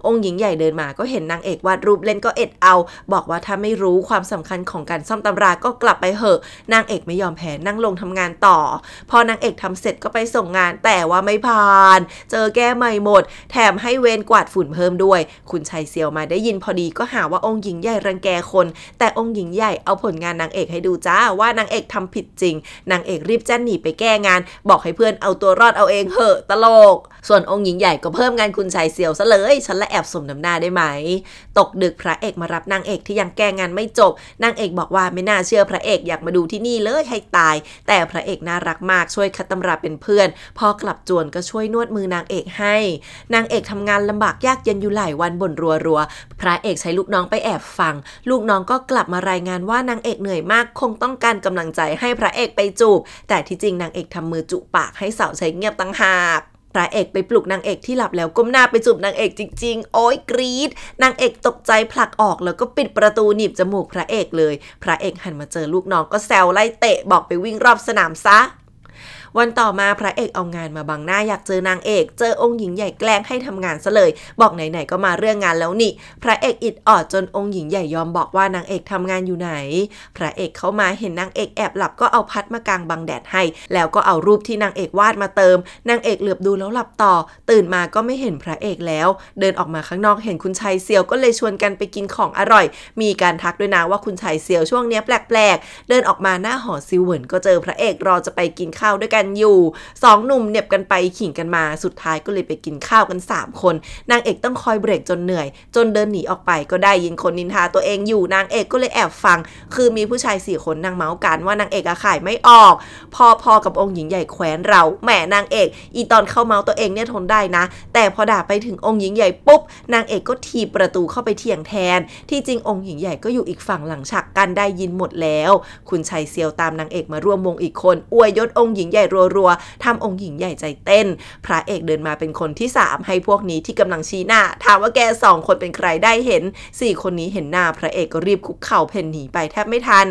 องค์หญิงใหญ่เดินมาก็เห็นนางเอกวาดรูปเล่นก็เอ็ดเอา บอกว่าถ้าไม่รู้ความสำคัญของการซ่อมตำราก็กลับไปเหอะ นางเอกไม่ยอมแพ้นั่งลงทำงานต่อพอนางเอกทำเสร็จก็ไปส่งงาน แต่ว่าไม่ผ่านเจอแก้ใหม่หมด แถมให้เวรกวาดฝุ่นเพิ่มด้วยคุณชัยเซียวมาได้ยินพอดีก็หาว่าองค์หญิงใหญ่รังแกคน แต่องค์หญิงใหญ่เอาผลงานนางเอกให้ดูจ้าว่านางเอกทำผิดจริง นางเอกรีบแจ้นหนีไปแก้งาน บอกให้เพื่อนเอาตัวรอดเอาเองเหอะตลก ส่วนองค์หญิงใหญ่ก็เพิ่มงานคุณชายเซียวซะเลย ฉันละแอบสมน้ำหน้าได้ไหมตกดึกพระเอกมารับนางเอกที่ยังแก้งานไม่จบนางเอกบอกว่าไม่น่าเชื่อพระเอกอยากมาดูที่นี่เลยให้ตาย แต่พระเอกน่ารักมากช่วยคัดตำราเป็นเพื่อน พอกลับจวนก็ช่วยนวดมือนางเอกให้ นางเอกทำงานลำบากยากเย็นอยู่หลายวันบ่นรัวรัว พระเอกใช้ลูกน้องไปแอบฟัง ลูกน้องก็กลับมารายงานว่านางเอกเหนื่อยมาก คงต้องการกำลังใจให้พระเอกไปจูบ แต่ที่จริงนางเอกทำมือจุปากให้สาวใช้เงียบตั้งหากพระเอกไปปลุกนางเอกที่หลับแล้วก้มหน้าไปจูบนางเอกจริงๆโอ้ยกรีดนางเอกตกใจผลักออกแล้วก็ปิดประตูหนีบจมูกพระเอกเลย พระเอกหันมาเจอลูกน้องก็แซวไล่เตะบอกไปวิ่งรอบสนามซะวันต่อมาพระเอกเอางานมาบังหน้าอยากเจอนางเอกเจอองค์หญิงใหญ่แกล้งให้ทำงานซะเลย บอกไหนๆก็มาเรื่องงานแล้วนี่พระเอกอิดออดจนองค์หญิงใหญ่ยอมบอกว่านางเอกทำงานอยู่ไหน พระเอกเข้ามาเห็นนางเอกแอบหลับก็เอาพัดมากางบังแดดให้ แล้วก็เอารูปที่นางเอกวาดมาเติมนางเอกเหลือบดูแล้วหลับต่อ ตื่นมาก็ไม่เห็นพระเอกแล้ว เดินออกมาข้างนอกเห็นคุณชายเซียวก็เลยชวนกันไปกินของอร่อย มีการทักด้วยนะว่าคุณชายเซียวช่วงนี้แปลกๆเดินออกมาหน้าหอซิวเหวินก็เจอพระเอกรอจะไปกินข้าวด้วยกันันอยู่สองหนุ่มเน็บกันไปขิงกันมาสุดท้ายก็เลยไปกินข้าวกัน 3 คน นางเอกต้องคอยเบรกจนเหนื่อย จนเดินหนีออกไปก็ได้ยินคนนินทาตัวเองอยู่นางเอกก็เลยแอบฟัง คือมีผู้ชายสี่คนนางเมาส์กัน ว่า นางเอกอะขายไม่ออก พอพอกับองค์หญิงใหญ่แขวนเราแหมนางเอก อีตอนเข้าเมาส์ตัวเองเนี่ยทนได้นะ แต่พอด่าไปถึงองค์หญิงใหญ่ปุ๊บ นางเอกก็ทีประตูเข้าไปเถียงแทน ที่จริงองค์หญิงใหญ่ก็อยู่อีกฝั่งหลังฉากกันได้ยินหมดแล้ว คุณชัยเซียวตามนางเอก มาร่วมวงอีกคนอวยยศองค์หญิงใหญ่รัวๆทำองค์หญิงใหญ่ใจเต้น พระเอกเดินมาเป็นคนที่3ให้พวกนี้ที่กำลังชี้หน้า ถามว่าแกสองคนเป็นใครได้เห็น 4 คนนี้เห็นหน้าพระเอกก็รีบคุกเข่าเพ่นหนีไปแทบไม่ทัน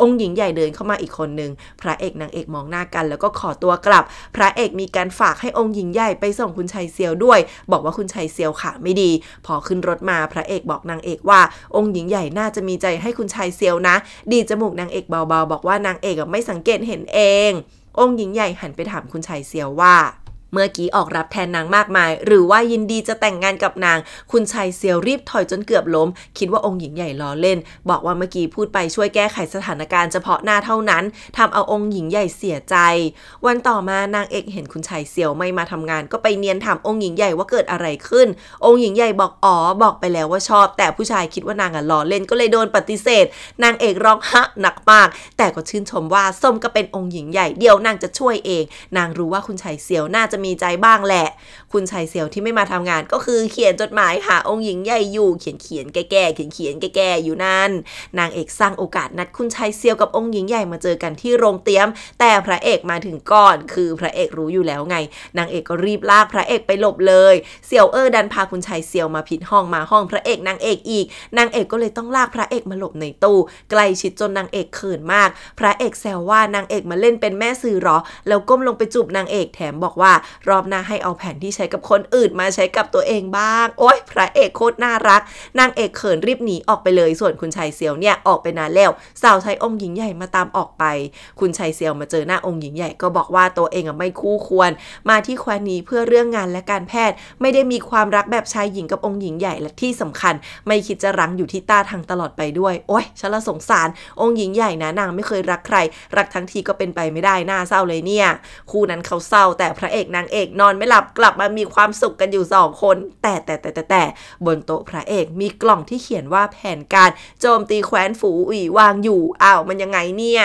องค์หญิงใหญ่เดินเข้ามาอีกคนนึง พระเอกนางเอกมองหน้ากันแล้วก็ขอตัวกลับ พระเอกมีการฝากให้องค์หญิงใหญ่ไปส่งคุณชายเซียวด้วย บอกว่าคุณชายเซียวขาไม่ดี พอขึ้นรถมาพระเอกบอกนางเอกว่า องค์หญิงใหญ่น่าจะมีใจให้คุณชายเซียวนะ ดีจมูกนางเอกเบาๆบอกว่านางเอกไม่สังเกตเห็นเององค์หญิงใหญ่หันไปถามคุณชายเซียวว่าเมื่อกี้ออกรับแทนนางมากมาย หรือว่ายินดีจะแต่งงานกับนาง คุณชายเซียวรีบถอยจนเกือบล้มคิดว่าองค์หญิงใหญ่ล้อเล่น บอกว่าเมื่อกี้พูดไปช่วยแก้ไขสถานการณ์เฉพาะหน้าเท่านั้น ทำเอาองค์หญิงใหญ่เสียใจ วันต่อมานางเอกเห็นคุณชายเซียวไม่มาทำงาน ก็ไปเนียนถามองค์หญิงใหญ่ว่าเกิดอะไรขึ้น องค์หญิงใหญ่บอกอ๋อ บอกไปแล้วว่าชอบ แต่ผู้ชายคิดว่านางอ่ะล้อเล่นก็เลยโดนปฏิเสธ นางเอกร้องฮะหนักมาก แต่ก็ชื่นชมว่าส้มก็เป็นองค์หญิงใหญ่เดียวนางจะช่วยเอง นางรู้ว่าคุณชายเซียวน่าจะมีใจบ้างแหละคุณชายเซลที่ไม่มาทำงานก็คือเขียนจดหมายหาองค์หญิงใหญ่อยู่เขียนเขียนแก่แก่เขียนเขียนแก่แก่อยู่นั่นนางเอกสร้างโอกาสนัดคุณชายเซลกับองค์หญิงใหญ่มาเจอกันที่โรงเตี๊ยม แต่พระเอกมาถึงก่อน คือพระเอกรู้อยู่แล้วไง นางเอกก็รีบลากพระเอกไปหลบเลยเซียวเออดันพาคุณชายเซียวมาผิดห้องมาห้องพระเอกนางเอกอีกนางเอกก็เลยต้องลากพระเอกมาหลบในตู้ใกล้ชิดจนนางเอกเขินมาก พระเอกแซวว่านางเอกมาเล่นเป็นแม่สื่อหรอแล้วก้มลงไปจูบนางเอกแถมบอกว่ารอบหน้าให้เอาแผนที่ช้กับคนอื่นมาใช้กับตัวเองบ้าง โอ้ยพระเอกโคตรน่ารักนางเอกเขินรีบหนีออกไปเลย ส่วนคุณชายเซียวเนี่ยออกไปนานแล้วสาวใช้องค์หญิงใหญ่มาตามออกไป คุณชายเซียวมาเจอหน้าองค์หญิงใหญ่ก็บอกว่าตัวเองอะไม่คู่ควร มาที่แควนนี้เพื่อเรื่องงานและการแพทย์ ไม่ได้มีความรักแบบชายหญิงกับองค์หญิงใหญ่และที่สำคัญ ไม่คิดจะรั้งอยู่ที่ตาทางตลอดไปด้วยโอ้ยฉันละสงสาร องค์หญิงใหญ่นะนางไม่เคยรักใคร รักทั้งทีก็เป็นไปไม่ได้น่าเศร้าเลยเนี่ย คู่นั้นเขาเศร้า แต่พระเอกนางเอกนอนไม่หลับกลับมามีความสุขกันอยู่สองคนแต่แต่แต่แต่ แต่ บนโต๊ะพระเอก มีกล่องที่เขียนว่าแผนการ โจมตีแคว้นฝูอีวางอยู่ อ้าว มันยังไงเนี่ย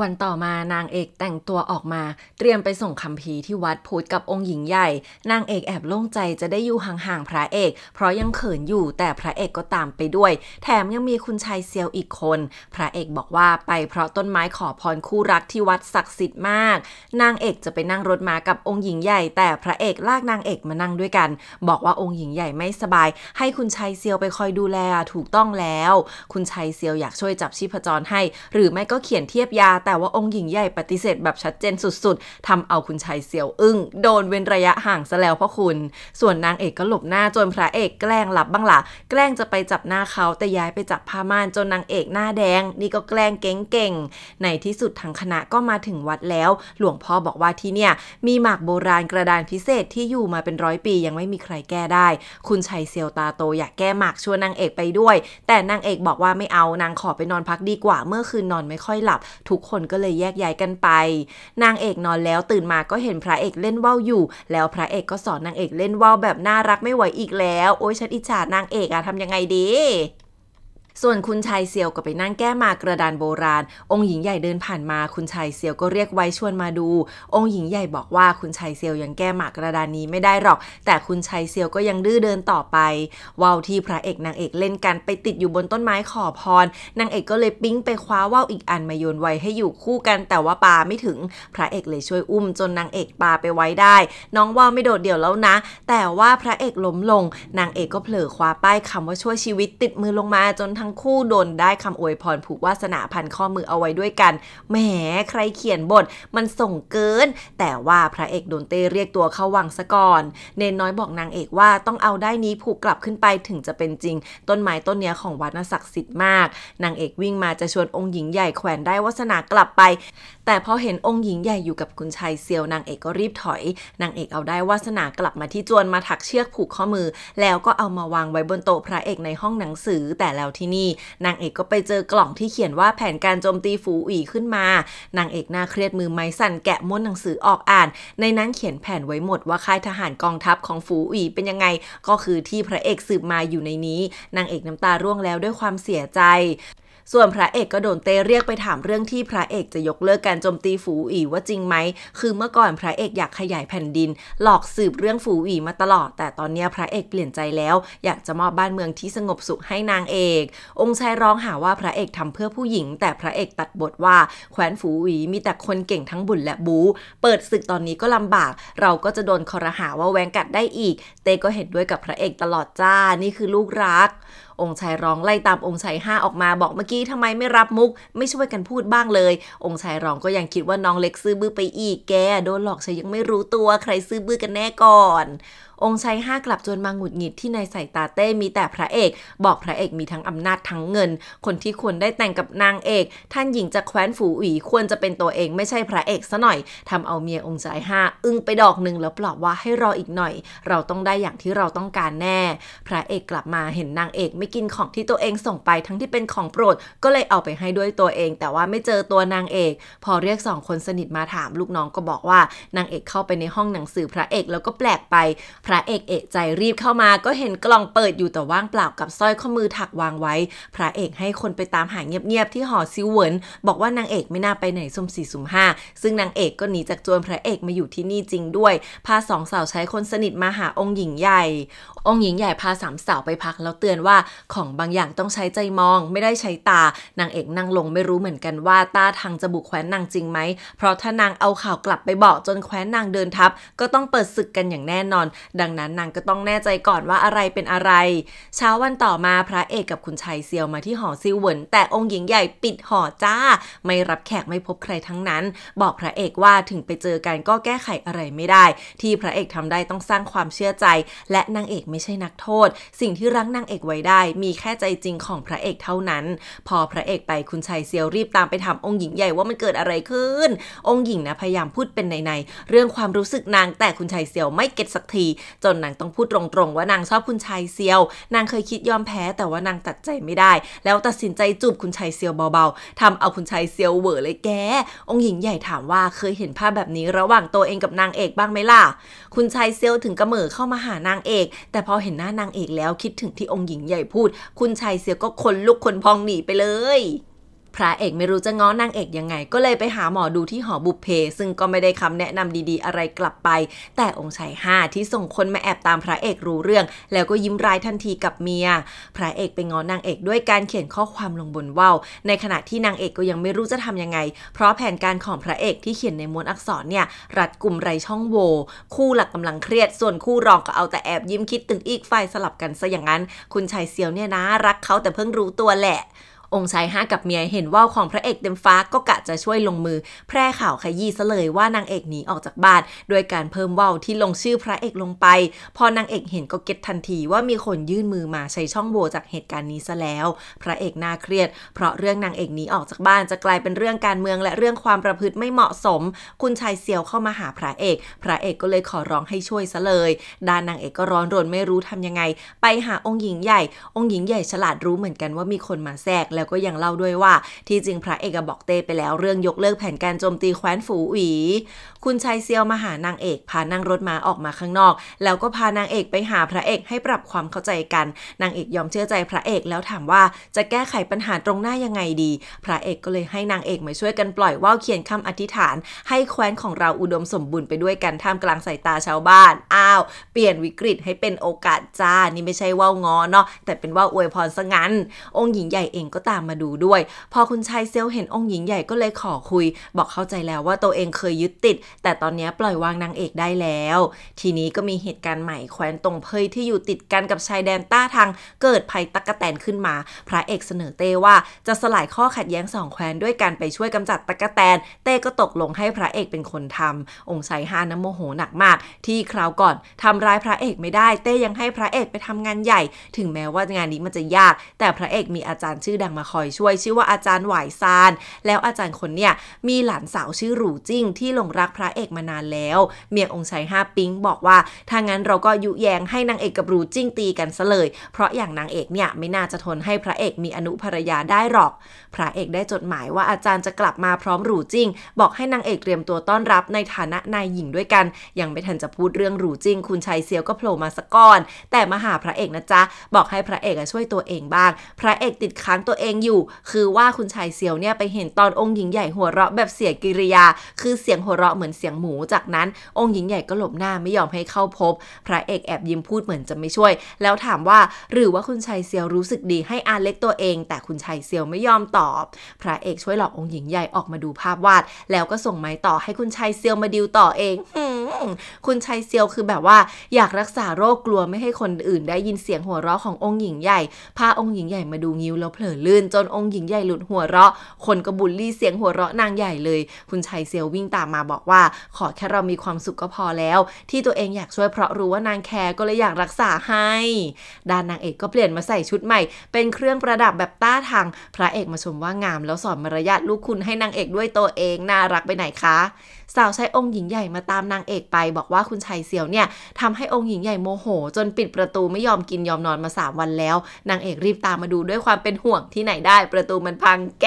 วันต่อมานางเอกแต่งตัวออกมา เตรียมไปส่งคำพีที่วัดพูดกับองค์หญิงใหญ่ นางเอกแอบโล่งใจจะได้อยู่ห่างๆพระเอก เพราะยังเขินอยู่แต่พระเอกก็ตามไปด้วย แถมยังมีคุณชายเซียวอีกคน พระเอกบอกว่าไปเพราะต้นไม้ขอพรคู่รักที่วัดศักดิ์สิทธิ์มาก นางเอกจะไปนั่งรถมากับองค์หญิงใหญ่ แต่พระเอกลากนางเอกมานั่งด้วยกัน บอกว่าองค์หญิงใหญ่ไม่สบาย ให้คุณชายเซียวไปคอยดูแลถูกต้องแล้ว คุณชายเซียวอยากช่วยจับชีพจรให้ หรือไม่ก็เขียนเทียบยาแต่ว่าองค์หญิงใหญ่ปฏิเสธแบบชัดเจนสุดๆ ทำเอาคุณชายเสียวอึง้ง โดนเว้นระยะห่างซะแล้วพ่อคุณ ส่วนนางเอกก็หลบหน้าจนพระเอกแกล้งหลับบ้างละ่ะ แกล้งจะไปจับหน้าเขาแต่ย้ายไปจับผ้าม่าน จนนางเอกหน้าแดง นี่ก็แกล้งเก่งๆในที่สุดทางคณะก็มาถึงวัดแล้ว หลวงพ่อบอกว่าที่เนี่ย มีหมากโบราณกระดานพิเศษที่อยู่มาเป็นร้อยปียังไม่มีใครแก้ได้ คุณชัยเซียวตาโตอยากแก้หมากชวนนางเอกไปด้วย แต่นางเอกบอกว่าไม่เอานางขอไปนอนพักดีกว่า เมื่อคืนนอนไม่ค่อยหลับทุกคนก็เลยแยกย้ายกันไป นางเอกนอนแล้วตื่นมาก็เห็นพระเอกเล่นว่าวอยู่ แล้วพระเอกก็สอนนางเอกเล่นว่าวแบบน่ารักไม่ไหวอีกแล้ว โอ้ยฉันอิจฉานางเอกอะทำยังไงดีส่วนคุณชายเซียวก็ไปนั่งแก้มากระดานโบราณ องค์หญิงใหญ่เดินผ่านมาคุณชายเซียวก็เรียกไว้ชวนมาดู องค์หญิงใหญ่บอกว่าคุณชายเซียวยังแก้มากระดานนี้ไม่ได้หรอก แต่คุณชายเซียวก็ยังดื้อเดินต่อไปว่าวที่พระเอกนางเอกเล่นกันไปติดอยู่บนต้นไม้ขอพร นางเอกก็เลยปิ๊งไปคว้าว่าวอีกอันมาโยนไว้ให้อยู่คู่กัน แต่ว่าปาไม่ถึงพระเอกเลยช่วยอุ้ม จนนางเอกปาไปไว้ได้ น้องว่าวไม่โดดเดี่ยวแล้วนะ แต่ว่าพระเอกล้มลง นางเอกก็เผลอคว้าป้ายคำว่าช่วยชีวิตติดมือลงมาจนทั้งคู่โดนได้คำอวยพรผูกวาสนาพันข้อมือเอาไว้ด้วยกัน แหมใครเขียนบท มันส่งเกิน แต่ว่าพระเอกโดนเต้เรียกตัวเข้าวังซะก่อน เนนน้อยบอกนางเอกว่าต้องเอาได้นี้ผูกกลับขึ้นไปถึงจะเป็นจริง ต้นไม้ต้นเนี้ยของวัดน่ศักดิ์สิทธิ์มาก นางเอกวิ่งมาจะชวนองค์หญิงใหญ่แขวนได้วาสนากลับไปแต่พอเห็นองค์หญิงใหญ่อยู่กับคุณชายเซียวนางเอกก็รีบถอยนางเอกเอาได้วาสนากลับมาที่จวนมาถักเชือกผูกข้อมือ แล้วก็เอามาวางไว้บนโต๊ะพระเอกในห้องหนังสือแต่แล้วที่นี่ นางเอกก็ไปเจอกล่องที่เขียนว่าแผนการโจมตีฝูอีขึ้นมานางเอกหน้าเครียดมือไม้สั่นแกะม้วนหนังสือออกอ่าน ในนั้นเขียนแผนไว้หมดว่าค่ายทหารกองทัพของฝูอีเป็นยังไง ก็คือที่พระเอกสืบมาอยู่ในนี้นางเอกน้ำตาร่วงแล้วด้วยความเสียใจส่วนพระเอก ก็โดนเต้เรียกไปถามเรื่องที่พระเอกจะยกเลิกการโจมตีฝูอีว่าจริงไหม คือเมื่อก่อนพระเอกอยากขยายแผ่นดิน หลอกสืบเรื่องฝูอีมาตลอด แต่ตอนนี้พระเอกเปลี่ยนใจแล้ว อยากจะมอบบ้านเมืองที่สงบสุขให้นางเอก องค์ชายร้องหาว่าพระเอกทำเพื่อผู้หญิง แต่พระเอกตัดบทว่าแขวนฝูอีมีแต่คนเก่งทั้งบุญและบูเปิดศึกตอนนี้ก็ลำบาก เราก็จะโดนคอรหาว่าแวงกัดได้อีก เต้ก็เห็นด้วยกับพระเอกตลอดจ้า นี่คือลูกรักองค์ชายรองไล่ตามองค์ชายห้าออกมาบอกเมื่อกี้ทำไมไม่รับมุก ไม่ช่วยกันพูดบ้างเลย องค์ชายรองก็ยังคิดว่าน้องเล็กซื้อบื้อไปอีกแก โดนหลอกใชยยังไม่รู้ตัวใครซื้อบื้อกันแน่ก่อนองค์ชัยห้ากลับจนมาหงุดหงิดที่ในสายตาเต้มีแต่พระเอก บอกพระเอกมีทั้งอำนาจทั้งเงิน คนที่ควรได้แต่งกับนางเอก ท่านหญิงจากแคว้นฝูอีควรจะเป็นตัวเองไม่ใช่พระเอกซะหน่อย ทำเอาเมียองค์ชัยห้าอึ้งไปดอกหนึ่งแล้วปลอบว่าให้รออีกหน่อย เราต้องได้อย่างที่เราต้องการแน่ พระเอกกลับมาเห็นนางเอกไม่กินของที่ตัวเองส่งไปทั้งที่เป็นของโปรดก็เลยเอาไปให้ด้วยตัวเอง แต่ว่าไม่เจอตัวนางเอก พอเรียกสองคนสนิทมาถามลูกน้องก็บอกว่านางเอกเข้าไปในห้องหนังสือพระเอกแล้วก็แปลกไปพพระเอกเอกใจรีบเข้ามาก็เห็นกล่องเปิดอยู่แต่ว่างเปล่ากับสร้อยข้อมือถักวางไว้ พระเอกให้คนไปตามหาเงียบๆที่หอซิวเวินบอกว่านางเอกไม่น่าไปไหนสุ่มสี่สุ่มห้าซึ่งนางเอกก็หนีจากจวนพระเอกมาอยู่ที่นี่จริงด้วย พาสองสาวใช้คนสนิทมาหาองค์หญิงใหญ่องค์หญิงใหญ่พาสามสาวไปพักแล้วเตือนว่า ของบางอย่างต้องใช้ใจมองไม่ได้ใช้ตานางเอกนั่งลงไม่รู้เหมือนกันว่าตาทางจะบุกแคว้นนางจริงไหมเพราะถ้านางเอาข่าวกลับไปบอกจนแคว้นนางเดินทับก็ต้องเปิดศึกกันอย่างแน่นอน ดังนั้นนางก็ต้องแน่ใจก่อนว่าอะไรเป็นอะไร เช้าวันต่อมาพระเอกกับคุณชายเซียวมาที่หอซิวเหวินแต่องค์หญิงใหญ่ปิดหอจ้า ไม่รับแขกไม่พบใครทั้งนั้น บอกพระเอกว่าถึงไปเจอกันก็แก้ไขอะไรไม่ได้ ที่พระเอกทำได้ต้องสร้างความเชื่อใจและนางเอกไม่ใช่นักโทษ สิ่งที่รั้งนางเอกไว้ได้ มีแค่ใจจริงของพระเอกเท่านั้น พอพระเอกไปคุณชายเซียวรีบตามไปถามองค์หญิงใหญ่ว่ามันเกิดอะไรขึ้นองค์หญิงนะพยายามพูดเป็นในในเรื่องความรู้สึกนางแต่คุณชายเซียวไม่เก็ตสักที จนนางต้องพูดตรงๆว่านางชอบคุณชายเซียวนางเคยคิดยอมแพ้แต่ว่านางตัดใจไม่ได้ แล้วตัดสินใจจูบคุณชายเซียวเบาๆทำเอาคุณชายเซียวเวอร์เลยแกองค์หญิงใหญ่ถามว่าเคยเห็นภาพแบบนี้ระหว่างตัวเองกับนางเอกบ้างไหมล่ะคุณชายเซียวถึงกระเหมือเข้ามาหานางเอกแต่แต่พอเห็นหน้านางเอกแล้วคิดถึงที่องค์หญิงใหญ่พูด คุณชายเสือก็ขนลุกขนพองหนีไปเลยพระเอกไม่รู้จะง้อนางเอกยังไง ก็เลยไปหาหมอดูที่หอบุพเพซึ่งก็ไม่ได้คำแนะนำดีๆ อะไรกลับไป แต่องค์ชายห้าที่ส่งคนมาแอบตามพระเอกรู้เรื่อง แล้วก็ยิ้มร้ายทันทีกับเมียพระเอกไปง้อนางเอกด้วยการเขียนข้อความลงบนว่าวในขณะที่นางเอกก็ยังไม่รู้จะทํำยังไง เพราะแผนการของพระเอกที่เขียนในม้วนอักษรเนี่ยรัดกลุ่มไรช่องโว่คู่หลักกำลังเครียด ส่วนคู่รองก็เอาแต่แอบยิ้มคิดถึงอีกฝ่ายสลับกันซะอย่างนั้น คุณชายเซียวเนี่ยนะ รักเขาแต่เพิ่งรู้ตัวแหละองค์ชายห้ากับเมียเห็นว่าวของพระเอกเต็มฟ้าก็กะจะช่วยลงมือ แพร่ข่าวขยี้ซะเลยว่านางเอกหนีออกจากบ้านด้วยการเพิ่มว่าวที่ลงชื่อพระเอกลงไป พอนางเอกเห็นก็เก็ตทันทีว่ามีคนยื่นมือมาใช้ช่องโหว่จากเหตุการณ์นี้ซะแล้วพระเอกน่าเครียด เพราะเรื่องนางเอกหนีออกจากบ้านจะกลายเป็นเรื่องการเมืองและเรื่องความประพฤติไม่เหมาะสม คุณชายเซียวเข้ามาหาพระเอก พระเอกก็เลยขอร้องให้ช่วยซะเลยด้านนางเอกก็ร้อนรนไม่รู้ทำยังไง ไปหาองค์หญิงใหญ่องค์หญิงใหญ่ฉลาดรู้เหมือนกันว่ามีคนมาแทรกแล้วก็ยังเล่าด้วยว่า ที่จริงพระเอกบอกเต้ไปแล้วเรื่องยกเลิกแผนการโจมตีแคว้นฝูหวี คุณชายเซียวมาหานางเอกพานั่งรถม้าออกมาข้างนอก แล้วก็พานางเอกไปหาพระเอกให้ปรับความเข้าใจกัน นางเอกยอมเชื่อใจพระเอกแล้วถามว่าจะแก้ไขปัญหาตรงหน้ายังไงดี พระเอกก็เลยให้นางเอกมาช่วยกันปล่อยว่าวเขียนคำอธิษฐาน ให้แคว้นของเราอุดมสมบูรณ์ไปด้วยกันท่ามกลางสายตาชาวบ้าน อ้าวเปลี่ยนวิกฤตให้เป็นโอกาสจ้า นี่ไม่ใช่ว่าวงอเนาะแต่เป็นว่าวอวยพรซะงั้นองค์หญิงใหญ่เองก็ามมาดูด้วย พอคุณชายเซลเห็นองค์หญิงใหญ่ก็เลยขอคุย บอกเข้าใจแล้วว่าตัวเองเคยยึดติด แต่ตอนนี้ปล่อยวางนางเอกได้แล้ว ทีนี้ก็มีเหตุการณ์ใหม่แคว้นตรงเพยที่อยู่ติดกันกับชายแดนต้าทางเกิดภัยตะกะแตนขึ้นมา พระเอกเสนอเต้ว่า จะสลายข้อขัดแย้งสองแคว้นด้วยการไปช่วยกำจัดตะกกะแตน เต้ก็ตกลงให้พระเอกเป็นคนทำองค์ชายฮานะโมโหหนักมาก ที่คราวก่อนทำร้ายพระเอกไม่ได้ เต้ยังให้พระเอกไปทำงานใหญ่ ถึงแม้ว่างานนี้มันจะยาก แต่พระเอกมีอาจารย์ชื่อดังมาาคอยช่วยชื่อว่าอาจารย์หวายซาน แล้วอาจารย์คนเนี่ยมีหลานสาวชื่อหรูจิ้ง ที่หลงรักพระเอกมานานแล้ว เมียองค์ชายห้าปิง บอกว่าถ้างั้นเราก็ยุแยงให้นางเอกกับหรูจิ้งตีกันซะเลย เพราะอย่างนางเอกเนี่ยไม่น่าจะทนให้พระเอกมีอนุภรรยาได้หรอก พระเอกได้จดหมายว่าอาจารย์จะกลับมาพร้อมหรูจิ้ง บอกให้นางเอกเตรียมตัวต้อนรับในฐานะนายหญิงด้วยกัน ยังไม่ทันจะพูดเรื่องหรูจิ้งคุณชายเซียวก็โผล่มาสะก่อนแต่มาหาพระเอกนะจ๊ะบอกให้พระเอกช่วยตัวเองบ้าง พระเอกติดค้างตัวเองงอยู่คือว่าคุณชายเซียวเนี่ยไปเห็นตอนองค์หญิงใหญ่ หัวเราะแบบเสียกิริยา คือเสียงหัวเราะเหมือนเสียงหมู จากนั้นองค์หญิงใหญ่ก็หลบหน้าไม่ยอมให้เข้าพบ พระเอกแอบยิ้มพูดเหมือนจะไม่ช่วย แล้วถามว่าหรือว่าคุณชายเซียวรู้สึกดีให้อาเล็กตัวเอง แต่คุณชายเซียวไม่ยอมตอบ พระเอกช่วยหลอกองค์หญิงใหญ่ออกมาดูภาพวาด แล้วก็ส่งไม้ต่อให้คุณชายเซียวมาดิวต่อเองคุณชายเซียวคือแบบว่าอยากรักษาโรคกลัวไม่ให้คนอื่น ได้ยินเสียงหัวเราะขององค์หญิงใหญ่ พาองค์หญิงใหญ่มาดูงิ้วแล้วเผลอลื่นนจน องค์หญิงใหญ่หลุดหัวเราะ คน ก็บุลลี่เสียงหัวเราะ นาง ใหญ่เลย คุณชายเซียว วิ่งตามมาบอกว่าขอ แค่เรามีความสุขก็พอแล้ว ที่ตัวเองอยากช่วยเพราะ รู้ว่านางแคร์ก็ เลย อยากรักษาให้ด้าน นาง เอกก็เปลี่ยนมาใส่ชุดใหม่ เป็นเครื่องประดับแบบต้าทางพระเอกมาชมว่างาม แล้วสอนมารยาทลูกคุณให้นางเอกด้วยตัวเองน่ารักไปไหนคะ สาวใช้องค์หญิงใหญ่มาตามนางเอกไป บอกว่าคุณชายเซียวเนี่ยทำให้องค์หญิงใหญ่โมโห จนปิดประตูไม่ยอมกินยอมนอนมา3วันแล้ว นางเอกรีบตามมาดูด้วยความเป็นห่วงที่ที่ไหนได้ประตูมันพังแก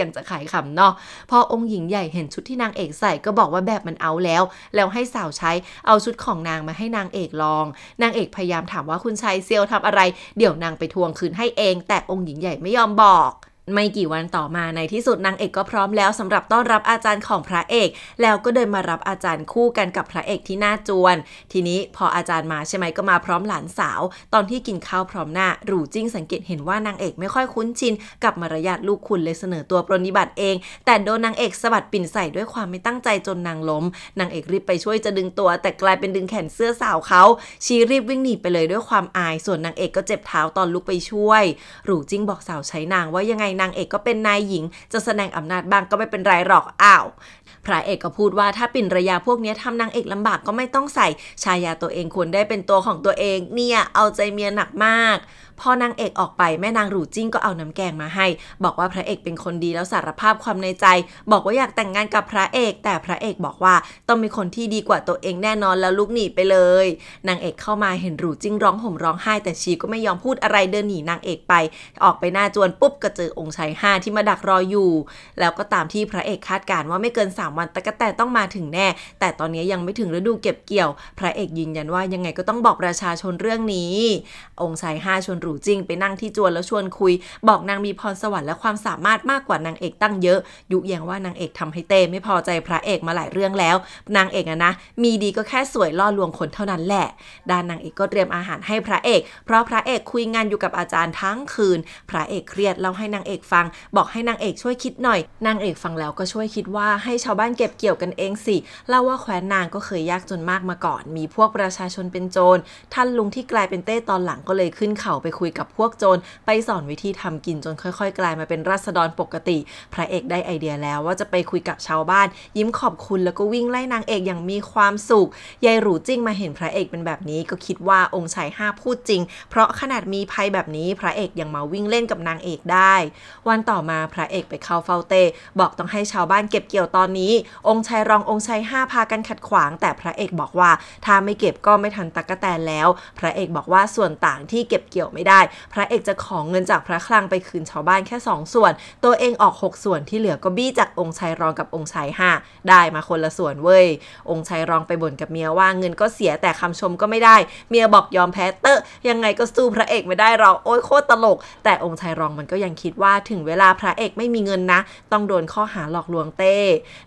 ยังจะขายขำเนาะพอองค์หญิงใหญ่เห็นชุดที่นางเอกใส่ก็บอกว่าแบบมันเอาแล้ว แล้วให้สาวใช้เอาชุดของนางมาให้นางเอกลอง นางเอกพยายามถามว่าคุณชายเซียวทำอะไร เดี๋ยวนางไปทวงคืนให้เอง แต่องค์หญิงใหญ่ไม่ยอมบอกไม่กี่วันต่อมาในที่สุดนางเอกก็พร้อมแล้ว สำหรับต้อนรับอาจารย์ของพระเอก แล้วก็เดินมารับอาจารย์คู่กันกับพระเอกที่หน้าจวน ทีนี้พออาจารย์มาใช่ไหมก็มาพร้อมหลานสาว ตอนที่กินข้าวพร้อมหน้ารูจิ้งสังเกตเห็นว่านางเอกไม่ค่อยคุ้นชิน กับมารยาทลูกคุณเลยเสนอตัวปรนิบัติเองแต่โดนนางเอกสะบัดปิ่นใส่ด้วยความไม่ตั้งใจจนนางล้ม นางเอกรีบไปช่วยจะดึงตัว แต่กลายเป็นดึงแขนเสื้อสาวเขาชีรีบวิ่งหนีไปเลยด้วยความอาย ส่วนนางเอกก็เจ็บเท้าตอนลุกไปช่วยรูจิ้งบอกสาวใช้นางว่ายังไงนางเอกก็เป็นนายหญิง จะแสดงอำนาจบ้างก็ไม่เป็นไรหรอกอ้าวพระเอกก็พูดว่าถ้าปิ่นระยาพวกนี้ทำนางเอกลำบากก็ไม่ต้องใส่ ชายาตัวเองควรได้เป็นตัวของตัวเองเนี่ย เอาใจเมียหนักมากพอนางเอกออกไปแม่นางหรูจิ้งก็เอาน้ำแกงมาให้ บอกว่าพระเอกเป็นคนดีแล้วสารภาพความในใจ บอกว่าอยากแต่งงานกับพระเอก แต่พระเอกบอกว่าต้องมีคนที่ดีกว่าตัวเองแน่นอนแล้วลุกหนีไปเลยนางเอกเข้ามาเห็นหรูจิ้งร้องห่มร้องไห้ แต่ชีก็ไม่ยอมพูดอะไรเดินหนีนางเอกไป ออกไปหน้าจวนปุ๊บก็เจอองค์ชายห้าที่มาดักรออยู่ แล้วก็ตามที่พระเอกคาดการว่าไม่เกิน3 วันตะกะแตต้องมาถึงแน่ แต่ตอนนี้ยังไม่ถึงฤดูเก็บเกี่ยว พระเอกยืนยันว่ายังไงก็ต้องบอกประชาชนเรื่องนี้ องค์ชายห้าชวนหรูจริงไปนั่งที่จวนแล้วชวนคุย บอกนางมีพรสวรรค์และความสามารถมากกว่านางเอกตั้งเยอะ ยุยงว่านางเอกทำให้เต้ไม่พอใจพระเอกมาหลายเรื่องแล้ว นางเอกอะนะมีดีก็แค่สวยล่อลวงคนเท่านั้นแหละ ด้านนางเอกก็เตรียมอาหารให้พระเอก เพราะพระเอกคุยงานอยู่กับอาจารย์ทั้งคืน พระเอกเครียดเล่าให้นางเอกฟัง บอกให้นางเอกช่วยคิดหน่อย นางเอกฟังแล้วก็ช่วยคิดว่าให้ชาวบ้านเก็บเกี่ยวกันเองสิ เล่าว่าแขวนนางก็เคยยากจนมากมาก่อน มีพวกประชาชนเป็นโจร ท่านลุงที่กลายเป็นเต้ตอนหลังก็เลยขึ้นเขาไปคุยกับพวกโจร ไปสอนวิธีทำกินจนค่อยๆกลายมาเป็นราษฎรปกติ พระเอกได้ไอเดียแล้วว่าจะไปคุยกับชาวบ้าน ยิ้มขอบคุณแล้วก็วิ่งไล่นางเอกอย่างมีความสุข ยายหรูจิ้งมาเห็นพระเอกเป็นแบบนี้ก็คิดว่าองค์ชายห้าพูดจริง เพราะขนาดมีภัยแบบนี้พระเอกยังมาวิ่งเล่นกับนางเอกได้ วันต่อมาพระเอกไปเข้าเฝ้าเต้บอกต้องให้ชาวบ้านเก็บเกี่ยวตอนอนนี้องค์ชายรององค์ชายห้าพากันขัดขวางแต่พระเอกบอกว่าถ้าไม่เก็บก็ไม่ทันตะกะแตนแล้ว พระเอกบอกว่าส่วนต่างที่เก็บเกี่ยวไม่ได้ พระเอกจะของเงินจากพระคลังไปคืนชาวบ้านแค่ 2 ส่วน ตัวเองออก 6 ส่วนที่เหลือก็บี้จากองค์ชายรองกับองค์ชายห้าได้มาคนละส่วนเว้ยองค์ชายรองไปบ่นกับเมียว่าเงินก็เสียแต่คำชมก็ไม่ได้ เมียบอกยอมแพ้เตอะยังไงก็สู้พระเอกไม่ได้เราโอ้ยโคตรตลก แต่องค์ชายรองมันก็ยังคิดว่า ถึงเวลาพระเอกไม่มีเงินนะ ต้องโดนข้อหาหลอกลวงเต้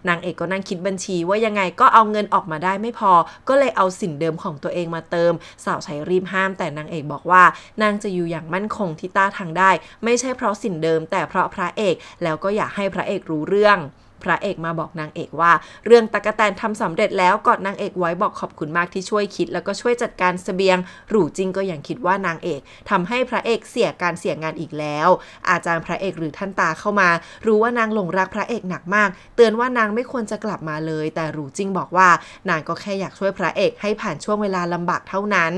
นางเอกก็นั่งคิดบัญชี ว่ายังไงก็เอาเงินออกมาได้ไม่พอ ก็เลยเอาสินเดิมของตัวเองมาเติม สาวใช้รีบห้ามแต่นางเอกบอกว่านางจะอยู่อย่างมั่นคงที่ต้าทางได้ ไม่ใช่เพราะสินเดิมแต่เพราะพระเอกแล้วก็อยากให้พระเอกรู้เรื่องพระเอกมาบอกนางเอกว่า เรื่องตะกะแตนทำสำเร็จแล้วกอดนางเอกไว้บอกขอบคุณมากที่ช่วยคิดแล้วก็ช่วยจัดการสเสบียงหรูจริงก็ยังคิดว่านางเอก ทำให้พระเอกเสียการเสียงานอีกแล้ว อาจารย์พระเอกหรือท่านตาเข้ามา รู้ว่านางหลงรักพระเอกหนักมาก เตือนว่านางไม่ควรจะกลับมาเลย แต่หรูจริงบอกว่านางก็แค่อยากช่วยพระเอก ให้ผ่านช่วงเวลาลำบากเท่านั้น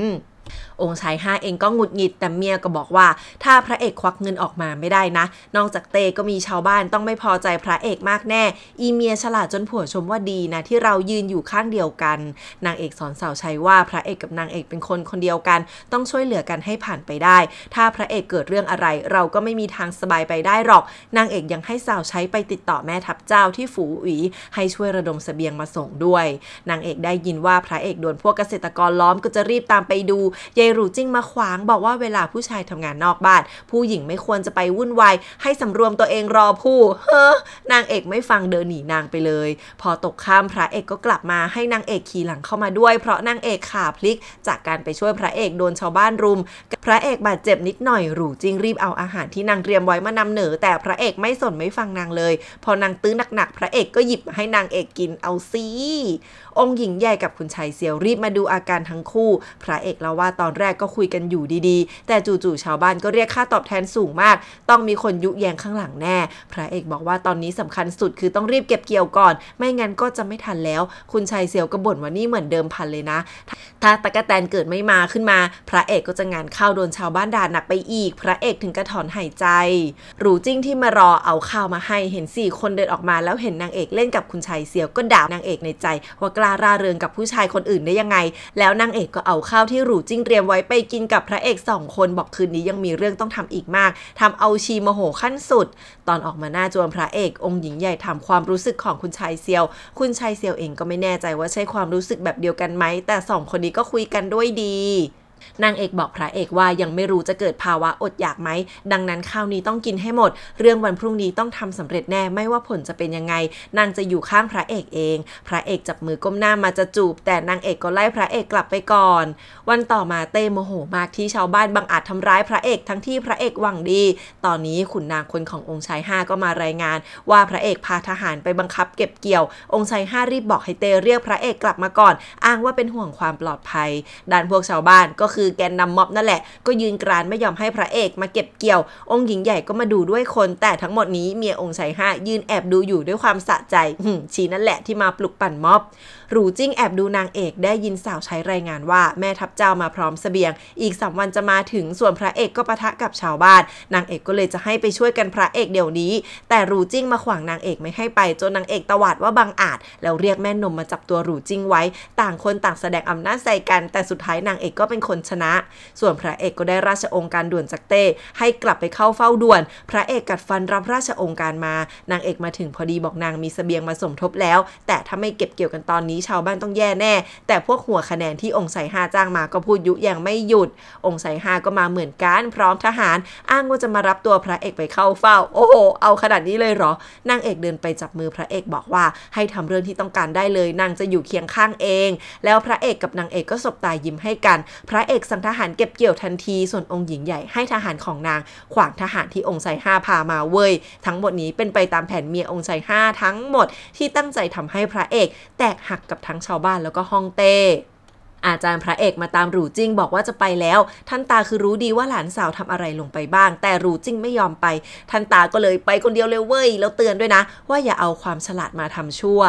องค์ชายห้าเองก็หงุดหงิด แต่เมียก็บอกว่า ถ้าพระเอกควักเงินออกมาไม่ได้นะ นอกจากเตก็มีชาวบ้านต้องไม่พอใจพระเอกมากแน่ อีเมียฉลาดจนผัวชมว่าดีนะ ที่เรายืนอยู่ข้างเดียวกัน นางเอกสอนสาวใช้ว่า พระเอกกับนางเอกเป็นคนคนเดียวกันต้องช่วยเหลือกันให้ผ่านไปได้ ถ้าพระเอกเกิดเรื่องอะไร เราก็ไม่มีทางสบายไปได้หรอกนางเอกยังให้สาวใช้ไปติดต่อแม่ทัพเจ้าที่ฝูอีให้ช่วยระดมสเสบียงมาส่งด้วยนางเอกได้ยินว่าพระเอกโดนพวกเกษตรกรล้อมก็จะรีบตามไปดูยายรูจิิงมาขวางบอกว่าเวลาผู้ชายทำงานนอกบ้านผู้หญิงไม่ควรจะไปวุ่นวาย ให้สำรวมตัวเองรอผู้ เฮ้อนางเอกไม่ฟังเดินหนีนางไปเลย พอตกข้ามพระเอกก็กลับมาให้นางเอกขี่หลังเข้ามาด้วยเพราะนางเอกขาพลิกจากการไปช่วยพระเอกโดนชาวบ้านรุมพระเอกบาดเจ็บนิดหน่อยหรูจริงรีบเอาอาหารที่นางเตรียมไว้มานำเหนอแต่พระเอกไม่สนไม่ฟังนางเลย พอนางตื้อหนักๆพระเอกก็หยิบมาให้นางเอกกินเอาซีองค์หญิงใหญ่กับคุณชายเซียวรีบมาดูอาการทั้งคู่ พระเอกเล่าว่าตอนแรกก็คุยกันอยู่ดีๆ แต่จู่ๆชาวบ้านก็เรียกค่าตอบแทนสูงมาก ต้องมีคนยุแยงข้างหลังแน่ พระเอกบอกว่าตอนนี้สำคัญสุดคือต้องรีบเก็บเกี่ยวก่อน ไม่งั้นก็จะไม่ทันแล้ว คุณชายเซียวก็บ่นว่านี่เหมือนเดิมพันเลยนะ ถ้าตะกะแตนเกิดไม่มาขึ้นมา พระเอกก็จะงานเข้าโดนชาวบ้านด่าหนักไปอีก พระเอกถึงกระถอนหายใจรู้จริงที่มารอเอาข้าวมาให้เห็นสี่คนเดินออกมาแล้วเห็นนางเอกเล่นกับคุณชายเสียวก็ด่านางเอกในใจว่ากล้าร่าเริงกับผู้ชายคนอื่นได้ยังไง แล้วนางเอกก็เอาข้าวที่รู้จริงเตรียมไว้ไปกินกับพระเอกสองคนบอกคืนนี้ยังมีเรื่องต้องทำอีกมาก ทำเอาชีโมโหขั้นสุด ตอนออกมาหน้าจวนพระเอกองค์หญิงใหญ่ถามความรู้สึกของคุณชายเสียว คุณชายเสียวเองก็ไม่แน่ใจว่าใช่ความรู้สึกแบบเดียวกันไหมแต่สองคนนี้ก็คุยกันด้วยดีนางเอกบอกพระเอกว่ายังไม่รู้จะเกิดภาวะอดอยากไหม ดังนั้นข้าวนี้ต้องกินให้หมด เรื่องวันพรุ่งนี้ต้องทำสำเร็จแน่ ไม่ว่าผลจะเป็นยังไง นางจะอยู่ข้างพระเอกเอง พระเอกจับมือก้มหน้ามาจะจูบ แต่นางเอกก็ไล่พระเอกกลับไปก่อน วันต่อมาเต้โมโหมากที่ชาวบ้านบังอาจทำร้ายพระเอกทั้งที่พระเอกหวังดี ตอนนี้ขุนนางคนขององค์ชายห้าก็มารายงานว่าพระเอกพาทหารไปบังคับเก็บเกี่ยว องค์ชายห้ารีบบอกให้เต้เรียกพระเอกกลับมาก่อน อ้างว่าเป็นห่วงความปลอดภัย ด้านพวกชาวบ้านก็คือแกนนำม็อบนั่นแหละก็ยืนกรานไม่ยอมให้พระเอกมาเก็บเกี่ยว องค์หญิงใหญ่ก็มาดูด้วยคน แต่ทั้งหมดนี้เมียองค์ชายห้ายืนแอบดูอยู่ด้วยความสะใจชีนั่นแหละที่มาปลุกปั่นม็อบ หรูจิ้งแอบดูนางเอกได้ยินสาวใช้รายงานว่าแม่ทัพเจ้ามาพร้อมสเสบียง อีกสามวันจะมาถึงส่วนพระเอกก็ปะทะกับชาวบ้านนางเอกก็เลยจะให้ไปช่วยกันพระเอกเดี๋ยวนี้ แต่หรูจิ้งมาขวางนางเอกไม่ให้ไปจนนางเอกตวาดว่าบังอาจแล้วเรียกแม่นมมาจับตัวหรูจิ้งไว้ ต่างคนต่างแสดงอำนาจใส่กันแต่สุดท้ายนางเอกก็เป็นคนชนะส่วนพระเอกก็ได้ราชองค์การด่วนจากเต้ให้กลับไปเข้าเฝ้าด่วน พระเอกกัดฟันรับราชองค์การมา นางเอกมาถึงพอดีบอกนางมีสเสบียงมาสมทบแล้ว แต่ถ้าไม่เก็บเกี่ยวกันตอนนี้ชาวบ้านต้องแย่แน่ แต่พวกหัวคะแนนที่องค์ใสห้าจ้างมาก็พูดยุย่งไม่หยุด องค์ใสห้าก็มาเหมือนกัน พร้อมทหาร อ้างว่าจะมารับตัวพระเอกไปเข้าเฝ้า โอ้โหเอาขนาดนี้เลยเหรอนางเอกเดินไปจับมือพระเอกบอกว่าให้ทำเรื่องที่ต้องการได้เลยนางจะอยู่เคียงข้างเองแล้วพระเอกกับนางเอกก็สบตายิ้มให้กัน พระเอกอกสั่งทหารเก็บเกี่ยวทันทีส่วนองค์หญิงใหญ่ให้ทหารของนาง ขวางทหารที่องค์ไซห้าพามาเว้ยทั้งหมดนี้เป็นไปตามแผนเมียองค์ไซห้าทั้งหมด ที่ตั้งใจทำให้พระเอกแตกหักกับทั้งชาวบ้านแล้วก็ฮ่องเต้อาจารย์พระเอกมาตามรูจิ้งบอกว่าจะไปแล้ว ท่านตาคือรู้ดีว่าหลานสาวทำอะไรลงไปบ้าง แต่รูจิ้งไม่ยอมไป ท่านตาก็เลยไปคนเดียวเลยเว้ยแล้วเตือนด้วยนะ ว่าอย่าเอาความฉลาดมาทำชั่ว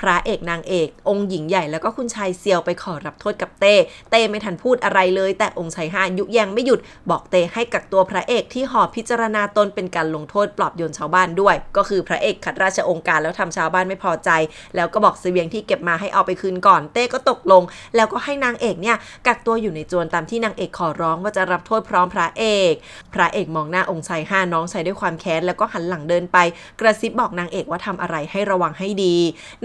พระเอกนางเอกองค์หญิงใหญ่ แล้วก็คุณชายเซียวไปขอรับโทษกับเต้เต้ไม่ทันพูดอะไรเลย แต่องค์ชายห้ายุยยงไม่หยุดบอกเต้ให้กักตัวพระเอกที่หอพิจารณาตนเป็นการลงโทษปลอบโยนชาวบ้านด้วย ก็คือพระเอกขัดราชองค์การแล้วทำชาวบ้านไม่พอใจ แล้วก็บอกเสบียงที่เก็บมาให้เอาไปคืนก่อนเต้ก็ตกลง แล้วก็ให้นางเอกเนี่ยกักตัวอยู่ในจวนตามที่นางเอกขอร้องว่าจะรับโทษพร้อมพระเอก พระเอกมองหน้าองค์ชายห้าน้องชายด้วยความแค้นแล้วก็หันหลังเดินไป กระซิบบอกนางเอกว่าทำอะไรให้ระวังให้ดี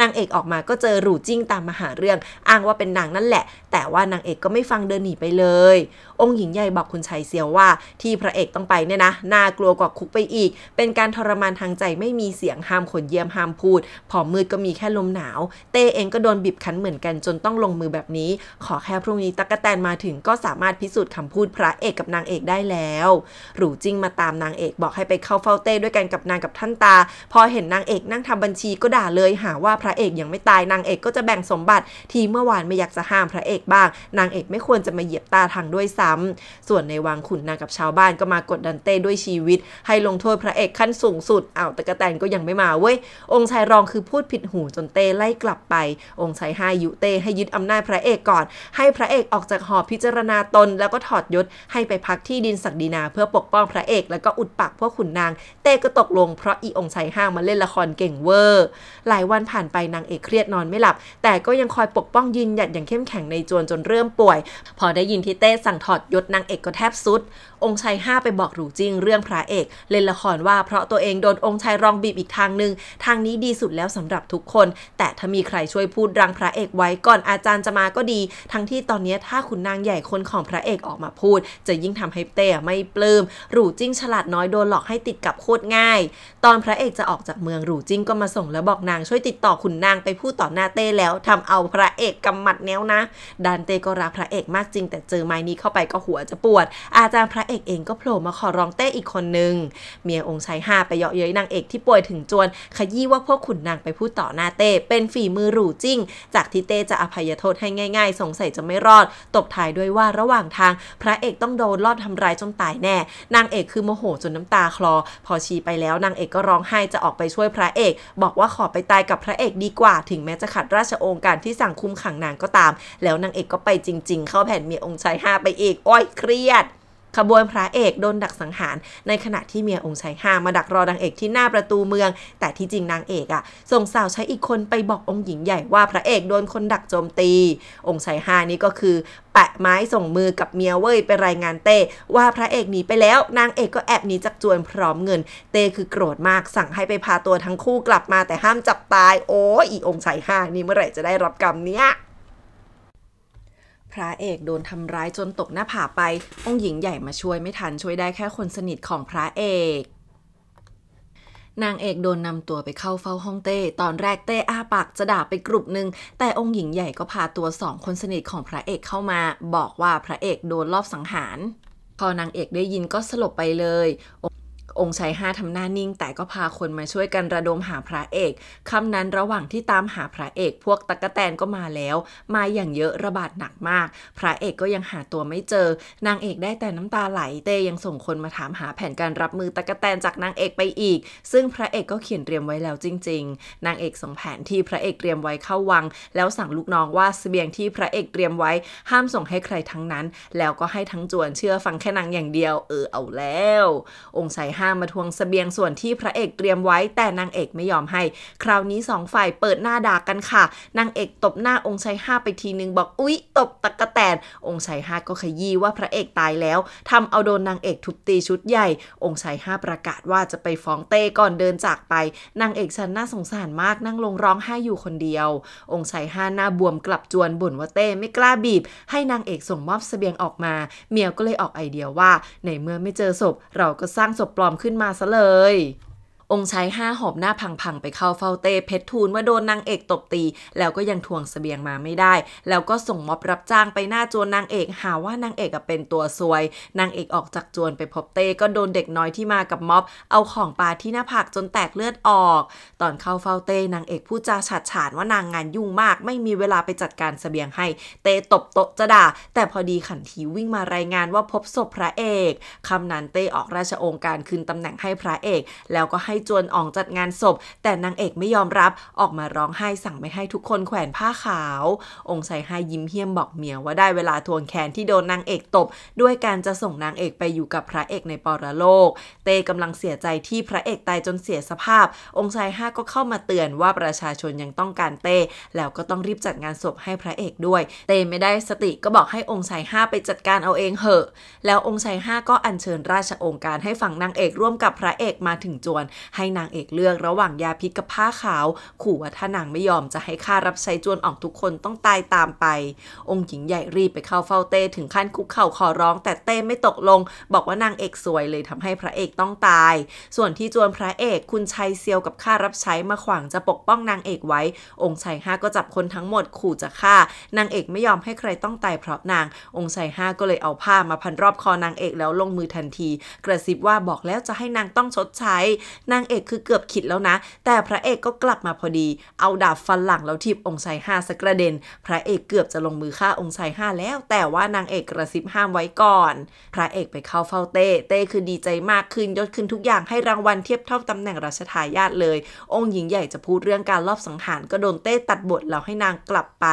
นางเอกออกมาก็เจอหรูจิ้งตามมาหาเรื่อง อ้างว่าเป็นนางนั่นแหละแต่ว่านางเอกก็ไม่ฟังเดินหนีไปเลย องค์หญิงใหญ่บอกคุณชัยเซียวว่า ที่พระเอกต้องไปเนี่ยนะน่ากลัวกว่าคุกไปอีก เป็นการทรมานทางใจไม่มีเสียงห้ามขนเยี่ยมห้ามพูดผอมมืดก็มีแค่ลมหนาว เต้เองก็โดนบีบคั้นเหมือนกัน จนต้องลงมือแบบนี้ ขอแค่พรุ่งนี้ตักะแตนมาถึงก็สามารถพิสูจน์คำพูดพระเอกกับนางเอกได้แล้ว หรูจิงมาตามนางเอกบอกให้ไปเข้าเฝ้าเต้ด้วยกันกับนางกับท่านตา พอเห็นนางเอกนั่งทำบัญชีก็ด่าเลยหาว่าพระเอกยังไม่ตายนางเอกก็จะแบ่งสมบัติทีเมื่อวานไม่อยากจะห้ามพระเอกบ้างนางเอกไม่ควรจะมาเหยียบตาทางด้วยซ้ำ ส่วนในวังขุนนางกับชาวบ้านก็มากดดันเต้ด้วยชีวิต ให้ลงโทษพระเอกขั้นสูงสุดอ้าวตะกะแตนก็ยังไม่มาเว้ย องค์ชายรองคือพูดผิดหูจนเต้ไล่กลับไป องค์ชายห้ายุเต้ให้ยึดอำนาจพระเอกก่อน ให้พระเอกออกจากหอพิจารณาตนแล้วก็ถอดยศ ให้ไปพักที่ดินศักดินาเพื่อปกป้องพระเอกแล้วก็อุดปากพวกขุนนาง เต้ก็ตกลงเพราะอีองค์ชายห้ามาเล่นละครเก่งเวอร์ หลายวันผ่านไปนางเอกเครียดนอนไม่หลับ แต่ก็ยังคอยปกป้องยืนหยัดอย่างเข้มแข็งในจวนจนเริ่มป่วย พอได้ยิน ที่เต้สั่ง ถอดยศนางเอก ก็ แทบสุด องค์ชายห้าไปบอก หรู จิงเรื่องพระเอกเล่น ละครว่าเพราะตัวเอง โดนองค์ชายรองบีบอีกทางหนึ่งทางนี้ดีสุดแล้วสำหรับทุกคน แต่ถ้ามีใครช่วยพูดรังพระเอกไว้ก่อนอาจารย์จะมาก็ดี ทั้งที่ตอนนี้ถ้าคุณนางใหญ่คนของพระเอกออกมาพูด จะยิ่งทำให้เต้ไม่ปลืม้มหรูจิงฉลาดน้อยโดนหลอกให้ติดกับโคตรง่าย ตอนพระเอกจะออกจากเมืองหรูจิงก็มาส่งแล้วบอกนางช่วยติดต่อคุณนางไปพูดต่อหน้าเต้แล้วทำเอาพระเอกกำหมัดแนวนะดานเต้ก็รักพระเอกมากจริง แต่เจอไม้นี้เข้าไปก็หัวจะปวด อาจารย์พระเอกเองก็โผล่มาขอร้องเต้อีกคนนึง เมียองค์ชายห้าไปเยาะเย้ยนางเอกที่ป่วยถึงจวนขยี้ว่าพวกขุนนางไปพูดต่อหน้าเต้เป็นฝีมือหรูจริง จากที่เต้จะอภัยโทษให้ง่ายๆ สงสัยจะไม่รอด ตบท้ายด้วยว่าระหว่างทางพระเอกต้องโดนลอบทำร้ายจนตายแน่นางเอกคือโมโหจนน้ำตาคลอพอชี้ไปแล้วนางเอกก็ร้องไห้จะออกไปช่วยพระเอก บอกว่าขอไปตายกับพระเอกดีกว่า ถึงแม้จะขัดราชโองการที่สั่งคุมขังนางก็ตาม แล้วนางเอกก็ไปจริงๆ เข้าแผ่นเมียองค์ชายห้าไปอีกอ้อยเครียด ขบวนพระเอกโดนดักสังหาร ในขณะที่เมียองค์ชายห้ามาดักรอนางเอกที่หน้าประตูเมือง แต่ที่จริงนางเอกอะส่งสาวใช้อีกคนไปบอกองค์หญิงใหญ่ว่าพระเอกโดนคนดักโจมตี องค์ชายห้านี่ก็คือแปะไม้ส่งมือกับเมียเว้ยไปรายงานเต้ว่าพระเอกหนีไปแล้วนางเอกก็แอบหนีจากจวนพร้อมเงิน เต้คือโกรธมากสั่งให้ไปพาตัวทั้งคู่กลับมาแต่ห้ามจับตายโอ้อีองค์ชายห้านี่เมื่อไหร่จะได้รับกรรมเนี้ยพระเอกโดนทำร้ายจนตกหน้าผาไป องค์หญิงใหญ่มาช่วยไม่ทันช่วยได้แค่คนสนิทของพระเอก นางเอกโดนนำตัวไปเข้าเฝ้าห้องเต้ ตอนแรกเต้อ้าปากจะด่าไปกรุบหนึ่ง แต่องค์หญิงใหญ่ก็พาตัวสองคนสนิทของพระเอกเข้ามา บอกว่าพระเอกโดนลอบสังหาร พอนางเอกได้ยินก็สลบไปเลยองค์ชายห้าทำหน้านิ่งแต่ก็พาคนมาช่วยกันระดมหาพระเอกคำนั้นระหว่างที่ตามหาพระเอกพวกตะกะแตนก็มาแล้ว มาอย่างเยอะระบาดหนักมาก พระเอกก็ยังหาตัวไม่เจอ นางเอกได้แต่น้ำตาไหลเตยังส่งคนมาถามหาแผนการรับมือตะกะแตนจากนางเอกไปอีก ซึ่งพระเอกก็เขียนเตรียมไว้แล้วจริง ๆ นางเอกส่งแผนที่พระเอกเตรียมไว้เข้าวัง แล้วสั่งลูกน้องว่าเสบียงที่พระเอกเตรียมไว้ห้ามส่งให้ใครทั้งนั้นแล้วก็ให้ทั้งจวนเชื่อฟังแค่นางอย่างเดียวเออเอาแล้ว องค์ชายห้าามมาทวงสเสบียงส่วนที่พระเอกเตรียมไว้ แต่นางเอกไม่ยอมให้ คราวนี้สองฝ่ายเปิดหน้าด่ากันค่ะนางเอกตบหน้าองค์ชายห้าไปทีนึงบอกอุ๊ยตบตะกะแตนองค์ชายห้าก็ขยี้ว่าพระเอกตายแล้ว ทำเอาโดนนางเอกทุบตีชุดใหญ่ องค์ชายห้าประกาศว่าจะไปฟ้องเต้ก่อนเดินจากไป นางเอกฉันน่าสงสารมากนั่งลงร้องไห้อยู่คนเดียวองค์ชายห้าหน้าบวมกลับจวนบ่นว่าเต้ไม่กล้าบีบ ให้นางเอกส่งมอบสเสบียงออกมาเมียก็เลยออกไอเดียว่าในเมื่อไม่เจอศพ เราก็สร้างศพปลอมขึ้นมาซะเลยองค์ชายห้าหอบหน้าพังๆไปเข้าเฝ้าเต้เพชรทูลว่าโดนนางเอกตบตี แล้วก็ยังทวงสเสบียงมาไม่ได้ แล้วก็ส่งม็อบรับจ้างไปหน้าจวนนางเอกหาว่านางเอกเป็นตัวซวยนางเอกออกจากจวนไปพบเต้ก็โดนเด็กน้อยที่มากับม็อบ เอาของปาที่หน้าผากจนแตกเลือดออก ตอนเข้าเฝ้าเต้นางเอกพูดจาฉาดฉานว่านางงานยุ่งมากไม่มีเวลาไปจัดการสเสบียงให้ เต้ตบโต๊ะจะด่าแต่พอดีขันทีวิ่งมารายงานว่าพบศพพระเอกคำนั้นเต้ออกราชองค์การคืนตำแหน่งให้พระเอกแล้วก็ให้จวนอ่องจัดงานศพ แต่นางเอกไม่ยอมรับออกมาร้องไห้สั่งไม่ให้ทุกคนแขวนผ้าขาว องค์ชาย้ายิ้มเฮี้ยมบอกเมียว่าได้เวลาทวงแคนที่โดนนางเอกตบด้วยการจะส่งนางเอกไปอยู่กับพระเอกในปรโลกเตกำลังเสียใจที่พระเอกตายจนเสียสภาพ องค์ชายห้าก็เข้ามาเตือนว่าประชาชนยังต้องการเต้แล้วก็ต้องรีบจัดงานศพให้พระเอกด้วยเต้ไม่ได้สติก็บอกให้องค์ชายห้าไปจัดการเอาเองเหอะแล้วองค์ชายห้าก็อัญเชิญราชองค์การให้ฝั่งนางเอกร่วมกับพระเอกมาถึงจวนให้นางเอกเลือก ระหว่างยาพิษกับผ้าขาว ขู่ว่าถ้านางไม่ยอมจะให้ข้ารับใช้จวนออกทุกคนต้องตายตามไป องค์หญิงใหญ่รีบไปเข้าเฝ้าเต้ถึงขั้นคุกเข่าขอร้อง แต่เต้ไม่ตกลง บอกว่า นางเอกสวยเลยทำให้พระเอกต้องตาย ส่วนที่จวนพระเอกคุณชัยเซียวกับข้ารับใช้ มาขวางจะปกป้องนางเอกไว้ องค์ชัยห้าก็จับคนทั้งหมดขู่จะฆ่านางเอกไม่ยอมให้ใครต้องตายเพราะนาง องค์ชัยห้าก็เลยเอาผ้ามาพันรอบคอนางเอกแล้วลงมือทันที กระซิบว่าบอกแล้วจะให้นางต้องชดใช้นางเอกคือเกือบขิดแล้วนะ แต่พระเอกก็กลับมาพอดี เอาดาบฟันหลังแล้วทิบองไซห้าสกระเด็น พระเอกเกือบจะลงมือฆ่าองไซห้า แล้ว แต่ว่านางเอกกระซิบห้ามไว้ก่อน พระเอกไปเข้าเฝ้าเต้ เต้คือดีใจมากขึ้นยศขึ้นทุกอย่างให้รางวัลเทียบเท่าตำแหน่งราชทายาทเลย องค์หญิงใหญ่จะพูดเรื่องการลอบสังหารก็โดนเต้ตัดบทแล้วให้นางกลับไป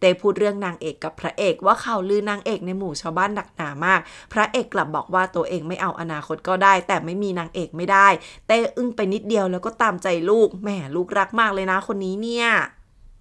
เต้พูดเรื่องนางเอกกับพระเอกว่าข่าวลือนางเอกในหมู่ชาวบ้านหนักหนามาก พระเอกกลับบอกว่าตัวเองไม่เอาอนาคตก็ได้ แต่ไม่มีนางเอกไม่ได้ เต้อึ้งไปนิดเดียวแล้วก็ตามใจลูก แหมลูกรักมากเลยนะคนนี้เนี่ย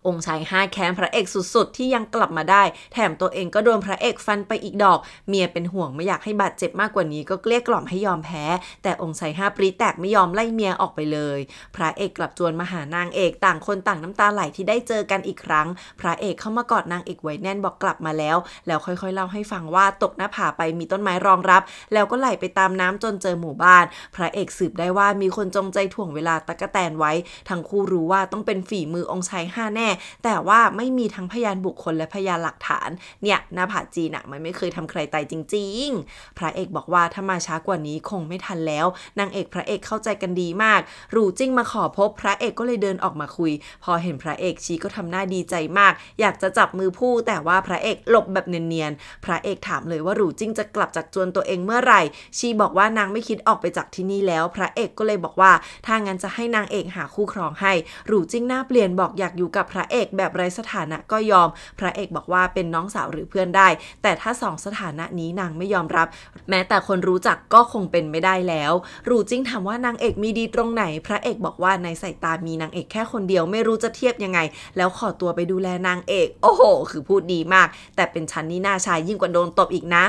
องค์ชายห้าแค้พระเอกสุด ๆ ที่ยังกลับมาได้ แถมตัวเองก็โดนพระเอกฟันไปอีกดอก เมียเป็นห่วงไม่อยากให้บาดเจ็บมากกว่านี้ก็เกลี้ยกล่อมให้ยอมแพ้ แต่องค์ชายห้าปรีแตกไม่ยอมไล่เมียออกไปเลย พระเอกกลับจวนมาหานางเอกต่างคนต่างน้ำตาไหลที่ได้เจอกันอีกครั้ง พระเอกเข้ามากอด นางเอกไว้แน่นบอกกลับมาแล้ว แล้วค่อยๆเล่าให้ฟังว่าตกหน้าผาไปมีต้นไม้รองรับ แล้วก็ไหลไปตามน้ำจนเจอหมู่บ้าน พระเอกสืบได้ว่ามีคนจงใจถ่วงเวลาตะกะแตนไว้ ทั้งคู่รู้ว่าต้องเป็นฝีมือองค์ชายห้าแน่แต่ว่าไม่มีทั้งพยานบุคคลและพยานหลักฐานเนี่ยนาผาจีน่ะมันไม่เคยทำใครตายจริง ๆ พระเอกบอกว่าถ้ามาช้ากว่านี้คงไม่ทันแล้ว นางเอกพระเอกเข้าใจกันดีมากรูจิ้งมาขอพบพระเอกก็เลยเดินออกมาคุย พอเห็นพระเอกชีก็ทำหน้าดีใจมาก อยากจะจับมือผู้แต่ว่าพระเอกหลบแบบเนียนๆพระเอกถามเลย ว่ารูจิ้งจะกลับจากจวนตัวเองเมื่อไหร่ ชีบอกว่านางไม่คิดออกไปจากที่นี่แล้ว พระเอกก็เลยบอกว่าถ้างั้นจะให้นางเอกหาคู่ครองให้รูจิ้งหน้าเปลี่ยนบอกอยากอยู่กับพระระเอกแบบไร้สถานะก็ยอม พระเอกบอกว่าเป็นน้องสาวหรือเพื่อนได้ แต่ถ้าสองสถานะนี้นางไม่ยอมรับ แม้แต่คนรู้จักก็คงเป็นไม่ได้แล้ว รูจิ้งถามว่านางเอกมีดีตรงไหน พระเอกบอกว่าในสายตามีนางเอกแค่คนเดียว ไม่รู้จะเทียบยังไง แล้วขอตัวไปดูแลนางเอก โอ้โห คือพูดดีมาก แต่เป็นชั้นนี้หน้าชายยิ่งกว่าโดนตบอีกนะ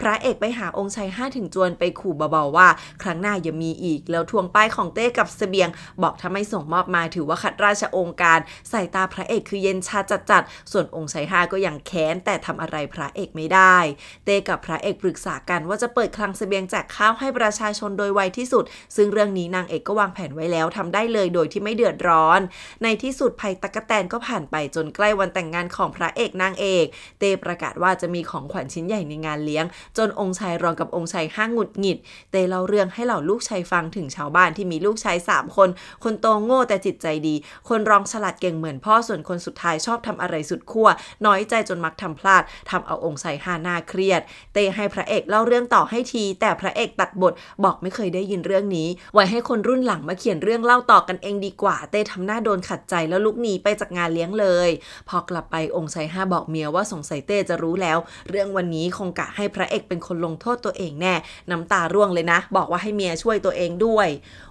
พระเอกไปหาองค์ชายห้าถึงจวน ไปขู่เบาๆว่า ครั้งหน้าอย่ามีอีก แล้วทวงป้ายของเต้กับสเสบียง บอกถ้าไม่ส่งมอบมาถือว่าขัดราชองค์การสายตาพระเอกคือเย็นชาจัดๆส่วนองค์ชายห้าก็ยังแค้น แต่ทำอะไรพระเอกไม่ได้เต้กับพระเอกปรึกษากัน ว่าจะเปิดคลังสเสบียงแจกข้าวให้ประชาชนโดยไวที่สุด ซึ่งเรื่องนี้นางเอกก็วางแผนไว้แล้วทำได้เลยโดยที่ไม่เดือดร้อน ในที่สุดภัยตะกะแตนก็ผ่านไปจนใกล้วันแต่งงานของพระเอกนางเอก เต้ประกาศว่าจะมีของขวัญชิ้นใหญ่ในงานเลี้ยงจนองค์ชายรองกับองค์ชายห้างหงุดหงิดเตเล่าเรื่องให้เหล่าลูกชายฟังถึงชาวบ้านที่มีลูกชายสามคนคนโตโง่แต่จิตใจดี คนรองฉลาดเก่งเหมือนพ่อส่วนคนสุดท้ายชอบทำอะไรสุดขั้วน้อยใจจนมักทำพลาด ทำเอาองค์ชายห้าหน้าเครียดเตให้พระเอกเล่าเรื่องต่อให้ที แต่พระเอกตัดบทบอกไม่เคยได้ยินเรื่องนี้ ไว้ให้คนรุ่นหลังมาเขียนเรื่องเล่าต่อกันเองดีกว่า เต้ทำหน้าโดนขัดใจแล้วลุกหนีไปจากงานเลี้ยงเลย พอกลับไปองค์ชายห้าบอกเมียว่าสงสัยเต้จะรู้แล้ว เรื่องวันนี้คงกะให้พระเอกเป็นคนลงโทษตัวเอง แน่ น้ำตาร่วงเลยนะ บอกว่าให้เมีย ช่วยตัวเองด้วย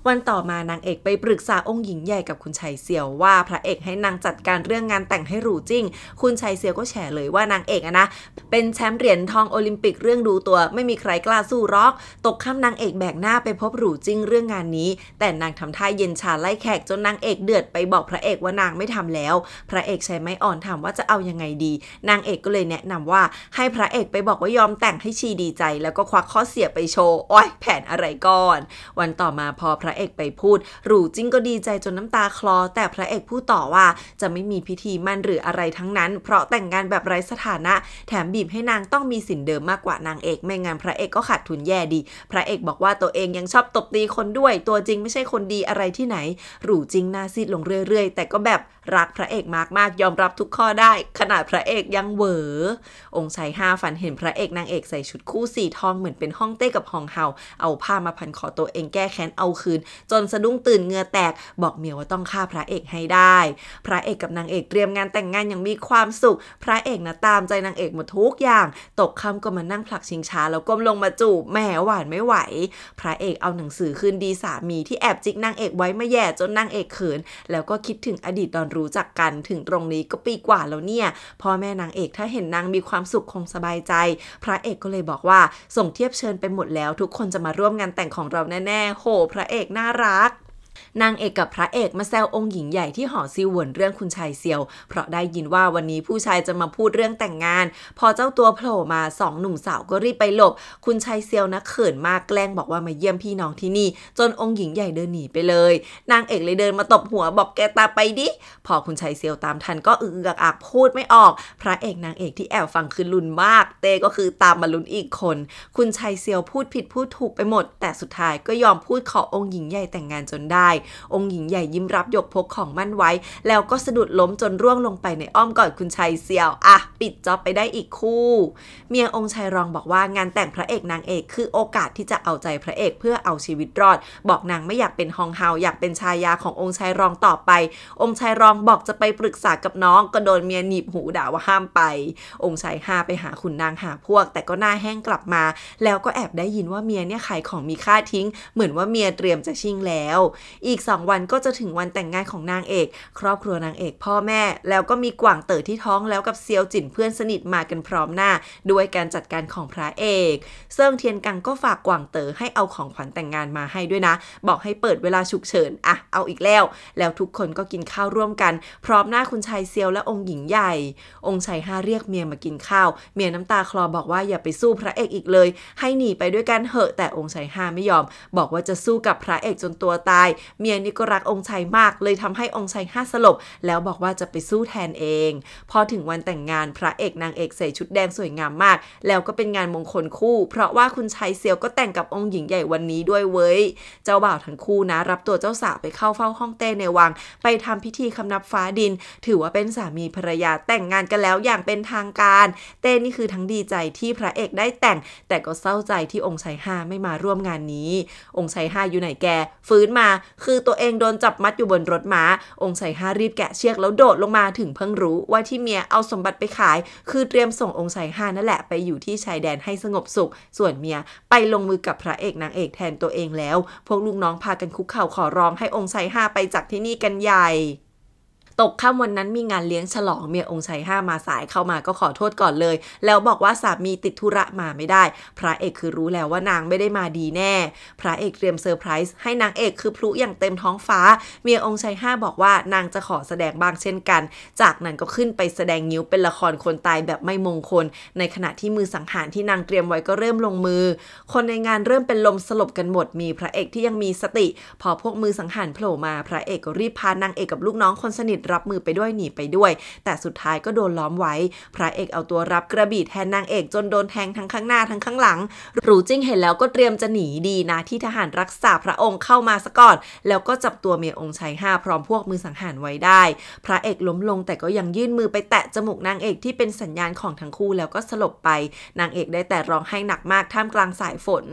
วันต่อมานางเอก ไป ปรึกษาองค์หญิงใหญ่กับคุณชัยเสียวว่า พระเอกให้นางจัดการเรื่องงานแต่งให้หรูจริงคุณชัยเสียวก็แฉเลยว่านางเอกอะนะ เป็นแชมป์เหรียญทองโอลิมปิกเรื่องดูตัว ไม่มีใครกล้าสู้รอก ตกข้ามนางเอกแบกหน้าไปพบหรูจริงเรื่องงานนี้ แต่นางทำท่าเย็นชาไล่แขกจนนางเอกเดือดไปบอกพระเอกว่านางไม่ทำแล้ว พระเอกใช้ไม้อ่อนถามว่าจะเอายังไงดี นางเอกก็เลยแนะนำว่า ให้พระเอกไปบอกว่ายอมแต่งใหี่ชีดีใจแล้วก็ควักข้อเสียไปโชว์อ้อยแผนอะไรก่อน วันต่อมาพอพระเอกไปพูดรูจิ้งก็ดีใจจนน้ำตาคลอ แต่พระเอกพูดต่อว่า จะไม่มีพิธีมั่นหรืออะไรทั้งนั้น เพราะแต่งงานแบบไร้สถานะ แถมบีบให้นางต้องมีสินเดิมมากกว่านางเอกไม่งั้นพระเอกก็ขาดทุนแย่ดี พระเอกบอกว่าตัวเองยังชอบตบตีคนด้วย ตัวจริงไม่ใช่คนดีอะไรที่ไหนหรูจิิงหน้าซีดลงเรื่อย ๆ แต่ก็แบบรักพระเอกมากมากยอมรับทุกข้อได้ ขนาดพระเอกยังเหวอ องค์ชายห้าฝันเห็นพระเอกนางเอกใส่ชุดคู่สีทองเหมือนเป็นห้องเต้กับห้องเฮาเอาผ้ามาพันคอตัวเองแก้แค้นเอาคืนจนสะดุ้งตื่นเงือแตกบอกเมียว่าต้องฆ่าพระเอกให้ได้ พระเอกกับนางเอกเตรียมงานแต่งงานอย่างมีความสุข พระเอกนะตาม ใจนางเอกหมดทุกอย่าง ตกค่ำก็มานั่งผลักชิงช้าแล้วก้มลงมาจูบแหมหวานไม่ไหว พระเอกเอาหนังสือคืนดีสามีที่แอบจิกนางเอกไว้มาแย่จนนางเอกเขินแล้วก็คิดถึงอดีตตอนรู้จักกัน ถึงตรงนี้ก็ปีกว่าแล้วเนี่ยพ่อแม่นางเอกถ้าเห็นนางมีความสุขคงสบายใจ พระเอกก็เลยบอกว่าส่งเทียบเชิญไปหมดแล้ว ทุกคนจะมาร่วมงานแต่งของเราแน่ๆ โห พระเอกน่ารักนางเอก กับ พระเอกมาแซวองค์หญิงใหญ่ที่ หอซิวหวน เรื่องคุณชายเซียว เพราะได้ยินว่าวันนี้ผู้ชายจะมาพูดเรื่องแต่งงาน พอเจ้าตัวโผล่มาสองหนุ่ม สาวก็รีบไปหลบ คุณชายเซียวนะเขินมากแกล้งบอกว่า มา เยี่ยมพี่น้องที่ นี่ จนองค์หญิงใหญ่เดินหนีไปเลยนางเอกเลยเดินมาตบหัวบอกแกตาไปดิพอคุณชายเซียวตามทันก็อึกอักอักพูดไม่ออก พระเอกนางเอกที่แอบฟังคือลุนมาก เต้ก็คือตามมาลุนอีกคน คุณชายเซียวพูดผิดพูดถูกไปหมด แต่สุดท้ายก็ยอมพูดขอองค์หญิงใหญ่แต่งงานจนได้ายองค์หญิงใหญ่ยิ้มรับยกพกของมั่นไว้ แล้วก็สะดุดล้มจนร่วงลงไปในอ้อมกอดคุณชายเซียว อ่ะ ปิดจ็อบไปได้อีกคู่ เมียองค์ชายรองบอกว่างานแต่งพระเอกนางเอกคือโอกาสที่จะเอาใจพระเอกเพื่อเอาชีวิตรอด บอกนางไม่อยากเป็นฮองเฮาอยากเป็นชายาขององค์ชายรองต่อไป องค์ชายรองบอกจะไปปรึกษากับน้องก็โดนเมียหนีบหูด่าว่าห้ามไป องค์ชายห้าไปหาขุนนางหาพวก แต่ก็หน้าแห้งกลับมา แล้วก็แอบได้ยินว่าเมียเนี่ยขายของมีค่าทิ้ง เหมือนว่าเมียเตรียมจะชิงแล้วอีก2วันก็จะถึงวันแต่งงานของนางเอก ครอบครัวนางเอกพ่อแม่ แล้วก็มีกวางเต๋อที่ท้องแล้วกับเซียวจินเพื่อนสนิทมากันพร้อมหน้า ด้วยการจัดการของพระเอกเซิงเทียนกังก็ฝากกวางเต๋อให้เอาของขวัญแต่งงานมาให้ด้วยนะ บอกให้เปิดเวลาฉุกเฉินอะเอาอีกแล้วแล้วทุกคนก็กินข้าวร่วมกัน พร้อมหน้าคุณชายเซียวและองค์หญิงใหญ่องค์ชายห้าเรียกเมียมากินข้าว เมียน้ำตาคลอบอกว่าอย่าไปสู้พระเอกอีกเลย ให้หนีไปด้วยกันเหอะแต่องค์ชายห้าไม่ยอม บอกว่าจะสู้กับพระเอกจนตัวตายเมียนี่ก็รักองค์ชัยมากเลยทำให้องค์ชัยห้าสลบ แล้วบอกว่าจะไปสู้แทนเอง พอถึงวันแต่งงานพระเอกนางเอกใส่ชุดแดงสวยงามมาก แล้วก็เป็นงานมงคลคู่ เพราะว่าคุณชัยเซียวก็แต่งกับองค์หญิงใหญ่วันนี้ด้วยเว้ย เจ้าบ่าวทั้งคู่นะรับตัวเจ้าสาวไปเข้าเฝ้าห้องเต้ในวัง ไปทำพิธีคำนับฟ้าดิน ถือว่าเป็นสามีภรรยาแต่งงานกันแล้วอย่างเป็นทางการเต้นี่คือทั้งดีใจที่พระเอกได้แต่งแต่ก็เศร้าใจที่องค์ชัยห้าไม่มาร่วมงานนี้ องค์ชัยห้าอยู่ไหนแกฟื้นมาคือตัวเองโดนจับมัดอยู่บนรถมา้าองค์ไสห้ารีบแกะเชือกแล้วโดดลงมาถึงเพิ่งรู้ ว่าที่เมียเอาสมบัติไปขาย คือเตรียมส่งองค์ไสห้านั่นแหละไปอยู่ที่ชายแดนให้สงบสุข ส่วนเมียไปลงมือกับพระเอกนางเอกแทนตัวเองแล้ว พวกลูกน้องพากันคุกเข่าขอร้องให้องค์ไสห้าไปจากที่นี่กันใหญ่ตกค่ำวันนั้นมีงานเลี้ยงฉลองเมียองค์ชัยห้ามาสายเข้ามาก็ขอโทษก่อนเลย แล้วบอกว่าสามีติดธุระมาไม่ได้ พระเอกคือรู้แล้วว่านางไม่ได้มาดีแน่ พระเอกเตรียมเซอร์ไพรส์ให้นางเอกคือพลุอย่างเต็มท้องฟ้าเมียองค์ชัยห้าบอกว่านางจะขอแสดงบ้างเช่นกัน จากนั้นก็ขึ้นไปแสดงงิ้วเป็นละครคนตายแบบไม่มงคลในขณะที่มือสังหารที่นางเตรียมไว้ก็เริ่มลงมือ คนในงานเริ่มเป็นลมสลบกันหมดมีพระเอกที่ยังมีสติ พอพวกมือสังหารโผล่มาพระเอกก็รีบพานางเอกกับลูกน้องคนสนิทรับมือไปด้วยหนีไปด้วย แต่สุดท้ายก็โดนล้อมไว้ พระเอกเอาตัวรับกระบี่แทนนางเอกจนโดนแทงทั้งข้างหน้า ทั้งข้างหลัง รูจิ้งเห็นแล้วก็เตรียมจะหนีดีนะที่ทหารรักษาพระองค์เข้ามาสะก่อนแล้วก็จับตัวเมียองค์ชายห้าพร้อมพวกมือสังหารไว้ได้ พระเอกล้มลงแต่ก็ยังยื่นมือไปแตะจมูกนางเอกที่เป็นสัญญาณของทั้งคู่แล้วก็สลบไป นางเอกได้แต่ร้องไห้หนักมากท่ามกลางสายฝน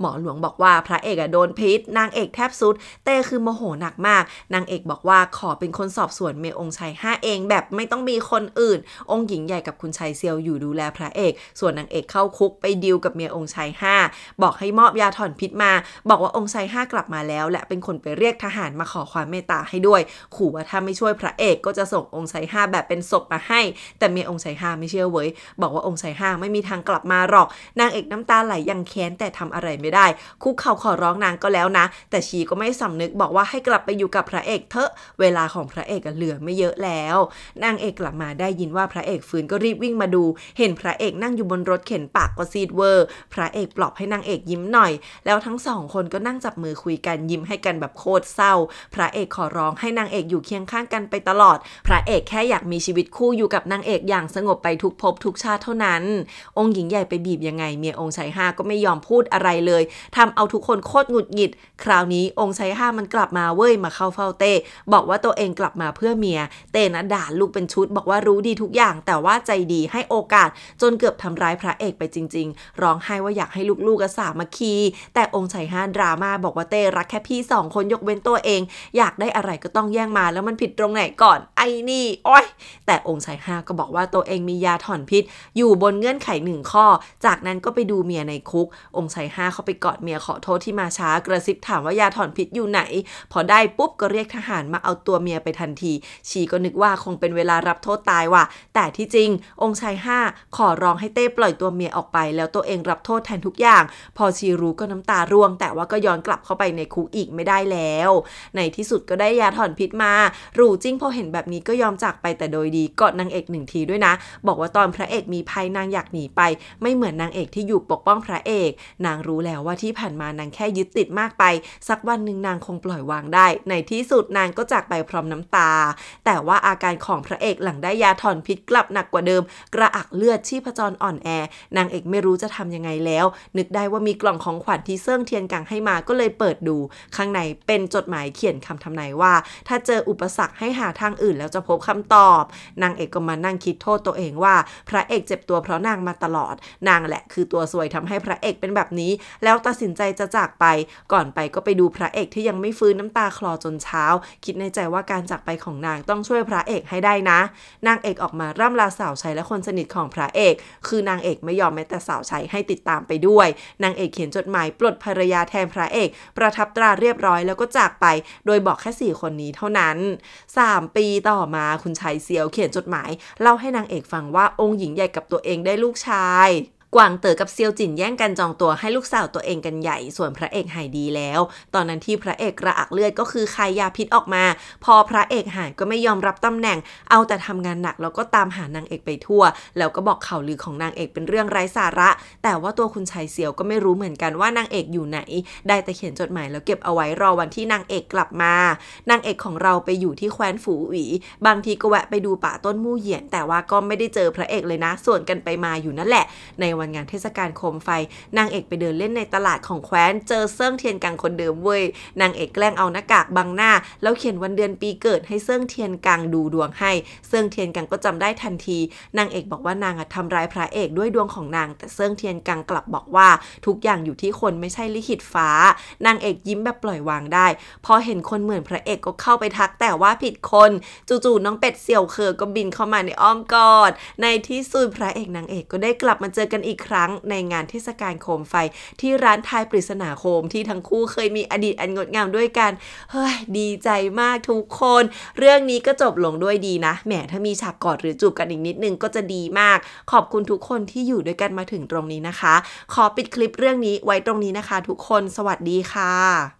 หมอหลวงบอกว่าพระเอกอะโดนพิษนางเอกแทบสุดเต้คือโมโหหนักมาก นางเอกบอกว่าขอเป็นคนสอบสวนเมองค์ชายห้าเองแบบไม่ต้องมีคนอื่น องค์หญิงใหญ่กับคุณชายเซียวอยู่ดูแลพระเอก ส่วนนางเอกเข้าคุกไปดิวกับเมียองค์ชายห้าบอกให้มอบยาถอนพิษมา บอกว่าองค์ชายห้ากลับมาแล้ว และเป็นคนไปเรียกทหารมาขอความเมตตาให้ด้วย ขู่ว่าถ้าไม่ช่วยพระเอกก็จะส่งองค์ชายห้าแบบเป็นศพมาให้ แต่เมียองค์ชายห้าไม่เชื่อเว้ยบอกว่าองค์ชายห้าไม่มีทางกลับมาหรอก นางเอกน้ำตาไหลยังแค้นแต่ทำอะไรไม่ได้ คุกเข่าขอร้องนางก็แล้วนะ แต่ชีก็ไม่สำนึกบอกว่าให้กลับไปอยู่กับพระเอกเถอะ เวลาของพระเอกเหลืือไม่เยอะแล้วนางเอกกลับมาได้ยินว่าพระเอกฟื้นก็รีบวิ่งมาดู เห็นพระเอกนั่งอยู่บนรถเข็นปากก็ซีดเวอร์ พระเอกปลอบให้นางเอกยิ้มหน่อย แล้วทั้งสองคนก็นั่งจับมือคุยกันยิ้มให้กันแบบโคตรเศร้า พระเอกขอร้องให้นางเอกอยู่เคียงข้างกันไปตลอด พระเอกแค่อยากมีชีวิตคู่อยู่กับนางเอกอย่างสงบไปทุกภพทุกชาติเท่านั้น องค์หญิงใหญ่ไปบีบยังไงเมียองค์ชายห้าก็ไม่ยอมพูดอะไรเลย ทำเอาทุกคนโคตรหงุดหงิด คราวนี้องค์ชายห้ามันกลับมาเว้ยมาเข้าเฝ้าเต้บอกว่าตัวเองกลับมาเพื่อเมียเตนะด่าลูกเป็นชุด บอกว่ารู้ดีทุกอย่าง แต่ว่าใจดีให้โอกาส จนเกือบทำร้ายพระเอกไปจริง ๆร้องไห้ว่าอยากให้ ลูกๆกสามัคี แต่องค์ชัยห้าดราม่าบอกว่าเต้รักแค่พี่สองคนยกเว้นตัวเอง อยากได้อะไรก็ต้องแย่งมาแล้วมันผิดตรงไหนก่อนไอ้ นี่โอ้ยแต่องค์ชายห้าก็บอกว่าตัวเองมียาถอนพิษ อยู่บนเงื่อนไขหนึ่งข้อ จากนั้นก็ไปดูเมียในคุก องค์ชายห้าเขาไปกอดเมียขอโทษที่มาช้ากระซิบถามว่ายาถอนพิษอยู่ไหน พอได้ปุ๊บก็เรียกทหารมาเอาตัวเมียไปทันทีชีก็นึกว่าคงเป็นเวลารับโทษตายว่ะ แต่ที่จริง องค์ชายห้าขอร้องให้เต้ปล่อยตัวเมียออกไป แล้วตัวเองรับโทษแทนทุกอย่าง พอชีรู้ก็น้ำตาร่วง แต่ว่าก็ย้อนกลับเข้าไปในคุกอีกไม่ได้แล้ว ในที่สุดก็ได้ยาถอนพิษมา รูจิ้งพอเห็นแบบนี้ก็ยอมจากไปแต่โดยดีกอดนางเอกหนึ่งทีด้วยนะ บอกว่าตอนพระเอกมีภัยนางอยากหนีไป ไม่เหมือนนางเอกที่อยู่ปกป้องพระเอก นางรู้แล้วว่าที่ผ่านมานางแค่ยึดติดมากไปสักวันหนึ่งนางคงปล่อยวางได้ ในที่สุดนางก็จากไปพร้อมน้ำตาแต่ว่าอาการของพระเอกหลังได้ยาถอนพิษกลับหนักกว่าเดิม กระอักเลือดชีพจรอ่อนแอ นางเอกไม่รู้จะทำยัง ไงแล้ว นึกได้ว่ามีกล่องของขวัญที่เซิ่งเทียน กังให้มาก็เลยเปิดดู ข้างในเป็นจดหมายเขียนคำทำนาย ว่า ถ้าเจอ อุปสรรคให้หาทางอื่นแล้วจะพบคำตอบ นางเอกก็มานั่งคิดโทษตัวเองว่า พระเอกเจ็บตัวเพราะนางมาตลอด นางแหละคือตัวสวยทำให้พระเอกเป็นแบบนี้ แล้วตัดสินใจจะจากไป ก่อนไปก็ไปดูพระเอกที่ยังไม่ฟื้นน้ำตาคลอจนเช้า คิดในใจว่าการจากไปของนางางต้องช่วยพระเอกให้ได้นะนางเอกออกมาร่ำลาสาวใช้และคนสนิทของพระเอก คือนางเอกไม่ยอมแม้แต่สาวใช้ให้ติดตามไปด้วย นางเอกเขียนจดหมาย ปลดภรรยาแทนพระเอกประทับตราเรียบร้อยแล้วก็จากไป โดยบอกแค่ 4 คนนี้เท่านั้น3ปีต่อมาคุณชายเซียวเขียนจดหมายเล่าให้นางเอกฟังว่าองค์หญิงใหญ่กับตัวเองได้ลูกชายกวางเต๋อกับเซียวจินแย่งกันจองตัวให้ลูกสาวตัวเองกันใหญ่ ส่วนพระเอกหายดีแล้ว ตอนนั้นที่พระเอกกระอักเลือดก็คือคายยาพิษออกมา พอพระเอกหายก็ไม่ยอมรับตำแหน่ง เอาแต่ทำงานหนักแล้วก็ตามหานางเอกไปทั่ว แล้วก็บอกข่าวลือของนางเอกเป็นเรื่องไร้สาระ แต่ว่าตัวคุณชายเซียวก็ไม่รู้เหมือนกันว่านางเอกอยู่ไหน ได้แต่เขียนจดหมายแล้วเก็บเอาไว้รอวันที่นางเอกกลับมา นางเอกของเราไปอยู่ที่แคว้นฝูหวีบางทีก็แวะไปดูป่าต้นมู่เหยียน แต่ว่าก็ไม่ได้เจอพระเอกเลยนะ ส่วนกันไปมาอยู่นั่นแหละ ในวันงานเทศกาลโคมไฟนางเอกไปเดินเล่นในตลาดของแคว้นเจอเซิ่งเทียนกังคนเดิมเว้ยนางเอกแกล้งเอาหน้ากากบังหน้า แล้วเขียนวันเดือนปีเกิดให้เซิ่งเทียนกังดูดวงให้เซิ่งเทียนกังก็จำได้ทันที นางเอกบอกว่านางทำร้ายพระเอกด้วยดวงของนางแต่เซิ่งเทียนกังกลับบอกว่า ทุกอย่างอยู่ที่คนไม่ใช่ลิขิตฟ้า นางเอกยิ้มแบบปล่อยวางได้พอเห็นคนเหมือนพระเอกก็เข้าไปทัก แต่ว่าผิดคน จู่ๆน้องเป็ดเสี่ยวเคอก็บินเข้ามาในอ้อมกอดในที่สุดพระเอกนางเอกก็ได้กลับมาเจอกันอีกครั้งในงานเทศกาลโคมไฟ ที่ร้านทายปริศนาโคม ที่ทั้งคู่เคยมีอดีตอัน งดงามด้วยกันเฮ้ยดีใจมากทุกคน เรื่องนี้ก็จบลงด้วยดีนะแหมถ้ามีฉากกอดหรือจูบกัน อีก นิดนึงก็จะดีมาก ขอบคุณทุกคนที่อยู่ด้วยกันมาถึงตรงนี้นะคะ ขอปิดคลิปเรื่องนี้ไว้ตรงนี้นะคะ ทุกคนสวัสดีค่ะ